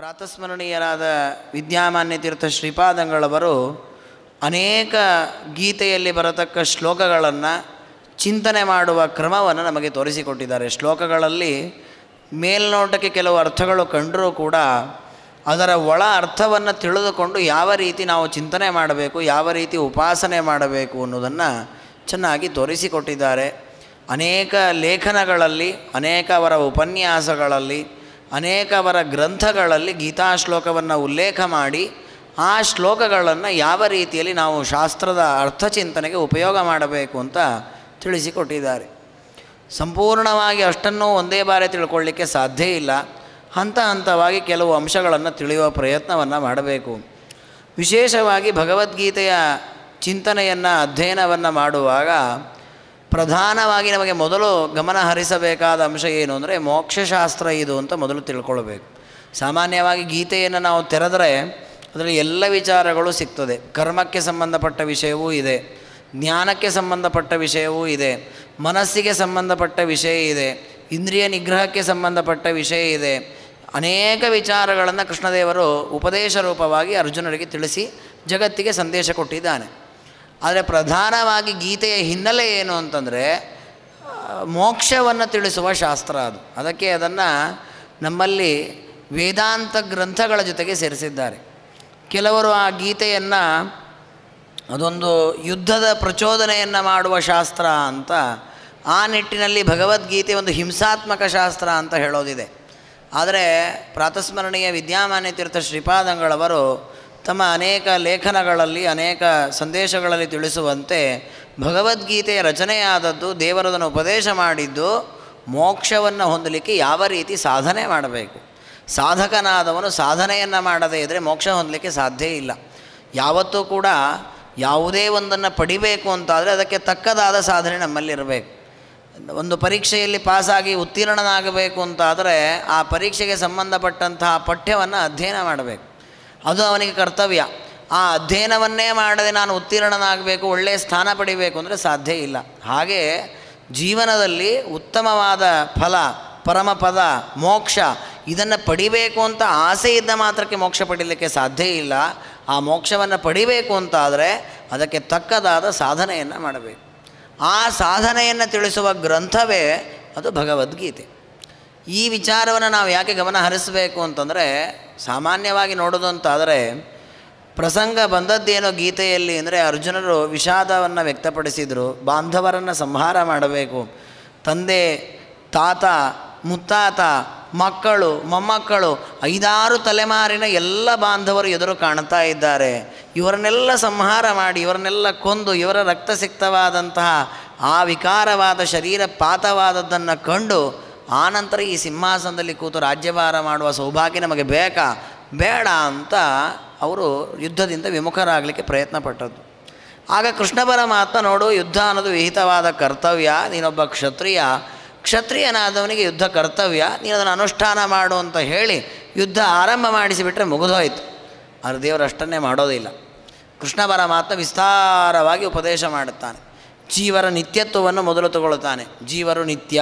ಪ್ರಾತಸ್ಮರಣೀಯರಾದ ವಿದ್ಯಾಮಾನ್ಯ ತೀರ್ಥ ಶ್ರೀಪಾದಂಗಳವರು ಅನೇಕ ಗೀತೆಯಲ್ಲಿ ಬರತಕ್ಕ ಶ್ಲೋಕಗಳನ್ನು ಚಿಂತನೆ ಮಾಡುವ ಕ್ರಮವನ್ನು ನಮಗೆ ತೋರಿಸಿಕೊಟ್ಟಿದ್ದಾರೆ ಶ್ಲೋಕಗಳಲ್ಲಿ ಮೇಲ್ನೋಟಕ್ಕೆ ಕೆಲವು ಅರ್ಥಗಳು ಕಂಡರೂ ಕೂಡ ಅದರ ಒಳ ಅರ್ಥವನ್ನು ತಿಳಿದುಕೊಂಡು ಯಾವ ರೀತಿ ನಾವು ಚಿಂತನೆ ಮಾಡಬೇಕು ಯಾವ ರೀತಿ ಉಪಾಸನೆ ಮಾಡಬೇಕು ಅನ್ನೋದನ್ನು ಚೆನ್ನಾಗಿ ತೋರಿಸಿಕೊಟ್ಟಿದ್ದಾರೆ ಅನೇಕ ಲೇಖನಗಳಲ್ಲಿ ಅನೇಕ ಅವರ ಉಪನ್ಯಾಸಗಳಲ್ಲಿ ಅನೇಕವರ ಗ್ರಂಥಗಳಲ್ಲಿ ಗೀತಾ ಶ್ಲೋಕವನ್ನು ಉಲ್ಲೇಖ ಮಾಡಿ ಆ ಶ್ಲೋಕಗಳನ್ನು ಯಾವ ರೀತಿಯಲ್ಲಿ ನಾವು ಶಾಸ್ತ್ರದ ಅರ್ಥಚಿಂತನೆಗೆ ಉಪಯೋಗ ಮಾಡಬೇಕು ಅಂತ ತಿಳಿಸಿಕೊಟ್ಟಿದ್ದಾರೆ ಸಂಪೂರ್ಣವಾಗಿ ಅಷ್ಟನ್ನೂ ಒಂದೇ ಬಾರಿ ತಿಳ್ಕೊಳ್ಳಿಕ್ಕೆ ಸಾಧ್ಯ ಇಲ್ಲ ಹಂತ ಹಂತವಾಗಿ ಕೆಲವು ಅಂಶಗಳನ್ನು ತಿಳಿಯುವ ಪ್ರಯತ್ನವನ್ನು ಮಾಡಬೇಕು ವಿಶೇಷವಾಗಿ ಭಗವದ್ಗೀತೆಯ ಚಿಂತನೆಯನ್ನು ಅಧ್ಯಯನವನ್ನು ಮಾಡುವಾಗ ಪ್ರಧಾನವಾಗಿ ನಮಗೆ ಮೊದಲು ಗಮನ ಹರಿಸಬೇಕಾದ ಅಂಶ ಏನು ಅಂದರೆ ಮೋಕ್ಷಶಾಸ್ತ್ರ ಇದು ಅಂತ ಮೊದಲು ತಿಳ್ಕೊಳ್ಬೇಕು ಸಾಮಾನ್ಯವಾಗಿ ಗೀತೆಯನ್ನು ನಾವು ತೆರೆದರೆ ಅದರಲ್ಲಿ ಎಲ್ಲ ವಿಚಾರಗಳು ಸಿಗ್ತದೆ ಕರ್ಮಕ್ಕೆ ಸಂಬಂಧಪಟ್ಟ ವಿಷಯವೂ ಇದೆ ಜ್ಞಾನಕ್ಕೆ ಸಂಬಂಧಪಟ್ಟ ವಿಷಯವೂ ಇದೆ ಮನಸ್ಸಿಗೆ ಸಂಬಂಧಪಟ್ಟ ವಿಷಯ ಇದೆ ಇಂದ್ರಿಯ ನಿಗ್ರಹಕ್ಕೆ ಸಂಬಂಧಪಟ್ಟ ವಿಷಯ ಇದೆ ಅನೇಕ ವಿಚಾರಗಳನ್ನು ಕೃಷ್ಣದೇವರು ಉಪದೇಶ ರೂಪವಾಗಿ ಅರ್ಜುನರಿಗೆ ತಿಳಿಸಿ ಜಗತ್ತಿಗೆ ಸಂದೇಶ ಕೊಟ್ಟಿದ್ದಾನೆ ಆದರೆ ಪ್ರಧಾನವಾಗಿ ಗೀತೆಯ ಹಿನ್ನೆಲೆ ಏನು ಅಂತಂದರೆ ಮೋಕ್ಷವನ್ನು ತಿಳಿಸುವ ಶಾಸ್ತ್ರ ಅದು ಅದಕ್ಕೆ ಅದನ್ನು ನಮ್ಮಲ್ಲಿ ವೇದಾಂತ ಗ್ರಂಥಗಳ ಜೊತೆಗೆ ಸೇರಿಸಿದ್ದಾರೆ ಕೆಲವರು ಆ ಗೀತೆಯನ್ನು ಅದೊಂದು ಯುದ್ಧದ ಪ್ರಚೋದನೆಯನ್ನು ಮಾಡುವ ಶಾಸ್ತ್ರ ಅಂತ ಆ ನಿಟ್ಟಿನಲ್ಲಿ ಭಗವದ್ಗೀತೆ ಒಂದು ಹಿಂಸಾತ್ಮಕ ಶಾಸ್ತ್ರ ಅಂತ ಹೇಳೋದಿದೆ ಆದರೆ ಪ್ರಾತಸ್ಮರಣೀಯ ವಿದ್ಯಾಮಾನ್ಯ ತೀರ್ಥ ಶ್ರೀಪಾದಂಗಳವರು ತಮ್ಮ ಅನೇಕ ಲೇಖನಗಳಲ್ಲಿ ಅನೇಕ ಸಂದೇಶಗಳಲ್ಲಿ ತಿಳಿಸುವಂತೆ ಭಗವದ್ಗೀತೆಯ ರಚನೆಯಾದದ್ದು ದೇವರದನ್ನು ಉಪದೇಶ ಮಾಡಿದ್ದು ಮೋಕ್ಷವನ್ನು ಹೊಂದಲಿಕ್ಕೆ ಯಾವ ರೀತಿ ಸಾಧನೆ ಮಾಡಬೇಕು ಸಾಧಕನಾದವನು ಸಾಧನೆಯನ್ನು ಮಾಡದೇ ಇದ್ದರೆ ಮೋಕ್ಷ ಹೊಂದಲಿಕ್ಕೆ ಸಾಧ್ಯ ಇಲ್ಲ ಯಾವತ್ತೂ ಕೂಡ ಯಾವುದೇ ಒಂದನ್ನು ಪಡಿಬೇಕು ಅಂತಾದರೆ ಅದಕ್ಕೆ ತಕ್ಕದಾದ ಸಾಧನೆ ನಮ್ಮಲ್ಲಿರಬೇಕು ಒಂದು ಪರೀಕ್ಷೆಯಲ್ಲಿ ಪಾಸಾಗಿ ಉತ್ತೀರ್ಣನಾಗಬೇಕು ಅಂತಾದರೆ ಆ ಪರೀಕ್ಷೆಗೆ ಸಂಬಂಧಪಟ್ಟಂತಹ ಪಠ್ಯವನ್ನು ಅಧ್ಯಯನ ಮಾಡಬೇಕು ಅದು ಅವನಿಗೆ ಕರ್ತವ್ಯ ಆ ಅಧ್ಯಯನವನ್ನೇ ಮಾಡದೆ ನಾನು ಉತ್ತೀರ್ಣನಾಗಬೇಕು ಒಳ್ಳೆಯ ಸ್ಥಾನ ಪಡಿಬೇಕು ಅಂದರೆ ಸಾಧ್ಯ ಇಲ್ಲ ಹಾಗೆ ಜೀವನದಲ್ಲಿ ಉತ್ತಮವಾದ ಫಲ ಪರಮಪದ ಮೋಕ್ಷ ಇದನ್ನು ಪಡಿಬೇಕು ಅಂತ ಆಸೆ ಇದ್ದ ಮಾತ್ರಕ್ಕೆ ಮೋಕ್ಷ ಪಡೀಲಿಕ್ಕೆ ಸಾಧ್ಯ ಇಲ್ಲ ಆ ಮೋಕ್ಷವನ್ನು ಪಡಿಬೇಕು ಅಂತಾದರೆ ಅದಕ್ಕೆ ತಕ್ಕದಾದ ಸಾಧನೆಯನ್ನು ಮಾಡಬೇಕು ಆ ಸಾಧನೆಯನ್ನು ತಿಳಿಸುವ ಗ್ರಂಥವೇ ಅದು ಭಗವದ್ಗೀತೆ ಈ ವಿಚಾರವನ್ನು ನಾವು ಯಾಕೆ ಗಮನ ಹರಿಸಬೇಕು ಅಂತಂದರೆ ಸಾಮಾನ್ಯವಾಗಿ ಅಂತಾದರೆ ಪ್ರಸಂಗ ಬಂದದ್ದೇನೋ ಗೀತೆಯಲ್ಲಿ ಅಂದರೆ ಅರ್ಜುನರು ವಿಷಾದವನ್ನು ವ್ಯಕ್ತಪಡಿಸಿದರು ಬಾಂಧವರನ್ನು ಸಂಹಾರ ಮಾಡಬೇಕು ತಂದೆ ತಾತ ಮುತ್ತಾತ ಮಕ್ಕಳು ಮೊಮ್ಮಕ್ಕಳು ಐದಾರು ತಲೆಮಾರಿನ ಎಲ್ಲ ಬಾಂಧವರು ಎದುರು ಕಾಣ್ತಾ ಇದ್ದಾರೆ ಇವರನ್ನೆಲ್ಲ ಸಂಹಾರ ಮಾಡಿ ಇವರನ್ನೆಲ್ಲ ಕೊಂದು ಇವರ ರಕ್ತ ಆ ವಿಕಾರವಾದ ಶರೀರ ಪಾತವಾದದ್ದನ್ನು ಕಂಡು ಆನಂತರ ಈ ಸಿಂಹಾಸನದಲ್ಲಿ ಕೂತು ರಾಜ್ಯಭಾರ ಮಾಡುವ ಸೌಭಾಗ್ಯ ನಮಗೆ ಬೇಕಾ ಬೇಡ ಅಂತ ಅವರು ಯುದ್ಧದಿಂದ ವಿಮುಖರಾಗಲಿಕ್ಕೆ ಪ್ರಯತ್ನ ಪಟ್ಟದ್ದು ಆಗ ಕೃಷ್ಣ ಪರಮಾತ್ಮ ನೋಡು ಯುದ್ಧ ಅನ್ನೋದು ವಿಹಿತವಾದ ಕರ್ತವ್ಯ ನೀನೊಬ್ಬ ಕ್ಷತ್ರಿಯ ಕ್ಷತ್ರಿಯನಾದವನಿಗೆ ಯುದ್ಧ ಕರ್ತವ್ಯ ನೀನು ಅದನ್ನು ಅನುಷ್ಠಾನ ಮಾಡು ಅಂತ ಹೇಳಿ ಯುದ್ಧ ಆರಂಭ ಮಾಡಿಸಿಬಿಟ್ರೆ ಮುಗಿದೋಯ್ತು ಆದರೆ ದೇವರು ಅಷ್ಟನ್ನೇ ಮಾಡೋದಿಲ್ಲ ಕೃಷ್ಣ ಪರಮಾತ್ಮ ವಿಸ್ತಾರವಾಗಿ ಉಪದೇಶ ಮಾಡುತ್ತಾನೆ ಜೀವರ ನಿತ್ಯತ್ವವನ್ನು ಮೊದಲು ತಗೊಳ್ತಾನೆ ಜೀವರು ನಿತ್ಯ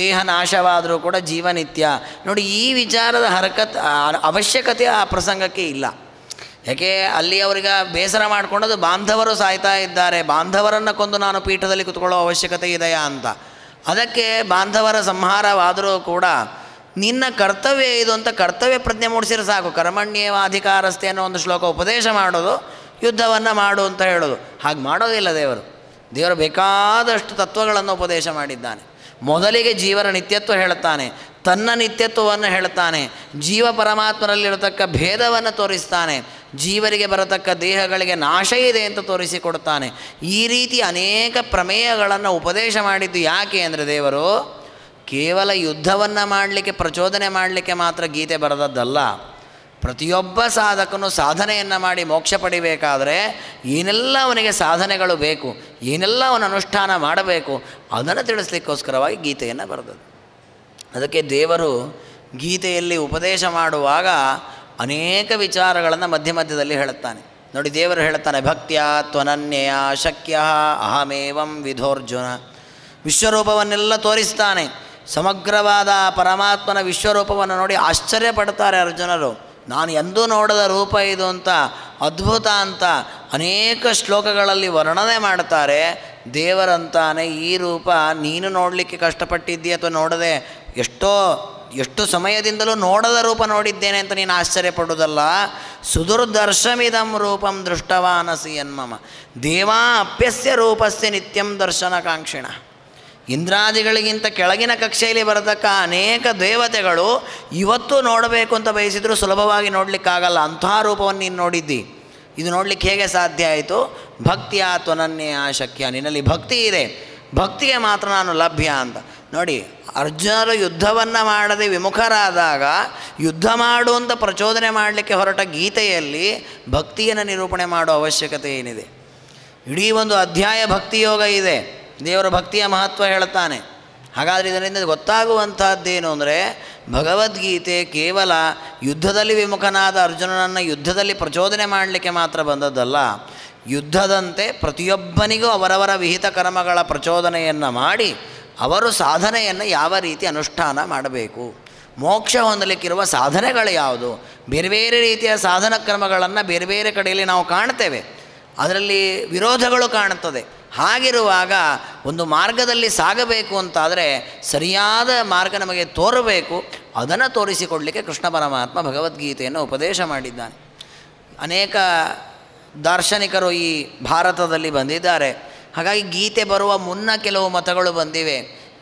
ದೇಹ ನಾಶವಾದರೂ ಕೂಡ ಜೀವನಿತ್ಯ ನೋಡಿ ಈ ವಿಚಾರದ ಹರಕತ್ ಅವಶ್ಯಕತೆ ಆ ಪ್ರಸಂಗಕ್ಕೆ ಇಲ್ಲ ಯಾಕೆ ಅಲ್ಲಿ ಅವರಿಗೆ ಬೇಸರ ಮಾಡಿಕೊಂಡದು ಬಾಂಧವರು ಸಾಯ್ತಾ ಇದ್ದಾರೆ ಬಾಂಧವರನ್ನು ಕೊಂದು ನಾನು ಪೀಠದಲ್ಲಿ ಕುತ್ಕೊಳ್ಳೋ ಅವಶ್ಯಕತೆ ಇದೆಯಾ ಅಂತ ಅದಕ್ಕೆ ಬಾಂಧವರ ಸಂಹಾರವಾದರೂ ಕೂಡ ನಿನ್ನ ಕರ್ತವ್ಯ ಇದು ಅಂತ ಕರ್ತವ್ಯ ಪ್ರಜ್ಞೆ ಮೂಡಿಸಿದ್ರೆ ಸಾಕು ಕರಮಣ್ಯವಾಧಿಕಾರಸ್ಥೆ ಅನ್ನೋ ಒಂದು ಶ್ಲೋಕ ಉಪದೇಶ ಮಾಡೋದು ಯುದ್ಧವನ್ನು ಮಾಡು ಅಂತ ಹೇಳೋದು ಹಾಗೆ ಮಾಡೋದಿಲ್ಲ ದೇವರು ದೇವರು ಬೇಕಾದಷ್ಟು ತತ್ವಗಳನ್ನು ಉಪದೇಶ ಮಾಡಿದ್ದಾನೆ ಮೊದಲಿಗೆ ಜೀವನ ನಿತ್ಯತ್ವ ಹೇಳುತ್ತಾನೆ ತನ್ನ ನಿತ್ಯತ್ವವನ್ನು ಹೇಳುತ್ತಾನೆ ಜೀವ ಪರಮಾತ್ಮರಲ್ಲಿರತಕ್ಕ ಭೇದವನ್ನು ತೋರಿಸ್ತಾನೆ ಜೀವರಿಗೆ ಬರತಕ್ಕ ದೇಹಗಳಿಗೆ ನಾಶ ಇದೆ ಅಂತ ತೋರಿಸಿಕೊಡ್ತಾನೆ ಈ ರೀತಿ ಅನೇಕ ಪ್ರಮೇಯಗಳನ್ನು ಉಪದೇಶ ಮಾಡಿದ್ದು ಯಾಕೆ ಅಂದರೆ ದೇವರು ಕೇವಲ ಯುದ್ಧವನ್ನು ಮಾಡಲಿಕ್ಕೆ ಪ್ರಚೋದನೆ ಮಾಡಲಿಕ್ಕೆ ಮಾತ್ರ ಗೀತೆ ಬರೆದದ್ದಲ್ಲ ಪ್ರತಿಯೊಬ್ಬ ಸಾಧಕನು ಸಾಧನೆಯನ್ನು ಮಾಡಿ ಮೋಕ್ಷ ಪಡಿಬೇಕಾದರೆ ಏನೆಲ್ಲ ಅವನಿಗೆ ಸಾಧನೆಗಳು ಬೇಕು ಏನೆಲ್ಲ ಅವನ ಅನುಷ್ಠಾನ ಮಾಡಬೇಕು ಅದನ್ನು ತಿಳಿಸ್ಲಿಕ್ಕೋಸ್ಕರವಾಗಿ ಗೀತೆಯನ್ನು ಬರೆದದ್ದು ಅದಕ್ಕೆ ದೇವರು ಗೀತೆಯಲ್ಲಿ ಉಪದೇಶ ಮಾಡುವಾಗ ಅನೇಕ ವಿಚಾರಗಳನ್ನು ಮಧ್ಯ ಮಧ್ಯದಲ್ಲಿ ಹೇಳುತ್ತಾನೆ ನೋಡಿ ದೇವರು ಹೇಳುತ್ತಾನೆ ಭಕ್ತಿಯ ತ್ವನನ್ಯಯ ಶಕ್ಯ ಅಹಮೇವಂ ವಿಧೋರ್ಜುನ ವಿಶ್ವರೂಪವನ್ನೆಲ್ಲ ತೋರಿಸ್ತಾನೆ ಸಮಗ್ರವಾದ ಪರಮಾತ್ಮನ ವಿಶ್ವರೂಪವನ್ನು ನೋಡಿ ಆಶ್ಚರ್ಯ ಪಡ್ತಾರೆ ಅರ್ಜುನರು ನಾನು ಎಂದೂ ನೋಡದ ರೂಪ ಇದು ಅಂತ ಅದ್ಭುತ ಅಂತ ಅನೇಕ ಶ್ಲೋಕಗಳಲ್ಲಿ ವರ್ಣನೆ ಮಾಡ್ತಾರೆ ದೇವರಂತಾನೆ ಈ ರೂಪ ನೀನು ನೋಡಲಿಕ್ಕೆ ಕಷ್ಟಪಟ್ಟಿದ್ದೀಯ ಅಥವಾ ನೋಡದೆ ಎಷ್ಟೋ ಎಷ್ಟು ಸಮಯದಿಂದಲೂ ನೋಡದ ರೂಪ ನೋಡಿದ್ದೇನೆ ಅಂತ ನೀನು ಆಶ್ಚರ್ಯಪಡುವುದಲ್ಲ ಸುದುರ್ದರ್ಶಮಿದಂ ರೂಪಂ ದೃಷ್ಟವಾನಸಿ ಎನ್ಮಮ ದೇವಾ ಅಪ್ಯಸ್ಯ ರೂಪಸ್ಯ ನಿತ್ಯಂ ದರ್ಶನ ಇಂದ್ರಾದಿಗಳಿಗಿಂತ ಕೆಳಗಿನ ಕಕ್ಷೆಯಲ್ಲಿ ಬರತಕ್ಕ ಅನೇಕ ದೇವತೆಗಳು ಇವತ್ತು ನೋಡಬೇಕು ಅಂತ ಬಯಸಿದರೂ ಸುಲಭವಾಗಿ ನೋಡಲಿಕ್ಕಾಗಲ್ಲ ಅಂಥ ರೂಪವನ್ನು ನೀನು ನೋಡಿದ್ದಿ ಇದು ನೋಡಲಿಕ್ಕೆ ಹೇಗೆ ಸಾಧ್ಯ ಆಯಿತು ಭಕ್ತಿಯ ತ್ವನನ್ನೇ ಶಕ್ಯ ನಿನ್ನಲ್ಲಿ ಭಕ್ತಿ ಇದೆ ಭಕ್ತಿಗೆ ಮಾತ್ರ ನಾನು ಲಭ್ಯ ಅಂತ ನೋಡಿ ಅರ್ಜುನರು ಯುದ್ಧವನ್ನು ಮಾಡದೆ ವಿಮುಖರಾದಾಗ ಯುದ್ಧ ಮಾಡು ಅಂತ ಪ್ರಚೋದನೆ ಮಾಡಲಿಕ್ಕೆ ಹೊರಟ ಗೀತೆಯಲ್ಲಿ ಭಕ್ತಿಯನ್ನು ನಿರೂಪಣೆ ಮಾಡೋ ಅವಶ್ಯಕತೆ ಏನಿದೆ ಇಡೀ ಒಂದು ಅಧ್ಯಾಯ ಭಕ್ತಿಯೋಗ ಇದೆ ದೇವರ ಭಕ್ತಿಯ ಮಹತ್ವ ಹೇಳ್ತಾನೆ ಹಾಗಾದರೆ ಇದರಿಂದ ಗೊತ್ತಾಗುವಂತಹದ್ದೇನು ಅಂದರೆ ಭಗವದ್ಗೀತೆ ಕೇವಲ ಯುದ್ಧದಲ್ಲಿ ವಿಮುಖನಾದ ಅರ್ಜುನನನ್ನು ಯುದ್ಧದಲ್ಲಿ ಪ್ರಚೋದನೆ ಮಾಡಲಿಕ್ಕೆ ಮಾತ್ರ ಬಂದದ್ದಲ್ಲ ಯುದ್ಧದಂತೆ ಪ್ರತಿಯೊಬ್ಬನಿಗೂ ಅವರವರ ವಿಹಿತ ಕರ್ಮಗಳ ಪ್ರಚೋದನೆಯನ್ನು ಮಾಡಿ ಅವರು ಸಾಧನೆಯನ್ನು ಯಾವ ರೀತಿ ಅನುಷ್ಠಾನ ಮಾಡಬೇಕು ಮೋಕ್ಷ ಹೊಂದಲಿಕ್ಕಿರುವ ಸಾಧನೆಗಳು ಯಾವುದು ಬೇರೆ ಬೇರೆ ರೀತಿಯ ಸಾಧನ ಕ್ರಮಗಳನ್ನು ಬೇರೆ ಬೇರೆ ಕಡೆಯಲ್ಲಿ ನಾವು ಕಾಣ್ತೇವೆ ಅದರಲ್ಲಿ ವಿರೋಧಗಳು ಕಾಣುತ್ತದೆ ಹಾಗಿರುವಾಗ ಒಂದು ಮಾರ್ಗದಲ್ಲಿ ಸಾಗಬೇಕು ಅಂತಾದರೆ ಸರಿಯಾದ ಮಾರ್ಗ ನಮಗೆ ತೋರಬೇಕು ಅದನ್ನು ತೋರಿಸಿಕೊಡಲಿಕ್ಕೆ ಕೃಷ್ಣ ಪರಮಾತ್ಮ ಭಗವದ್ಗೀತೆಯನ್ನು ಉಪದೇಶ ಮಾಡಿದ್ದಾನೆ ಅನೇಕ ದಾರ್ಶನಿಕರು ಈ ಭಾರತದಲ್ಲಿ ಬಂದಿದ್ದಾರೆ ಹಾಗಾಗಿ ಗೀತೆ ಬರುವ ಮುನ್ನ ಕೆಲವು ಮತಗಳು ಬಂದಿವೆ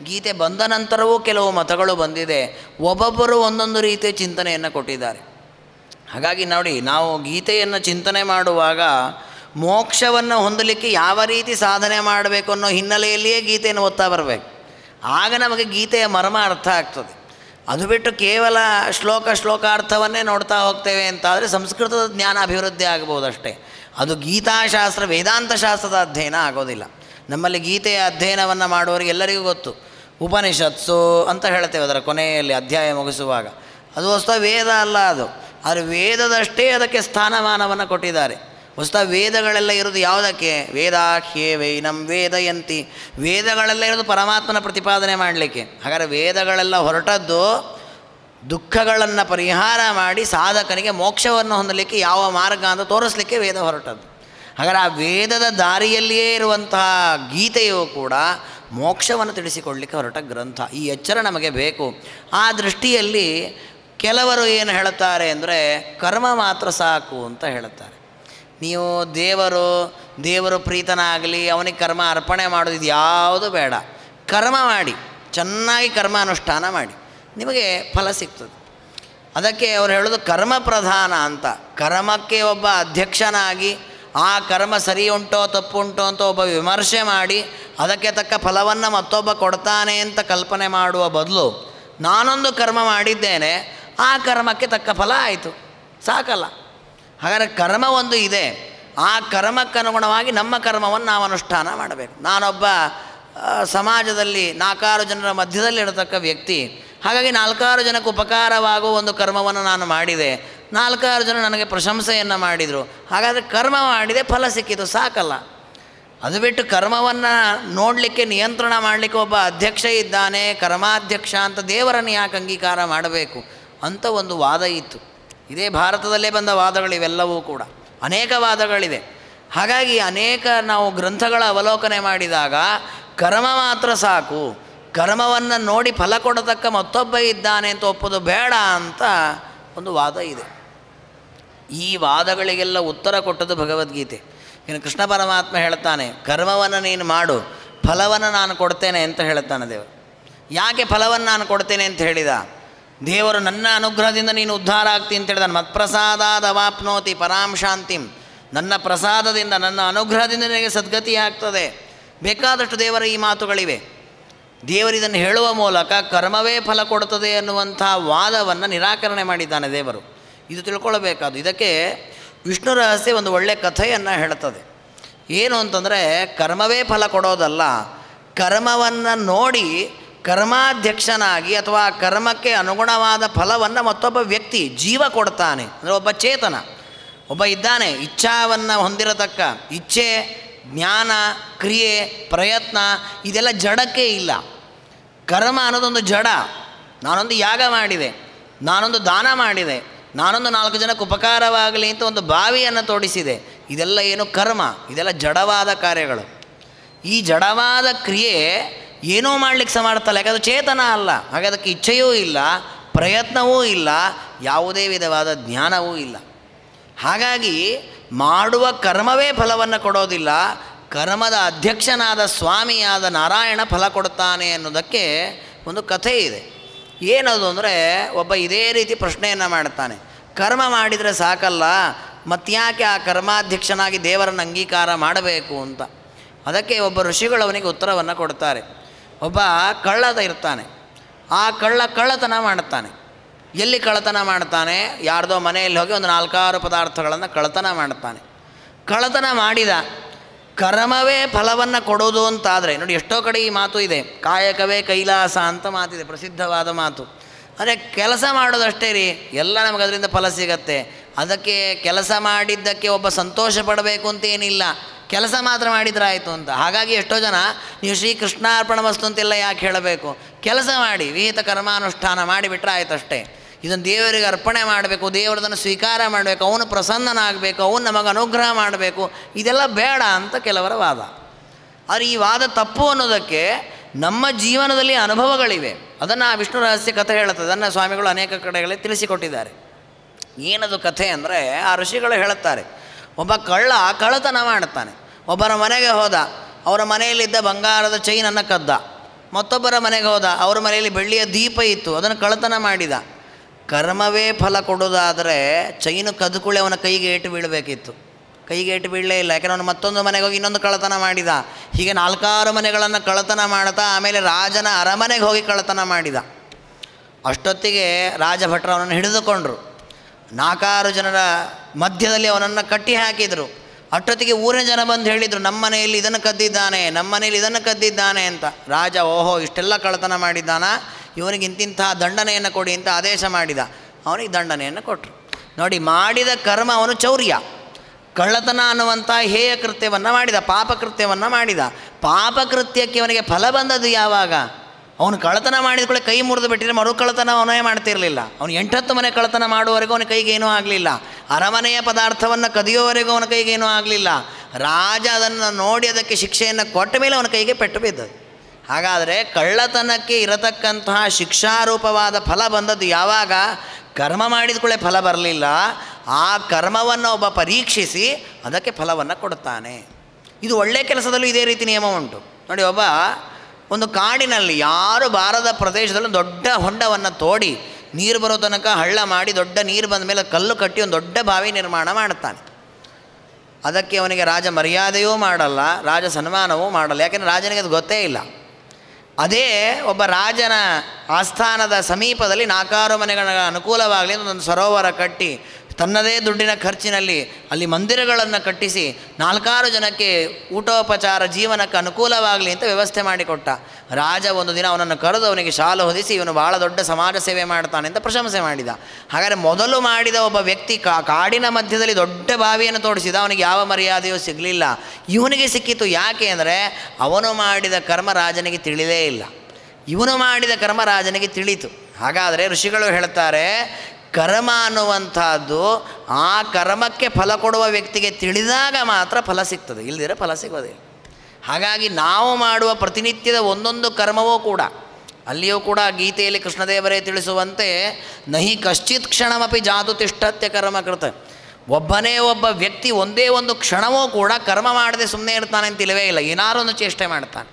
ಗೀತೆ ಬಂದ ನಂತರವೂ ಕೆಲವು ಮತಗಳು ಬಂದಿದೆ ಒಬ್ಬೊಬ್ಬರು ಒಂದೊಂದು ರೀತಿಯ ಚಿಂತನೆಯನ್ನು ಕೊಟ್ಟಿದ್ದಾರೆ ಹಾಗಾಗಿ ನೋಡಿ ನಾವು ಗೀತೆಯನ್ನು ಚಿಂತನೆ ಮಾಡುವಾಗ ಮೋಕ್ಷವನ್ನು ಹೊಂದಲಿಕ್ಕೆ ಯಾವ ರೀತಿ ಸಾಧನೆ ಮಾಡಬೇಕು ಅನ್ನೋ ಹಿನ್ನೆಲೆಯಲ್ಲಿಯೇ ಗೀತೆಯನ್ನು ಓದ್ತಾ ಬರಬೇಕು ಆಗ ನಮಗೆ ಗೀತೆಯ ಮರ್ಮ ಅರ್ಥ ಆಗ್ತದೆ ಅದು ಬಿಟ್ಟು ಕೇವಲ ಶ್ಲೋಕ ಶ್ಲೋಕಾರ್ಥವನ್ನೇ ನೋಡ್ತಾ ಹೋಗ್ತೇವೆ ಅಂತಾದರೆ ಸಂಸ್ಕೃತದ ಜ್ಞಾನ ಅಭಿವೃದ್ಧಿ ಆಗ್ಬೋದಷ್ಟೇ ಅದು ಗೀತಾಶಾಸ್ತ್ರ ಶಾಸ್ತ್ರದ ಅಧ್ಯಯನ ಆಗೋದಿಲ್ಲ ನಮ್ಮಲ್ಲಿ ಗೀತೆಯ ಅಧ್ಯಯನವನ್ನು ಮಾಡುವವರಿಗೆ ಎಲ್ಲರಿಗೂ ಗೊತ್ತು ಉಪನಿಷತ್ಸು ಅಂತ ಹೇಳ್ತೇವೆ ಅದರ ಕೊನೆಯಲ್ಲಿ ಅಧ್ಯಾಯ ಮುಗಿಸುವಾಗ ಅದು ವಸ್ತು ವೇದ ಅಲ್ಲ ಅದು ಆದರೆ ವೇದದಷ್ಟೇ ಅದಕ್ಕೆ ಸ್ಥಾನಮಾನವನ್ನು ಕೊಟ್ಟಿದ್ದಾರೆ ಹೊಸತ ವೇದಗಳೆಲ್ಲ ಇರೋದು ಯಾವುದಕ್ಕೆ ವೈ ನಮ್ಮ ವೇದಯಂತಿ ವೇದಗಳೆಲ್ಲ ಇರೋದು ಪರಮಾತ್ಮನ ಪ್ರತಿಪಾದನೆ ಮಾಡಲಿಕ್ಕೆ ಹಾಗಾದರೆ ವೇದಗಳೆಲ್ಲ ಹೊರಟದ್ದು ದುಃಖಗಳನ್ನು ಪರಿಹಾರ ಮಾಡಿ ಸಾಧಕನಿಗೆ ಮೋಕ್ಷವನ್ನು ಹೊಂದಲಿಕ್ಕೆ ಯಾವ ಮಾರ್ಗ ಅಂತ ತೋರಿಸ್ಲಿಕ್ಕೆ ವೇದ ಹೊರಟದ್ದು ಹಾಗಾದರೆ ಆ ವೇದದ ದಾರಿಯಲ್ಲಿಯೇ ಇರುವಂತಹ ಗೀತೆಯು ಕೂಡ ಮೋಕ್ಷವನ್ನು ತಿಳಿಸಿಕೊಳ್ಳಲಿಕ್ಕೆ ಹೊರಟ ಗ್ರಂಥ ಈ ಎಚ್ಚರ ನಮಗೆ ಬೇಕು ಆ ದೃಷ್ಟಿಯಲ್ಲಿ ಕೆಲವರು ಏನು ಹೇಳುತ್ತಾರೆ ಅಂದರೆ ಕರ್ಮ ಮಾತ್ರ ಸಾಕು ಅಂತ ಹೇಳುತ್ತಾರೆ ನೀವು ದೇವರು ದೇವರು ಪ್ರೀತನಾಗಲಿ ಅವನಿಗೆ ಕರ್ಮ ಅರ್ಪಣೆ ಮಾಡೋದು ಯಾವುದು ಬೇಡ ಕರ್ಮ ಮಾಡಿ ಚೆನ್ನಾಗಿ ಕರ್ಮ ಅನುಷ್ಠಾನ ಮಾಡಿ ನಿಮಗೆ ಫಲ ಸಿಗ್ತದೆ ಅದಕ್ಕೆ ಅವರು ಹೇಳೋದು ಕರ್ಮ ಪ್ರಧಾನ ಅಂತ ಕರ್ಮಕ್ಕೆ ಒಬ್ಬ ಅಧ್ಯಕ್ಷನಾಗಿ ಆ ಕರ್ಮ ಸರಿ ಉಂಟೋ ತಪ್ಪು ಉಂಟೋ ಅಂತ ಒಬ್ಬ ವಿಮರ್ಶೆ ಮಾಡಿ ಅದಕ್ಕೆ ತಕ್ಕ ಫಲವನ್ನು ಮತ್ತೊಬ್ಬ ಕೊಡ್ತಾನೆ ಅಂತ ಕಲ್ಪನೆ ಮಾಡುವ ಬದಲು ನಾನೊಂದು ಕರ್ಮ ಮಾಡಿದ್ದೇನೆ ಆ ಕರ್ಮಕ್ಕೆ ತಕ್ಕ ಫಲ ಆಯಿತು ಸಾಕಲ್ಲ ಹಾಗಾದರೆ ಕರ್ಮ ಒಂದು ಇದೆ ಆ ಕರ್ಮಕ್ಕನುಗುಣವಾಗಿ ನಮ್ಮ ಕರ್ಮವನ್ನು ನಾವು ಅನುಷ್ಠಾನ ಮಾಡಬೇಕು ನಾನೊಬ್ಬ ಸಮಾಜದಲ್ಲಿ ನಾಲ್ಕಾರು ಜನರ ಮಧ್ಯದಲ್ಲಿ ಇರತಕ್ಕ ವ್ಯಕ್ತಿ ಹಾಗಾಗಿ ನಾಲ್ಕಾರು ಜನಕ್ಕೆ ಉಪಕಾರವಾಗುವ ಒಂದು ಕರ್ಮವನ್ನು ನಾನು ಮಾಡಿದೆ ನಾಲ್ಕಾರು ಜನ ನನಗೆ ಪ್ರಶಂಸೆಯನ್ನು ಮಾಡಿದರು ಹಾಗಾದರೆ ಕರ್ಮ ಮಾಡಿದೆ ಫಲ ಸಿಕ್ಕಿತು ಸಾಕಲ್ಲ ಅದು ಬಿಟ್ಟು ಕರ್ಮವನ್ನು ನೋಡಲಿಕ್ಕೆ ನಿಯಂತ್ರಣ ಮಾಡಲಿಕ್ಕೆ ಒಬ್ಬ ಅಧ್ಯಕ್ಷ ಇದ್ದಾನೆ ಕರ್ಮಾಧ್ಯಕ್ಷ ಅಂತ ದೇವರನ್ನು ಯಾಕೆ ಅಂಗೀಕಾರ ಮಾಡಬೇಕು ಅಂತ ಒಂದು ವಾದ ಇತ್ತು ಇದೇ ಭಾರತದಲ್ಲೇ ಬಂದ ವಾದಗಳಿವೆಲ್ಲವೂ ಕೂಡ ಅನೇಕ ವಾದಗಳಿವೆ ಹಾಗಾಗಿ ಅನೇಕ ನಾವು ಗ್ರಂಥಗಳ ಅವಲೋಕನೆ ಮಾಡಿದಾಗ ಕರ್ಮ ಮಾತ್ರ ಸಾಕು ಕರ್ಮವನ್ನು ನೋಡಿ ಫಲ ಕೊಡತಕ್ಕ ಮತ್ತೊಬ್ಬ ಇದ್ದಾನೆ ಅಂತ ಒಪ್ಪೋದು ಬೇಡ ಅಂತ ಒಂದು ವಾದ ಇದೆ ಈ ವಾದಗಳಿಗೆಲ್ಲ ಉತ್ತರ ಕೊಟ್ಟದ್ದು ಭಗವದ್ಗೀತೆ ಇನ್ನು ಕೃಷ್ಣ ಪರಮಾತ್ಮ ಹೇಳ್ತಾನೆ ಕರ್ಮವನ್ನು ನೀನು ಮಾಡು ಫಲವನ್ನು ನಾನು ಕೊಡ್ತೇನೆ ಅಂತ ಹೇಳ್ತಾನೆ ದೇವ ಯಾಕೆ ಫಲವನ್ನು ನಾನು ಕೊಡ್ತೇನೆ ಅಂತ ಹೇಳಿದ ದೇವರು ನನ್ನ ಅನುಗ್ರಹದಿಂದ ನೀನು ಉದ್ಧಾರ ಆಗ್ತಿ ಅಂತ ನಾನು ಮತ್ಪ್ರಸಾದಾದ ವಾಪ್ನೋತಿ ಪರಾಂ ಶಾಂತಿಂ ನನ್ನ ಪ್ರಸಾದದಿಂದ ನನ್ನ ಅನುಗ್ರಹದಿಂದ ನಿನಗೆ ಸದ್ಗತಿ ಆಗ್ತದೆ ಬೇಕಾದಷ್ಟು ದೇವರ ಈ ಮಾತುಗಳಿವೆ ದೇವರಿದನ್ನು ಹೇಳುವ ಮೂಲಕ ಕರ್ಮವೇ ಫಲ ಕೊಡ್ತದೆ ಅನ್ನುವಂಥ ವಾದವನ್ನು ನಿರಾಕರಣೆ ಮಾಡಿದ್ದಾನೆ ದೇವರು ಇದು ತಿಳ್ಕೊಳ್ಬೇಕಾದು ಇದಕ್ಕೆ ವಿಷ್ಣು ರಹಸ್ಯ ಒಂದು ಒಳ್ಳೆಯ ಕಥೆಯನ್ನು ಹೇಳ್ತದೆ ಏನು ಅಂತಂದರೆ ಕರ್ಮವೇ ಫಲ ಕೊಡೋದಲ್ಲ ಕರ್ಮವನ್ನು ನೋಡಿ ಕರ್ಮಾಧ್ಯಕ್ಷನಾಗಿ ಅಥವಾ ಕರ್ಮಕ್ಕೆ ಅನುಗುಣವಾದ ಫಲವನ್ನು ಮತ್ತೊಬ್ಬ ವ್ಯಕ್ತಿ ಜೀವ ಕೊಡ್ತಾನೆ ಅಂದರೆ ಒಬ್ಬ ಚೇತನ ಒಬ್ಬ ಇದ್ದಾನೆ ಇಚ್ಛಾವನ್ನು ಹೊಂದಿರತಕ್ಕ ಇಚ್ಛೆ ಜ್ಞಾನ ಕ್ರಿಯೆ ಪ್ರಯತ್ನ ಇದೆಲ್ಲ ಜಡಕ್ಕೆ ಇಲ್ಲ ಕರ್ಮ ಅನ್ನೋದೊಂದು ಜಡ ನಾನೊಂದು ಯಾಗ ಮಾಡಿದೆ ನಾನೊಂದು ದಾನ ಮಾಡಿದೆ ನಾನೊಂದು ನಾಲ್ಕು ಜನಕ್ಕೆ ಉಪಕಾರವಾಗಲಿ ಅಂತ ಒಂದು ಬಾವಿಯನ್ನು ತೋಡಿಸಿದೆ ಇದೆಲ್ಲ ಏನು ಕರ್ಮ ಇದೆಲ್ಲ ಜಡವಾದ ಕಾರ್ಯಗಳು ಈ ಜಡವಾದ ಕ್ರಿಯೆ ಏನೋ ಮಾಡಲಿಕ್ಕೆ ಸಹ ಮಾಡ್ತಲ್ಲ ಯಾಕಂದರೆ ಚೇತನ ಅಲ್ಲ ಹಾಗೆ ಅದಕ್ಕೆ ಇಚ್ಛೆಯೂ ಇಲ್ಲ ಪ್ರಯತ್ನವೂ ಇಲ್ಲ ಯಾವುದೇ ವಿಧವಾದ ಜ್ಞಾನವೂ ಇಲ್ಲ ಹಾಗಾಗಿ ಮಾಡುವ ಕರ್ಮವೇ ಫಲವನ್ನು ಕೊಡೋದಿಲ್ಲ ಕರ್ಮದ ಅಧ್ಯಕ್ಷನಾದ ಸ್ವಾಮಿಯಾದ ನಾರಾಯಣ ಫಲ ಕೊಡ್ತಾನೆ ಅನ್ನೋದಕ್ಕೆ ಒಂದು ಕಥೆ ಇದೆ ಏನದು ಅಂದರೆ ಒಬ್ಬ ಇದೇ ರೀತಿ ಪ್ರಶ್ನೆಯನ್ನು ಮಾಡ್ತಾನೆ ಕರ್ಮ ಮಾಡಿದರೆ ಸಾಕಲ್ಲ ಮತ್ತ್ಯಾಕೆ ಆ ಕರ್ಮಾಧ್ಯಕ್ಷನಾಗಿ ದೇವರನ್ನು ಅಂಗೀಕಾರ ಮಾಡಬೇಕು ಅಂತ ಅದಕ್ಕೆ ಒಬ್ಬ ಋಷಿಗಳು ಅವನಿಗೆ ಉತ್ತರವನ್ನು ಕೊಡ್ತಾರೆ ಒಬ್ಬ ಕಳ್ಳದ ಇರ್ತಾನೆ ಆ ಕಳ್ಳ ಕಳ್ಳತನ ಮಾಡ್ತಾನೆ ಎಲ್ಲಿ ಕಳ್ಳತನ ಮಾಡ್ತಾನೆ ಯಾರ್ದೋ ಮನೆಯಲ್ಲಿ ಹೋಗಿ ಒಂದು ನಾಲ್ಕಾರು ಪದಾರ್ಥಗಳನ್ನು ಕಳ್ಳತನ ಮಾಡ್ತಾನೆ ಕಳ್ಳತನ ಮಾಡಿದ ಕರ್ಮವೇ ಫಲವನ್ನು ಕೊಡೋದು ಅಂತಾದರೆ ನೋಡಿ ಎಷ್ಟೋ ಕಡೆ ಈ ಮಾತು ಇದೆ ಕಾಯಕವೇ ಕೈಲಾಸ ಅಂತ ಮಾತಿದೆ ಪ್ರಸಿದ್ಧವಾದ ಮಾತು ಅಂದರೆ ಕೆಲಸ ಮಾಡೋದಷ್ಟೇ ರೀ ಎಲ್ಲ ನಮಗೆ ಅದರಿಂದ ಫಲ ಸಿಗತ್ತೆ ಅದಕ್ಕೆ ಕೆಲಸ ಮಾಡಿದ್ದಕ್ಕೆ ಒಬ್ಬ ಸಂತೋಷ ಪಡಬೇಕು ಅಂತೇನಿಲ್ಲ ಕೆಲಸ ಮಾತ್ರ ಮಾಡಿದ್ರೆ ಆಯಿತು ಅಂತ ಹಾಗಾಗಿ ಎಷ್ಟೋ ಜನ ನೀವು ಅರ್ಪಣ ವಸ್ತು ಅಂತಿಲ್ಲ ಯಾಕೆ ಹೇಳಬೇಕು ಕೆಲಸ ಮಾಡಿ ವಿಹಿತ ಕರ್ಮಾನುಷ್ಠಾನ ಮಾಡಿಬಿಟ್ರೆ ಅಷ್ಟೇ ಇದನ್ನು ದೇವರಿಗೆ ಅರ್ಪಣೆ ಮಾಡಬೇಕು ದೇವರದನ್ನು ಸ್ವೀಕಾರ ಮಾಡಬೇಕು ಅವನು ಪ್ರಸನ್ನನಾಗಬೇಕು ಅವನು ನಮಗೆ ಅನುಗ್ರಹ ಮಾಡಬೇಕು ಇದೆಲ್ಲ ಬೇಡ ಅಂತ ಕೆಲವರ ವಾದ ಆದರೆ ಈ ವಾದ ತಪ್ಪು ಅನ್ನೋದಕ್ಕೆ ನಮ್ಮ ಜೀವನದಲ್ಲಿ ಅನುಭವಗಳಿವೆ ಅದನ್ನು ಆ ವಿಷ್ಣು ರಹಸ್ಯ ಕಥೆ ಹೇಳುತ್ತೆ ಅದನ್ನು ಸ್ವಾಮಿಗಳು ಅನೇಕ ಕಡೆಗಳಲ್ಲಿ ತಿಳಿಸಿಕೊಟ್ಟಿದ್ದಾರೆ ಏನದು ಕಥೆ ಅಂದರೆ ಆ ಋಷಿಗಳು ಹೇಳುತ್ತಾರೆ ಒಬ್ಬ ಕಳ್ಳ ಕಳ್ಳತನ ಮಾಡುತ್ತಾನೆ ಒಬ್ಬರ ಮನೆಗೆ ಹೋದ ಅವರ ಮನೆಯಲ್ಲಿದ್ದ ಬಂಗಾರದ ಚೈನನ್ನು ಕದ್ದ ಮತ್ತೊಬ್ಬರ ಮನೆಗೆ ಹೋದ ಅವರ ಮನೆಯಲ್ಲಿ ಬೆಳ್ಳಿಯ ದೀಪ ಇತ್ತು ಅದನ್ನು ಕಳತನ ಮಾಡಿದ ಕರ್ಮವೇ ಫಲ ಕೊಡೋದಾದರೆ ಚೈನು ಕದ್ದುಕೊಳ್ಳಿ ಅವನ ಕೈಗೆ ಏಟು ಬೀಳಬೇಕಿತ್ತು ಕೈಗೆ ಏಟು ಬೀಳಲೇ ಇಲ್ಲ ಯಾಕೆಂದ್ರೆ ಅವನು ಮತ್ತೊಂದು ಮನೆಗೆ ಹೋಗಿ ಇನ್ನೊಂದು ಕಳತನ ಮಾಡಿದ ಹೀಗೆ ನಾಲ್ಕಾರು ಮನೆಗಳನ್ನು ಕಳತನ ಮಾಡ್ತಾ ಆಮೇಲೆ ರಾಜನ ಅರಮನೆಗೆ ಹೋಗಿ ಕಳತನ ಮಾಡಿದ ಅಷ್ಟೊತ್ತಿಗೆ ರಾಜಭಟ್ರು ಅವನನ್ನು ಹಿಡಿದುಕೊಂಡರು ನಾಲ್ಕಾರು ಜನರ ಮಧ್ಯದಲ್ಲಿ ಅವನನ್ನು ಕಟ್ಟಿ ಹಾಕಿದರು ಅಷ್ಟೊತ್ತಿಗೆ ಊರಿನ ಜನ ಬಂದು ಹೇಳಿದರು ನಮ್ಮ ಮನೆಯಲ್ಲಿ ಇದನ್ನು ಕದ್ದಿದ್ದಾನೆ ನಮ್ಮ ಮನೆಯಲ್ಲಿ ಇದನ್ನು ಕದ್ದಿದ್ದಾನೆ ಅಂತ ರಾಜ ಓಹೋ ಇಷ್ಟೆಲ್ಲ ಕಳ್ಳತನ ಮಾಡಿದ್ದಾನ ಇವನಿಗೆ ಇಂತಿಂತಹ ದಂಡನೆಯನ್ನು ಕೊಡಿ ಅಂತ ಆದೇಶ ಮಾಡಿದ ಅವನಿಗೆ ದಂಡನೆಯನ್ನು ಕೊಟ್ಟರು ನೋಡಿ ಮಾಡಿದ ಕರ್ಮ ಅವನು ಚೌರ್ಯ ಕಳ್ಳತನ ಅನ್ನುವಂಥ ಹೇಯ ಕೃತ್ಯವನ್ನು ಮಾಡಿದ ಪಾಪಕೃತ್ಯವನ್ನು ಮಾಡಿದ ಪಾಪಕೃತ್ಯಕ್ಕೆ ಅವನಿಗೆ ಫಲ ಬಂದದ್ದು ಯಾವಾಗ ಅವನು ಕಳ್ಳತನ ಮಾಡಿದ ಕೂಡ ಕೈ ಮುರಿದು ಬಿಟ್ಟಿದ್ರೆ ಮರು ಕಳತನ ಅವನೇ ಮಾಡ್ತಿರಲಿಲ್ಲ ಅವನು ಎಂಟತ್ತು ಮನೆ ಕಳ್ಳತನ ಮಾಡುವವರೆಗೂ ಅವನ ಕೈಗೆ ಏನೂ ಆಗಲಿಲ್ಲ ಅರಮನೆಯ ಪದಾರ್ಥವನ್ನು ಕದಿಯುವವರೆಗೂ ಅವನ ಕೈಗೇನೂ ಆಗಲಿಲ್ಲ ರಾಜ ಅದನ್ನು ನೋಡಿ ಅದಕ್ಕೆ ಶಿಕ್ಷೆಯನ್ನು ಕೊಟ್ಟ ಮೇಲೆ ಅವನ ಕೈಗೆ ಪೆಟ್ಟು ಬಿದ್ದದು ಹಾಗಾದರೆ ಕಳ್ಳತನಕ್ಕೆ ಇರತಕ್ಕಂತಹ ಶಿಕ್ಷಾರೂಪವಾದ ಫಲ ಬಂದದ್ದು ಯಾವಾಗ ಕರ್ಮ ಮಾಡಿದ ಕೂಡ ಫಲ ಬರಲಿಲ್ಲ ಆ ಕರ್ಮವನ್ನು ಒಬ್ಬ ಪರೀಕ್ಷಿಸಿ ಅದಕ್ಕೆ ಫಲವನ್ನು ಕೊಡುತ್ತಾನೆ ಇದು ಒಳ್ಳೆಯ ಕೆಲಸದಲ್ಲೂ ಇದೇ ರೀತಿ ನಿಯಮ ಉಂಟು ನೋಡಿ ಒಬ್ಬ ಒಂದು ಕಾಡಿನಲ್ಲಿ ಯಾರು ಬಾರದ ಪ್ರದೇಶದಲ್ಲಿ ದೊಡ್ಡ ಹೊಂಡವನ್ನು ತೋಡಿ ನೀರು ಬರೋ ತನಕ ಹಳ್ಳ ಮಾಡಿ ದೊಡ್ಡ ನೀರು ಬಂದ ಮೇಲೆ ಕಲ್ಲು ಕಟ್ಟಿ ಒಂದು ದೊಡ್ಡ ಬಾವಿ ನಿರ್ಮಾಣ ಮಾಡ್ತಾನೆ ಅದಕ್ಕೆ ಅವನಿಗೆ ರಾಜ ಮರ್ಯಾದೆಯೂ ಮಾಡಲ್ಲ ರಾಜ ಸನ್ಮಾನವೂ ಮಾಡಲ್ಲ ಯಾಕೆಂದರೆ ರಾಜನಿಗೆ ಅದು ಗೊತ್ತೇ ಇಲ್ಲ ಅದೇ ಒಬ್ಬ ರಾಜನ ಆಸ್ಥಾನದ ಸಮೀಪದಲ್ಲಿ ನಾಲ್ಕಾರು ಮನೆಗಳ ಅನುಕೂಲವಾಗಲಿ ಒಂದೊಂದು ಸರೋವರ ಕಟ್ಟಿ ತನ್ನದೇ ದುಡ್ಡಿನ ಖರ್ಚಿನಲ್ಲಿ ಅಲ್ಲಿ ಮಂದಿರಗಳನ್ನು ಕಟ್ಟಿಸಿ ನಾಲ್ಕಾರು ಜನಕ್ಕೆ ಊಟೋಪಚಾರ ಜೀವನಕ್ಕೆ ಅನುಕೂಲವಾಗಲಿ ಅಂತ ವ್ಯವಸ್ಥೆ ಮಾಡಿಕೊಟ್ಟ ರಾಜ ಒಂದು ದಿನ ಅವನನ್ನು ಕರೆದು ಅವನಿಗೆ ಶಾಲು ಹೊದಿಸಿ ಇವನು ಭಾಳ ದೊಡ್ಡ ಸಮಾಜ ಸೇವೆ ಮಾಡ್ತಾನೆ ಅಂತ ಪ್ರಶಂಸೆ ಮಾಡಿದ ಹಾಗಾದರೆ ಮೊದಲು ಮಾಡಿದ ಒಬ್ಬ ವ್ಯಕ್ತಿ ಕಾಡಿನ ಮಧ್ಯದಲ್ಲಿ ದೊಡ್ಡ ಬಾವಿಯನ್ನು ತೋಡಿಸಿದ ಅವನಿಗೆ ಯಾವ ಮರ್ಯಾದೆಯೂ ಸಿಗಲಿಲ್ಲ ಇವನಿಗೆ ಸಿಕ್ಕಿತು ಯಾಕೆ ಅಂದರೆ ಅವನು ಮಾಡಿದ ಕರ್ಮ ರಾಜನಿಗೆ ತಿಳಿದೇ ಇಲ್ಲ ಇವನು ಮಾಡಿದ ಕರ್ಮ ರಾಜನಿಗೆ ತಿಳಿತು ಹಾಗಾದರೆ ಋಷಿಗಳು ಹೇಳ್ತಾರೆ ಕರ್ಮ ಅನ್ನುವಂಥದ್ದು ಆ ಕರ್ಮಕ್ಕೆ ಫಲ ಕೊಡುವ ವ್ಯಕ್ತಿಗೆ ತಿಳಿದಾಗ ಮಾತ್ರ ಫಲ ಸಿಗ್ತದೆ ಇಲ್ಲದಿರ ಫಲ ಸಿಗೋದಿಲ್ಲ ಹಾಗಾಗಿ ನಾವು ಮಾಡುವ ಪ್ರತಿನಿತ್ಯದ ಒಂದೊಂದು ಕರ್ಮವೂ ಕೂಡ ಅಲ್ಲಿಯೂ ಕೂಡ ಗೀತೆಯಲ್ಲಿ ಕೃಷ್ಣದೇವರೇ ತಿಳಿಸುವಂತೆ ನಹಿ ಕಶ್ಚಿತ್ ಕ್ಷಣಮಪಿ ಜಾತು ತಿಷ್ಟತ್ಯ ಕರ್ಮ ಕೃತ ಒಬ್ಬನೇ ಒಬ್ಬ ವ್ಯಕ್ತಿ ಒಂದೇ ಒಂದು ಕ್ಷಣವೂ ಕೂಡ ಕರ್ಮ ಮಾಡದೆ ಸುಮ್ಮನೆ ಇರ್ತಾನೆ ಅಂತ ಇಲ್ಲವೇ ಇಲ್ಲ ಏನಾರೊಂದು ಚೇಷ್ಟೆ ಮಾಡ್ತಾನೆ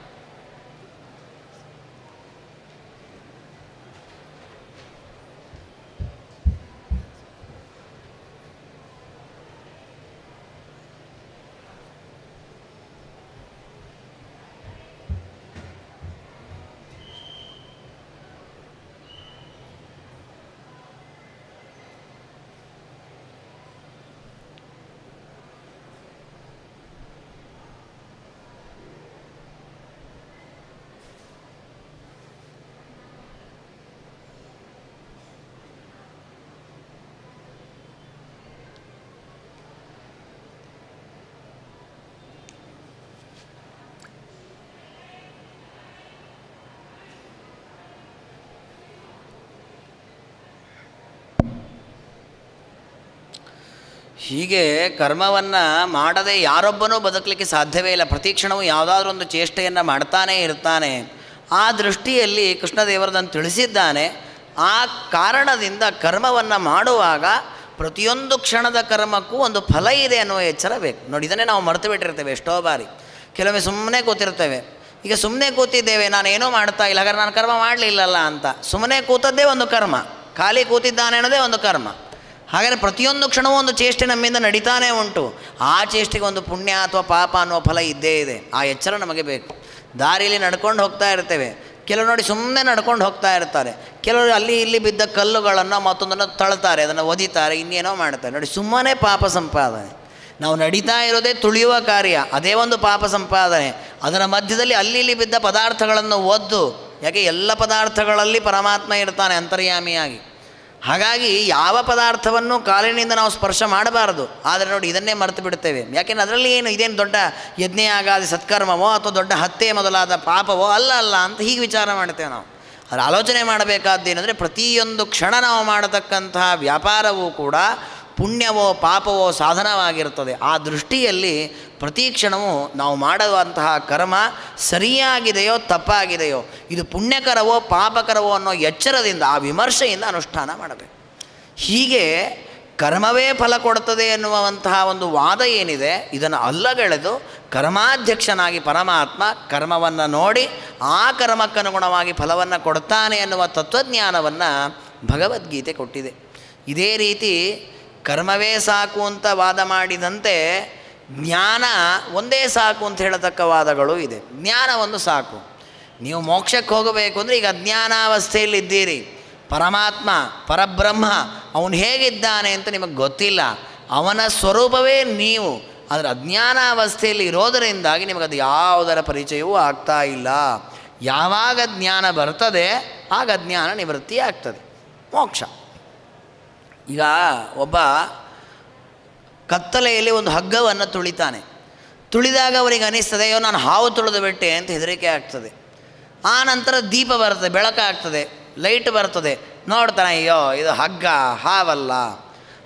ಹೀಗೆ ಕರ್ಮವನ್ನು ಮಾಡದೆ ಯಾರೊಬ್ಬನೂ ಬದುಕಲಿಕ್ಕೆ ಸಾಧ್ಯವೇ ಇಲ್ಲ ಪ್ರತಿ ಕ್ಷಣವೂ ಯಾವುದಾದ್ರೂ ಒಂದು ಚೇಷ್ಟೆಯನ್ನು ಮಾಡ್ತಾನೆ ಇರ್ತಾನೆ ಆ ದೃಷ್ಟಿಯಲ್ಲಿ ಕೃಷ್ಣದೇವರದನ್ನು ತಿಳಿಸಿದ್ದಾನೆ ಆ ಕಾರಣದಿಂದ ಕರ್ಮವನ್ನು ಮಾಡುವಾಗ ಪ್ರತಿಯೊಂದು ಕ್ಷಣದ ಕರ್ಮಕ್ಕೂ ಒಂದು ಫಲ ಇದೆ ಅನ್ನುವ ಎಚ್ಚರ ಬೇಕು ನೋಡಿ ಇದನ್ನೇ ನಾವು ಮರೆತು ಬಿಟ್ಟಿರ್ತೇವೆ ಎಷ್ಟೋ ಬಾರಿ ಕೆಲವೊಮ್ಮೆ ಸುಮ್ಮನೆ ಕೂತಿರ್ತೇವೆ ಈಗ ಸುಮ್ಮನೆ ಕೂತಿದ್ದೇವೆ ನಾನೇನೂ ಮಾಡ್ತಾ ಇಲ್ಲ ಹಾಗಾದ್ರೆ ನಾನು ಕರ್ಮ ಮಾಡಲಿಲ್ಲಲ್ಲ ಅಂತ ಸುಮ್ಮನೆ ಕೂತದ್ದೇ ಒಂದು ಕರ್ಮ ಖಾಲಿ ಕೂತಿದ್ದಾನೆ ಅನ್ನೋದೇ ಒಂದು ಕರ್ಮ ಹಾಗೆಯೇ ಪ್ರತಿಯೊಂದು ಕ್ಷಣವೂ ಒಂದು ಚೇಷ್ಟೆ ನಮ್ಮಿಂದ ನಡೀತಾನೆ ಉಂಟು ಆ ಚೇಷ್ಟೆಗೆ ಒಂದು ಪುಣ್ಯ ಅಥವಾ ಪಾಪ ಅನ್ನುವ ಫಲ ಇದ್ದೇ ಇದೆ ಆ ಎಚ್ಚರ ನಮಗೆ ಬೇಕು ದಾರಿಯಲ್ಲಿ ನಡ್ಕೊಂಡು ಹೋಗ್ತಾ ಇರ್ತೇವೆ ಕೆಲವರು ನೋಡಿ ಸುಮ್ಮನೆ ನಡ್ಕೊಂಡು ಹೋಗ್ತಾ ಇರ್ತಾರೆ ಕೆಲವರು ಅಲ್ಲಿ ಇಲ್ಲಿ ಬಿದ್ದ ಕಲ್ಲುಗಳನ್ನು ಮತ್ತೊಂದನ್ನು ತಳ್ತಾರೆ ಅದನ್ನು ಒದಿತಾರೆ ಇನ್ನೇನೋ ಮಾಡ್ತಾರೆ ನೋಡಿ ಸುಮ್ಮನೆ ಪಾಪ ಸಂಪಾದನೆ ನಾವು ನಡೀತಾ ಇರೋದೇ ತುಳಿಯುವ ಕಾರ್ಯ ಅದೇ ಒಂದು ಪಾಪ ಸಂಪಾದನೆ ಅದರ ಮಧ್ಯದಲ್ಲಿ ಅಲ್ಲಿ ಇಲ್ಲಿ ಬಿದ್ದ ಪದಾರ್ಥಗಳನ್ನು ಒದ್ದು ಯಾಕೆ ಎಲ್ಲ ಪದಾರ್ಥಗಳಲ್ಲಿ ಪರಮಾತ್ಮ ಇರ್ತಾನೆ ಅಂತರ್ಯಾಮಿಯಾಗಿ ಹಾಗಾಗಿ ಯಾವ ಪದಾರ್ಥವನ್ನು ಕಾಲಿನಿಂದ ನಾವು ಸ್ಪರ್ಶ ಮಾಡಬಾರದು ಆದರೆ ನೋಡಿ ಇದನ್ನೇ ಮರೆತು ಬಿಡುತ್ತೇವೆ ಯಾಕೆಂದರೆ ಅದರಲ್ಲಿ ಏನು ಇದೇನು ದೊಡ್ಡ ಯಜ್ಞ ಆಗಾದಿ ಸತ್ಕರ್ಮವೋ ಅಥವಾ ದೊಡ್ಡ ಹತ್ಯೆ ಮೊದಲಾದ ಪಾಪವೋ ಅಲ್ಲ ಅಲ್ಲ ಅಂತ ಹೀಗೆ ವಿಚಾರ ಮಾಡ್ತೇವೆ ನಾವು ಅದರ ಆಲೋಚನೆ ಮಾಡಬೇಕಾದ್ದೇನೆಂದರೆ ಪ್ರತಿಯೊಂದು ಕ್ಷಣ ನಾವು ಮಾಡತಕ್ಕಂತಹ ವ್ಯಾಪಾರವೂ ಕೂಡ ಪುಣ್ಯವೋ ಪಾಪವೋ ಸಾಧನವಾಗಿರುತ್ತದೆ ಆ ದೃಷ್ಟಿಯಲ್ಲಿ ಪ್ರತಿ ಕ್ಷಣವೂ ನಾವು ಮಾಡುವಂತಹ ಕರ್ಮ ಸರಿಯಾಗಿದೆಯೋ ತಪ್ಪಾಗಿದೆಯೋ ಇದು ಪುಣ್ಯಕರವೋ ಪಾಪಕರವೋ ಅನ್ನೋ ಎಚ್ಚರದಿಂದ ಆ ವಿಮರ್ಶೆಯಿಂದ ಅನುಷ್ಠಾನ ಮಾಡಬೇಕು ಹೀಗೆ ಕರ್ಮವೇ ಫಲ ಕೊಡುತ್ತದೆ ಎನ್ನುವಂತಹ ಒಂದು ವಾದ ಏನಿದೆ ಇದನ್ನು ಅಲ್ಲಗಳೆದು ಕರ್ಮಾಧ್ಯಕ್ಷನಾಗಿ ಪರಮಾತ್ಮ ಕರ್ಮವನ್ನು ನೋಡಿ ಆ ಕರ್ಮಕ್ಕನುಗುಣವಾಗಿ ಫಲವನ್ನು ಕೊಡ್ತಾನೆ ಎನ್ನುವ ತತ್ವಜ್ಞಾನವನ್ನು ಭಗವದ್ಗೀತೆ ಕೊಟ್ಟಿದೆ ಇದೇ ರೀತಿ ಕರ್ಮವೇ ಸಾಕು ಅಂತ ವಾದ ಮಾಡಿದಂತೆ ಜ್ಞಾನ ಒಂದೇ ಸಾಕು ಅಂತ ಹೇಳತಕ್ಕ ವಾದಗಳು ಇದೆ ಒಂದು ಸಾಕು ನೀವು ಮೋಕ್ಷಕ್ಕೆ ಹೋಗಬೇಕು ಅಂದರೆ ಈಗ ಅಜ್ಞಾನಾವಸ್ಥೆಯಲ್ಲಿದ್ದೀರಿ ಪರಮಾತ್ಮ ಪರಬ್ರಹ್ಮ ಅವನು ಹೇಗಿದ್ದಾನೆ ಅಂತ ನಿಮಗೆ ಗೊತ್ತಿಲ್ಲ ಅವನ ಸ್ವರೂಪವೇ ನೀವು ಅದರ ಅಜ್ಞಾನಾವಸ್ಥೆಯಲ್ಲಿ ಇರೋದರಿಂದಾಗಿ ಅದು ಯಾವುದರ ಪರಿಚಯವೂ ಆಗ್ತಾ ಇಲ್ಲ ಯಾವಾಗ ಜ್ಞಾನ ಬರ್ತದೆ ಆಗ ಜ್ಞಾನ ನಿವೃತ್ತಿ ಆಗ್ತದೆ ಮೋಕ್ಷ ಈಗ ಒಬ್ಬ ಕತ್ತಲೆಯಲ್ಲಿ ಒಂದು ಹಗ್ಗವನ್ನು ತುಳಿತಾನೆ ತುಳಿದಾಗ ಅವರಿಗೆ ಅನಿಸ್ತದೆ ಅಯ್ಯೋ ನಾನು ಹಾವು ತುಳಿದು ಬಿಟ್ಟೆ ಅಂತ ಹೆದರಿಕೆ ಆಗ್ತದೆ ಆ ನಂತರ ದೀಪ ಬರ್ತದೆ ಬೆಳಕಾಗ್ತದೆ ಲೈಟ್ ಬರ್ತದೆ ನೋಡ್ತಾನೆ ಅಯ್ಯೋ ಇದು ಹಗ್ಗ ಹಾವಲ್ಲ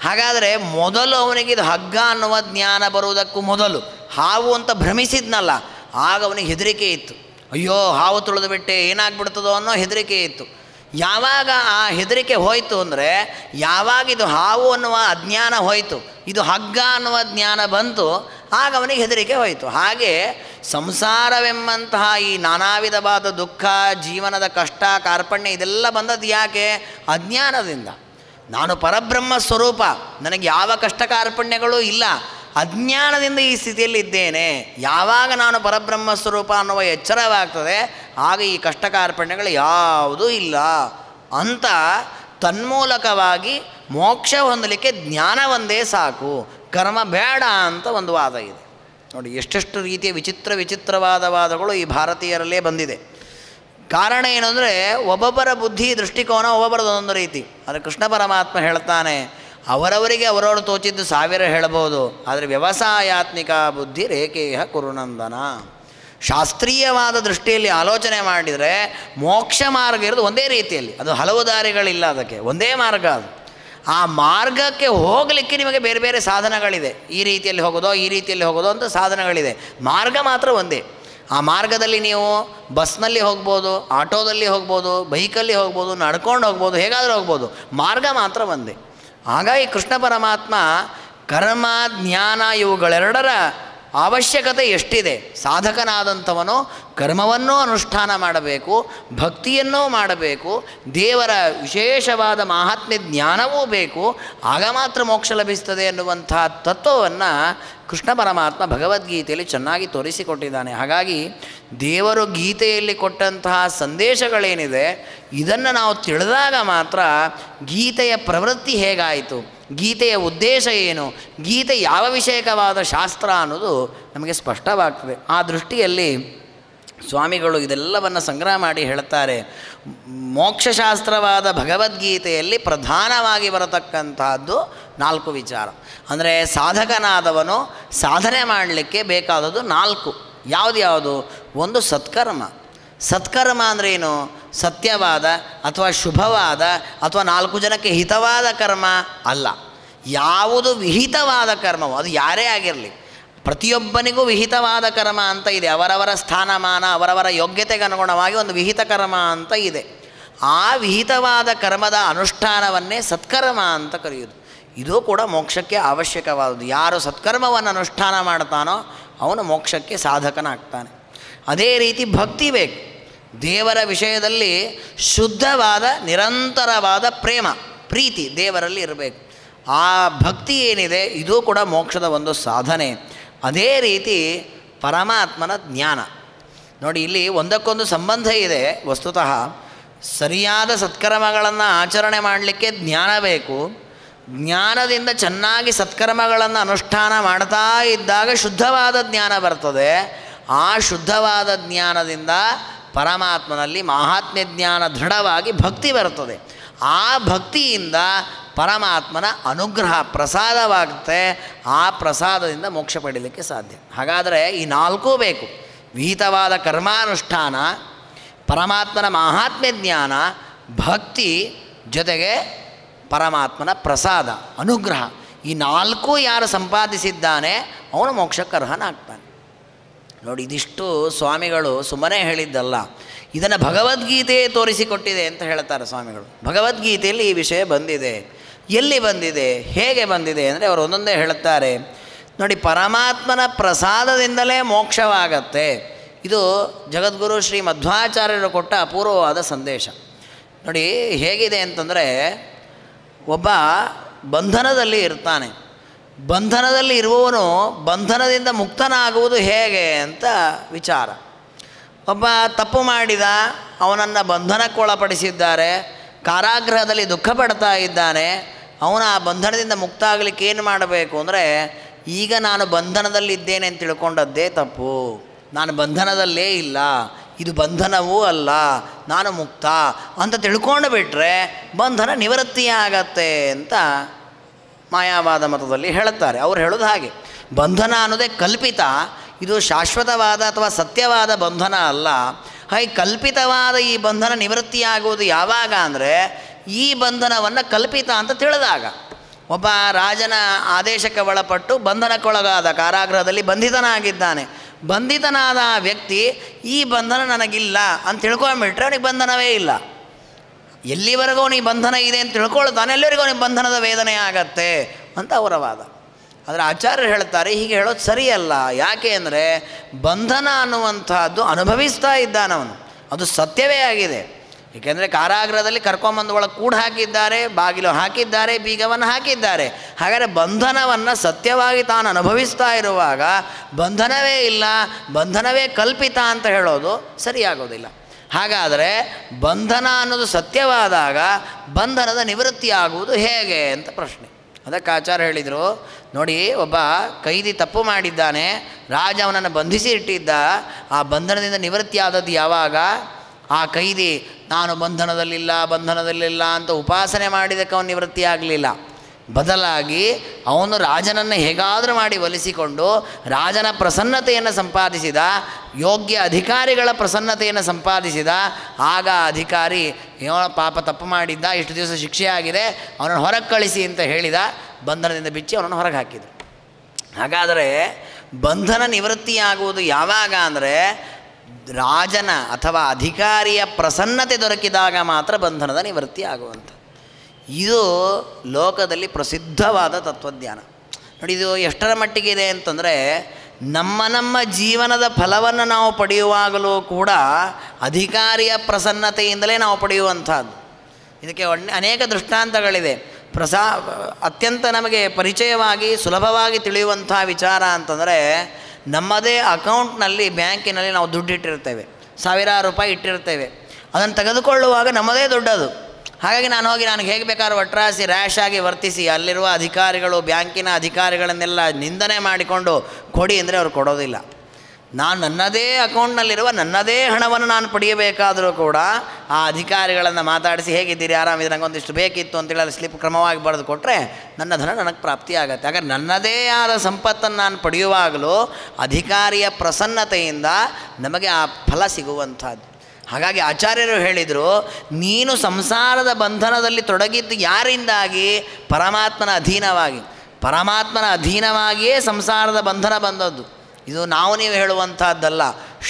ಹಾಗಾದರೆ ಮೊದಲು ಅವನಿಗೆ ಇದು ಹಗ್ಗ ಅನ್ನುವ ಜ್ಞಾನ ಬರುವುದಕ್ಕೂ ಮೊದಲು ಹಾವು ಅಂತ ಭ್ರಮಿಸಿದ್ನಲ್ಲ ಆಗ ಅವನಿಗೆ ಹೆದರಿಕೆ ಇತ್ತು ಅಯ್ಯೋ ಹಾವು ತುಳಿದು ಬಿಟ್ಟೆ ಏನಾಗ್ಬಿಡ್ತದೋ ಅನ್ನೋ ಹೆದರಿಕೆ ಇತ್ತು ಯಾವಾಗ ಆ ಹೆದರಿಕೆ ಹೋಯಿತು ಅಂದರೆ ಯಾವಾಗ ಇದು ಹಾವು ಅನ್ನುವ ಅಜ್ಞಾನ ಹೋಯಿತು ಇದು ಹಗ್ಗ ಅನ್ನುವ ಜ್ಞಾನ ಬಂತು ಆಗ ಅವನಿಗೆ ಹೆದರಿಕೆ ಹೋಯಿತು ಹಾಗೆ ಸಂಸಾರವೆಂಬಂತಹ ಈ ನಾನಾ ವಿಧವಾದ ದುಃಖ ಜೀವನದ ಕಷ್ಟ ಕಾರ್ಪಣ್ಯ ಇದೆಲ್ಲ ಬಂದದ್ದು ಯಾಕೆ ಅಜ್ಞಾನದಿಂದ ನಾನು ಪರಬ್ರಹ್ಮ ಸ್ವರೂಪ ನನಗೆ ಯಾವ ಕಷ್ಟ ಕಾರ್ಪಣ್ಯಗಳು ಇಲ್ಲ ಅಜ್ಞಾನದಿಂದ ಈ ಸ್ಥಿತಿಯಲ್ಲಿ ಇದ್ದೇನೆ ಯಾವಾಗ ನಾನು ಪರಬ್ರಹ್ಮ ಸ್ವರೂಪ ಅನ್ನುವ ಎಚ್ಚರವಾಗ್ತದೆ ಆಗ ಈ ಕಷ್ಟ ಕಾರ್ಪಣ್ಯಗಳು ಯಾವುದೂ ಇಲ್ಲ ಅಂತ ತನ್ಮೂಲಕವಾಗಿ ಮೋಕ್ಷ ಹೊಂದಲಿಕ್ಕೆ ಜ್ಞಾನ ಒಂದೇ ಸಾಕು ಕರ್ಮ ಬೇಡ ಅಂತ ಒಂದು ವಾದ ಇದೆ ನೋಡಿ ಎಷ್ಟೆಷ್ಟು ರೀತಿಯ ವಿಚಿತ್ರ ವಿಚಿತ್ರವಾದ ವಾದಗಳು ಈ ಭಾರತೀಯರಲ್ಲೇ ಬಂದಿದೆ ಕಾರಣ ಏನು ಅಂದರೆ ಒಬ್ಬೊಬ್ಬರ ಬುದ್ಧಿ ದೃಷ್ಟಿಕೋನ ಒಬ್ಬೊಬ್ಬರದೊಂದು ರೀತಿ ಆದರೆ ಕೃಷ್ಣ ಪರಮಾತ್ಮ ಹೇಳ್ತಾನೆ ಅವರವರಿಗೆ ಅವರವರು ತೋಚಿದ್ದು ಸಾವಿರ ಹೇಳಬಹುದು ಆದರೆ ವ್ಯವಸಾಯಾತ್ಮಿಕ ಬುದ್ಧಿ ರೇಖೇಹ ಕುರುನಂದನ ಶಾಸ್ತ್ರೀಯವಾದ ದೃಷ್ಟಿಯಲ್ಲಿ ಆಲೋಚನೆ ಮಾಡಿದರೆ ಮೋಕ್ಷ ಮಾರ್ಗ ಇರೋದು ಒಂದೇ ರೀತಿಯಲ್ಲಿ ಅದು ಹಲವು ದಾರಿಗಳಿಲ್ಲ ಅದಕ್ಕೆ ಒಂದೇ ಮಾರ್ಗ ಅದು ಆ ಮಾರ್ಗಕ್ಕೆ ಹೋಗಲಿಕ್ಕೆ ನಿಮಗೆ ಬೇರೆ ಬೇರೆ ಸಾಧನಗಳಿದೆ ಈ ರೀತಿಯಲ್ಲಿ ಹೋಗೋದೋ ಈ ರೀತಿಯಲ್ಲಿ ಹೋಗೋದೋ ಅಂತ ಸಾಧನಗಳಿದೆ ಮಾರ್ಗ ಮಾತ್ರ ಒಂದೇ ಆ ಮಾರ್ಗದಲ್ಲಿ ನೀವು ಬಸ್ನಲ್ಲಿ ಹೋಗ್ಬೋದು ಆಟೋದಲ್ಲಿ ಹೋಗ್ಬೋದು ಬೈಕಲ್ಲಿ ಹೋಗ್ಬೋದು ನಡ್ಕೊಂಡು ಹೋಗ್ಬೋದು ಹೇಗಾದರೂ ಹೋಗ್ಬೋದು ಮಾರ್ಗ ಮಾತ್ರ ಒಂದೇ ಹಾಗಾಗಿ ಕೃಷ್ಣ ಪರಮಾತ್ಮ ಕರ್ಮ ಜ್ಞಾನ ಇವುಗಳೆರಡರ ಅವಶ್ಯಕತೆ ಎಷ್ಟಿದೆ ಸಾಧಕನಾದಂಥವನು ಕರ್ಮವನ್ನೂ ಅನುಷ್ಠಾನ ಮಾಡಬೇಕು ಭಕ್ತಿಯನ್ನೂ ಮಾಡಬೇಕು ದೇವರ ವಿಶೇಷವಾದ ಮಾಹಾತ್ಮ್ಯ ಜ್ಞಾನವೂ ಬೇಕು ಆಗ ಮಾತ್ರ ಮೋಕ್ಷ ಲಭಿಸ್ತದೆ ಎನ್ನುವಂಥ ತತ್ವವನ್ನು ಕೃಷ್ಣ ಪರಮಾತ್ಮ ಭಗವದ್ಗೀತೆಯಲ್ಲಿ ಚೆನ್ನಾಗಿ ತೋರಿಸಿಕೊಟ್ಟಿದ್ದಾನೆ ಹಾಗಾಗಿ ದೇವರು ಗೀತೆಯಲ್ಲಿ ಕೊಟ್ಟಂತಹ ಸಂದೇಶಗಳೇನಿದೆ ಇದನ್ನು ನಾವು ತಿಳಿದಾಗ ಮಾತ್ರ ಗೀತೆಯ ಪ್ರವೃತ್ತಿ ಹೇಗಾಯಿತು ಗೀತೆಯ ಉದ್ದೇಶ ಏನು ಗೀತೆ ಯಾವ ವಿಷಯಕವಾದ ಶಾಸ್ತ್ರ ಅನ್ನೋದು ನಮಗೆ ಸ್ಪಷ್ಟವಾಗ್ತದೆ ಆ ದೃಷ್ಟಿಯಲ್ಲಿ ಸ್ವಾಮಿಗಳು ಇದೆಲ್ಲವನ್ನು ಸಂಗ್ರಹ ಮಾಡಿ ಹೇಳುತ್ತಾರೆ ಮೋಕ್ಷಶಾಸ್ತ್ರವಾದ ಭಗವದ್ಗೀತೆಯಲ್ಲಿ ಪ್ರಧಾನವಾಗಿ ಬರತಕ್ಕಂತಹದ್ದು ನಾಲ್ಕು ವಿಚಾರ ಅಂದರೆ ಸಾಧಕನಾದವನು ಸಾಧನೆ ಮಾಡಲಿಕ್ಕೆ ಬೇಕಾದದ್ದು ನಾಲ್ಕು ಯಾವುದು ಯಾವುದು ಒಂದು ಸತ್ಕರ್ಮ ಸತ್ಕರ್ಮ ಅಂದರೆ ಏನು ಸತ್ಯವಾದ ಅಥವಾ ಶುಭವಾದ ಅಥವಾ ನಾಲ್ಕು ಜನಕ್ಕೆ ಹಿತವಾದ ಕರ್ಮ ಅಲ್ಲ ಯಾವುದು ವಿಹಿತವಾದ ಕರ್ಮವೋ ಅದು ಯಾರೇ ಆಗಿರಲಿ ಪ್ರತಿಯೊಬ್ಬನಿಗೂ ವಿಹಿತವಾದ ಕರ್ಮ ಅಂತ ಇದೆ ಅವರವರ ಸ್ಥಾನಮಾನ ಅವರವರ ಯೋಗ್ಯತೆಗೆ ಅನುಗುಣವಾಗಿ ಒಂದು ವಿಹಿತ ಕರ್ಮ ಅಂತ ಇದೆ ಆ ವಿಹಿತವಾದ ಕರ್ಮದ ಅನುಷ್ಠಾನವನ್ನೇ ಸತ್ಕರ್ಮ ಅಂತ ಕರೆಯೋದು ಇದು ಕೂಡ ಮೋಕ್ಷಕ್ಕೆ ಅವಶ್ಯಕವಾದದ್ದು ಯಾರು ಸತ್ಕರ್ಮವನ್ನು ಅನುಷ್ಠಾನ ಮಾಡ್ತಾನೋ ಅವನು ಮೋಕ್ಷಕ್ಕೆ ಸಾಧಕನಾಗ್ತಾನೆ ಅದೇ ರೀತಿ ಭಕ್ತಿ ಬೇಕು ದೇವರ ವಿಷಯದಲ್ಲಿ ಶುದ್ಧವಾದ ನಿರಂತರವಾದ ಪ್ರೇಮ ಪ್ರೀತಿ ದೇವರಲ್ಲಿ ಇರಬೇಕು ಆ ಭಕ್ತಿ ಏನಿದೆ ಇದು ಕೂಡ ಮೋಕ್ಷದ ಒಂದು ಸಾಧನೆ ಅದೇ ರೀತಿ ಪರಮಾತ್ಮನ ಜ್ಞಾನ ನೋಡಿ ಇಲ್ಲಿ ಒಂದಕ್ಕೊಂದು ಸಂಬಂಧ ಇದೆ ವಸ್ತುತಃ ಸರಿಯಾದ ಸತ್ಕರ್ಮಗಳನ್ನು ಆಚರಣೆ ಮಾಡಲಿಕ್ಕೆ ಜ್ಞಾನ ಬೇಕು ಜ್ಞಾನದಿಂದ ಚೆನ್ನಾಗಿ ಸತ್ಕರ್ಮಗಳನ್ನು ಅನುಷ್ಠಾನ ಮಾಡ್ತಾ ಇದ್ದಾಗ ಶುದ್ಧವಾದ ಜ್ಞಾನ ಬರ್ತದೆ ಆ ಶುದ್ಧವಾದ ಜ್ಞಾನದಿಂದ ಪರಮಾತ್ಮನಲ್ಲಿ ಮಹಾತ್ಮ್ಯ ಜ್ಞಾನ ದೃಢವಾಗಿ ಭಕ್ತಿ ಬರುತ್ತದೆ ಆ ಭಕ್ತಿಯಿಂದ ಪರಮಾತ್ಮನ ಅನುಗ್ರಹ ಪ್ರಸಾದವಾಗುತ್ತೆ ಆ ಪ್ರಸಾದದಿಂದ ಮೋಕ್ಷ ಪಡೀಲಿಕ್ಕೆ ಸಾಧ್ಯ ಹಾಗಾದರೆ ಈ ನಾಲ್ಕೂ ಬೇಕು ವಿಹಿತವಾದ ಕರ್ಮಾನುಷ್ಠಾನ ಪರಮಾತ್ಮನ ಮಹಾತ್ಮ್ಯ ಜ್ಞಾನ ಭಕ್ತಿ ಜೊತೆಗೆ ಪರಮಾತ್ಮನ ಪ್ರಸಾದ ಅನುಗ್ರಹ ಈ ನಾಲ್ಕೂ ಯಾರು ಸಂಪಾದಿಸಿದ್ದಾನೆ ಅವನು ಮೋಕ್ಷಕ್ಕರ್ಹನಾಗ್ತಾನೆ ನೋಡಿ ಇದಿಷ್ಟು ಸ್ವಾಮಿಗಳು ಸುಮ್ಮನೆ ಹೇಳಿದ್ದಲ್ಲ ಇದನ್ನು ಭಗವದ್ಗೀತೆ ತೋರಿಸಿಕೊಟ್ಟಿದೆ ಅಂತ ಹೇಳ್ತಾರೆ ಸ್ವಾಮಿಗಳು ಭಗವದ್ಗೀತೆಯಲ್ಲಿ ಈ ವಿಷಯ ಬಂದಿದೆ ಎಲ್ಲಿ ಬಂದಿದೆ ಹೇಗೆ ಬಂದಿದೆ ಅಂದರೆ ಅವರು ಒಂದೊಂದೇ ಹೇಳುತ್ತಾರೆ ನೋಡಿ ಪರಮಾತ್ಮನ ಪ್ರಸಾದದಿಂದಲೇ ಮೋಕ್ಷವಾಗತ್ತೆ ಇದು ಜಗದ್ಗುರು ಶ್ರೀ ಮಧ್ವಾಚಾರ್ಯರು ಕೊಟ್ಟ ಅಪೂರ್ವವಾದ ಸಂದೇಶ ನೋಡಿ ಹೇಗಿದೆ ಅಂತಂದರೆ ಒಬ್ಬ ಬಂಧನದಲ್ಲಿ ಇರ್ತಾನೆ ಬಂಧನದಲ್ಲಿ ಇರುವವನು ಬಂಧನದಿಂದ ಮುಕ್ತನಾಗುವುದು ಹೇಗೆ ಅಂತ ವಿಚಾರ ಒಬ್ಬ ತಪ್ಪು ಮಾಡಿದ ಅವನನ್ನು ಬಂಧನಕ್ಕೊಳಪಡಿಸಿದ್ದಾರೆ ಕಾರಾಗೃಹದಲ್ಲಿ ದುಃಖ ಪಡ್ತಾ ಇದ್ದಾನೆ ಅವನ ಆ ಬಂಧನದಿಂದ ಮುಕ್ತ ಆಗಲಿಕ್ಕೆ ಏನು ಮಾಡಬೇಕು ಅಂದರೆ ಈಗ ನಾನು ಬಂಧನದಲ್ಲಿದ್ದೇನೆ ಅಂತ ತಿಳ್ಕೊಂಡದ್ದೇ ತಪ್ಪು ನಾನು ಬಂಧನದಲ್ಲೇ ಇಲ್ಲ ಇದು ಬಂಧನವೂ ಅಲ್ಲ ನಾನು ಮುಕ್ತ ಅಂತ ತಿಳ್ಕೊಂಡು ಬಿಟ್ಟರೆ ಬಂಧನ ನಿವೃತ್ತಿಯಾಗತ್ತೆ ಅಂತ ಮಾಯಾವಾದ ಮತದಲ್ಲಿ ಹೇಳುತ್ತಾರೆ ಅವರು ಹೇಳೋದು ಹಾಗೆ ಬಂಧನ ಅನ್ನೋದೇ ಕಲ್ಪಿತ ಇದು ಶಾಶ್ವತವಾದ ಅಥವಾ ಸತ್ಯವಾದ ಬಂಧನ ಅಲ್ಲ ಹಾಗೆ ಕಲ್ಪಿತವಾದ ಈ ಬಂಧನ ನಿವೃತ್ತಿಯಾಗುವುದು ಯಾವಾಗ ಅಂದರೆ ಈ ಬಂಧನವನ್ನು ಕಲ್ಪಿತ ಅಂತ ತಿಳಿದಾಗ ಒಬ್ಬ ರಾಜನ ಆದೇಶಕ್ಕೆ ಒಳಪಟ್ಟು ಬಂಧನಕ್ಕೊಳಗಾದ ಕಾರಾಗೃಹದಲ್ಲಿ ಬಂಧಿತನಾಗಿದ್ದಾನೆ ಬಂಧಿತನಾದ ವ್ಯಕ್ತಿ ಈ ಬಂಧನ ನನಗಿಲ್ಲ ಅಂತ ತಿಳ್ಕೊಂಬಿಟ್ರೆ ಅವನಿಗೆ ಬಂಧನವೇ ಇಲ್ಲ ಎಲ್ಲಿವರೆಗೂ ನೀ ಬಂಧನ ಇದೆ ಅಂತ ತಿಳ್ಕೊಳ್ತಾನೆ ಎಲ್ಲರಿಗೂ ನಿಮ್ಮ ಬಂಧನದ ವೇದನೆ ಆಗತ್ತೆ ಅಂತ ಅವರ ವಾದ ಆದರೆ ಆಚಾರ್ಯರು ಹೇಳ್ತಾರೆ ಹೀಗೆ ಹೇಳೋದು ಸರಿಯಲ್ಲ ಯಾಕೆ ಅಂದರೆ ಬಂಧನ ಅನ್ನುವಂಥದ್ದು ಅನುಭವಿಸ್ತಾ ಇದ್ದಾನವನು ಅದು ಸತ್ಯವೇ ಆಗಿದೆ ಏಕೆಂದರೆ ಕಾರಾಗೃಹದಲ್ಲಿ ಕರ್ಕೊಂಬಂದು ಒಳಗೆ ಕೂಡ ಹಾಕಿದ್ದಾರೆ ಬಾಗಿಲು ಹಾಕಿದ್ದಾರೆ ಬೀಗವನ್ನು ಹಾಕಿದ್ದಾರೆ ಹಾಗಾದರೆ ಬಂಧನವನ್ನು ಸತ್ಯವಾಗಿ ತಾನು ಅನುಭವಿಸ್ತಾ ಇರುವಾಗ ಬಂಧನವೇ ಇಲ್ಲ ಬಂಧನವೇ ಕಲ್ಪಿತ ಅಂತ ಹೇಳೋದು ಸರಿಯಾಗೋದಿಲ್ಲ ಹಾಗಾದರೆ ಬಂಧನ ಅನ್ನೋದು ಸತ್ಯವಾದಾಗ ಬಂಧನದ ನಿವೃತ್ತಿ ಆಗುವುದು ಹೇಗೆ ಅಂತ ಪ್ರಶ್ನೆ ಅದಕ್ಕೆ ಆಚಾರ ಹೇಳಿದರು ನೋಡಿ ಒಬ್ಬ ಕೈದಿ ತಪ್ಪು ಮಾಡಿದ್ದಾನೆ ರಾಜ ಅವನನ್ನು ಬಂಧಿಸಿ ಇಟ್ಟಿದ್ದ ಆ ಬಂಧನದಿಂದ ನಿವೃತ್ತಿ ಆದದ್ದು ಯಾವಾಗ ಆ ಕೈದಿ ನಾನು ಬಂಧನದಲ್ಲಿಲ್ಲ ಬಂಧನದಲ್ಲಿಲ್ಲ ಅಂತ ಉಪಾಸನೆ ಮಾಡಿದಕ್ಕೆ ಅವನು ನಿವೃತ್ತಿ ಆಗಲಿಲ್ಲ ಬದಲಾಗಿ ಅವನು ರಾಜನನ್ನು ಹೇಗಾದರೂ ಮಾಡಿ ಒಲಿಸಿಕೊಂಡು ರಾಜನ ಪ್ರಸನ್ನತೆಯನ್ನು ಸಂಪಾದಿಸಿದ ಯೋಗ್ಯ ಅಧಿಕಾರಿಗಳ ಪ್ರಸನ್ನತೆಯನ್ನು ಸಂಪಾದಿಸಿದ ಆಗ ಅಧಿಕಾರಿ ಏನೋ ಪಾಪ ತಪ್ಪು ಮಾಡಿದ್ದ ಇಷ್ಟು ದಿವಸ ಶಿಕ್ಷೆಯಾಗಿದೆ ಅವನನ್ನು ಹೊರಗೆ ಕಳಿಸಿ ಅಂತ ಹೇಳಿದ ಬಂಧನದಿಂದ ಬಿಚ್ಚಿ ಅವನನ್ನು ಹೊರಗೆ ಹಾಕಿದರು ಹಾಗಾದರೆ ಬಂಧನ ನಿವೃತ್ತಿಯಾಗುವುದು ಯಾವಾಗ ಅಂದರೆ ರಾಜನ ಅಥವಾ ಅಧಿಕಾರಿಯ ಪ್ರಸನ್ನತೆ ದೊರಕಿದಾಗ ಮಾತ್ರ ಬಂಧನದ ನಿವೃತ್ತಿ ಆಗುವಂಥದ್ದು ಇದು ಲೋಕದಲ್ಲಿ ಪ್ರಸಿದ್ಧವಾದ ತತ್ವಜ್ಞಾನ ನೋಡಿ ಇದು ಎಷ್ಟರ ಮಟ್ಟಿಗೆ ಇದೆ ಅಂತಂದರೆ ನಮ್ಮ ನಮ್ಮ ಜೀವನದ ಫಲವನ್ನು ನಾವು ಪಡೆಯುವಾಗಲೂ ಕೂಡ ಅಧಿಕಾರಿಯ ಪ್ರಸನ್ನತೆಯಿಂದಲೇ ನಾವು ಪಡೆಯುವಂಥದ್ದು ಇದಕ್ಕೆ ಅನೇಕ ದೃಷ್ಟಾಂತಗಳಿವೆ ಪ್ರಸಾ ಅತ್ಯಂತ ನಮಗೆ ಪರಿಚಯವಾಗಿ ಸುಲಭವಾಗಿ ತಿಳಿಯುವಂಥ ವಿಚಾರ ಅಂತಂದರೆ ನಮ್ಮದೇ ಅಕೌಂಟ್ನಲ್ಲಿ ಬ್ಯಾಂಕಿನಲ್ಲಿ ನಾವು ದುಡ್ಡು ಇಟ್ಟಿರ್ತೇವೆ ಸಾವಿರಾರು ರೂಪಾಯಿ ಇಟ್ಟಿರ್ತೇವೆ ಅದನ್ನು ತೆಗೆದುಕೊಳ್ಳುವಾಗ ನಮ್ಮದೇ ದೊಡ್ಡದು ಹಾಗಾಗಿ ನಾನು ಹೋಗಿ ನನಗೆ ಹೇಗೆ ಬೇಕಾದ್ರೂ ಒಟ್ರಾಸಿ ರ್ಯಾಶ್ ಆಗಿ ವರ್ತಿಸಿ ಅಲ್ಲಿರುವ ಅಧಿಕಾರಿಗಳು ಬ್ಯಾಂಕಿನ ಅಧಿಕಾರಿಗಳನ್ನೆಲ್ಲ ನಿಂದನೆ ಮಾಡಿಕೊಂಡು ಕೊಡಿ ಅಂದರೆ ಅವರು ಕೊಡೋದಿಲ್ಲ ನಾನು ನನ್ನದೇ ಅಕೌಂಟ್ನಲ್ಲಿರುವ ನನ್ನದೇ ಹಣವನ್ನು ನಾನು ಪಡೆಯಬೇಕಾದರೂ ಕೂಡ ಆ ಅಧಿಕಾರಿಗಳನ್ನು ಮಾತಾಡಿಸಿ ಹೇಗಿದ್ದೀರಿ ಆರಾಮಿದ್ರೆ ಒಂದಿಷ್ಟು ಬೇಕಿತ್ತು ಅಂತೇಳಿ ಅಲ್ಲಿ ಸ್ಲಿಪ್ ಕ್ರಮವಾಗಿ ಬರೆದು ಕೊಟ್ಟರೆ ನನ್ನ ಧನ ನನಗೆ ಪ್ರಾಪ್ತಿಯಾಗತ್ತೆ ಹಾಗಾದ್ರೆ ನನ್ನದೇ ಆದ ಸಂಪತ್ತನ್ನು ನಾನು ಪಡೆಯುವಾಗಲೂ ಅಧಿಕಾರಿಯ ಪ್ರಸನ್ನತೆಯಿಂದ ನಮಗೆ ಆ ಫಲ ಸಿಗುವಂಥದ್ದು ಹಾಗಾಗಿ ಆಚಾರ್ಯರು ಹೇಳಿದರು ನೀನು ಸಂಸಾರದ ಬಂಧನದಲ್ಲಿ ತೊಡಗಿದ್ದು ಯಾರಿಂದಾಗಿ ಪರಮಾತ್ಮನ ಅಧೀನವಾಗಿ ಪರಮಾತ್ಮನ ಅಧೀನವಾಗಿಯೇ ಸಂಸಾರದ ಬಂಧನ ಬಂದದ್ದು ಇದು ನಾವು ನೀವು ಹೇಳುವಂಥದ್ದಲ್ಲ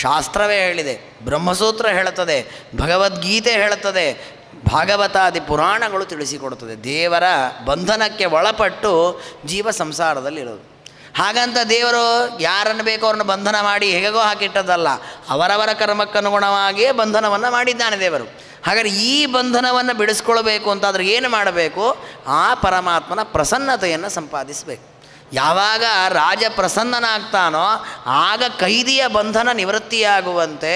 ಶಾಸ್ತ್ರವೇ ಹೇಳಿದೆ ಬ್ರಹ್ಮಸೂತ್ರ ಹೇಳುತ್ತದೆ ಭಗವದ್ಗೀತೆ ಹೇಳುತ್ತದೆ ಭಾಗವತಾದಿ ಪುರಾಣಗಳು ತಿಳಿಸಿಕೊಡುತ್ತದೆ ದೇವರ ಬಂಧನಕ್ಕೆ ಒಳಪಟ್ಟು ಜೀವ ಸಂಸಾರದಲ್ಲಿರೋದು ಹಾಗಂತ ದೇವರು ಯಾರನ್ನು ಬೇಕೋ ಅವ್ರನ್ನ ಬಂಧನ ಮಾಡಿ ಹೇಗೋ ಹಾಕಿಟ್ಟದಲ್ಲ ಅವರವರ ಕರ್ಮಕ್ಕನುಗುಣವಾಗಿಯೇ ಬಂಧನವನ್ನು ಮಾಡಿದ್ದಾನೆ ದೇವರು ಹಾಗಾದರೆ ಈ ಬಂಧನವನ್ನು ಬಿಡಿಸ್ಕೊಳ್ಬೇಕು ಅಂತಾದರೆ ಏನು ಮಾಡಬೇಕು ಆ ಪರಮಾತ್ಮನ ಪ್ರಸನ್ನತೆಯನ್ನು ಸಂಪಾದಿಸಬೇಕು ಯಾವಾಗ ರಾಜ ಪ್ರಸನ್ನನಾಗ್ತಾನೋ ಆಗ ಕೈದಿಯ ಬಂಧನ ನಿವೃತ್ತಿಯಾಗುವಂತೆ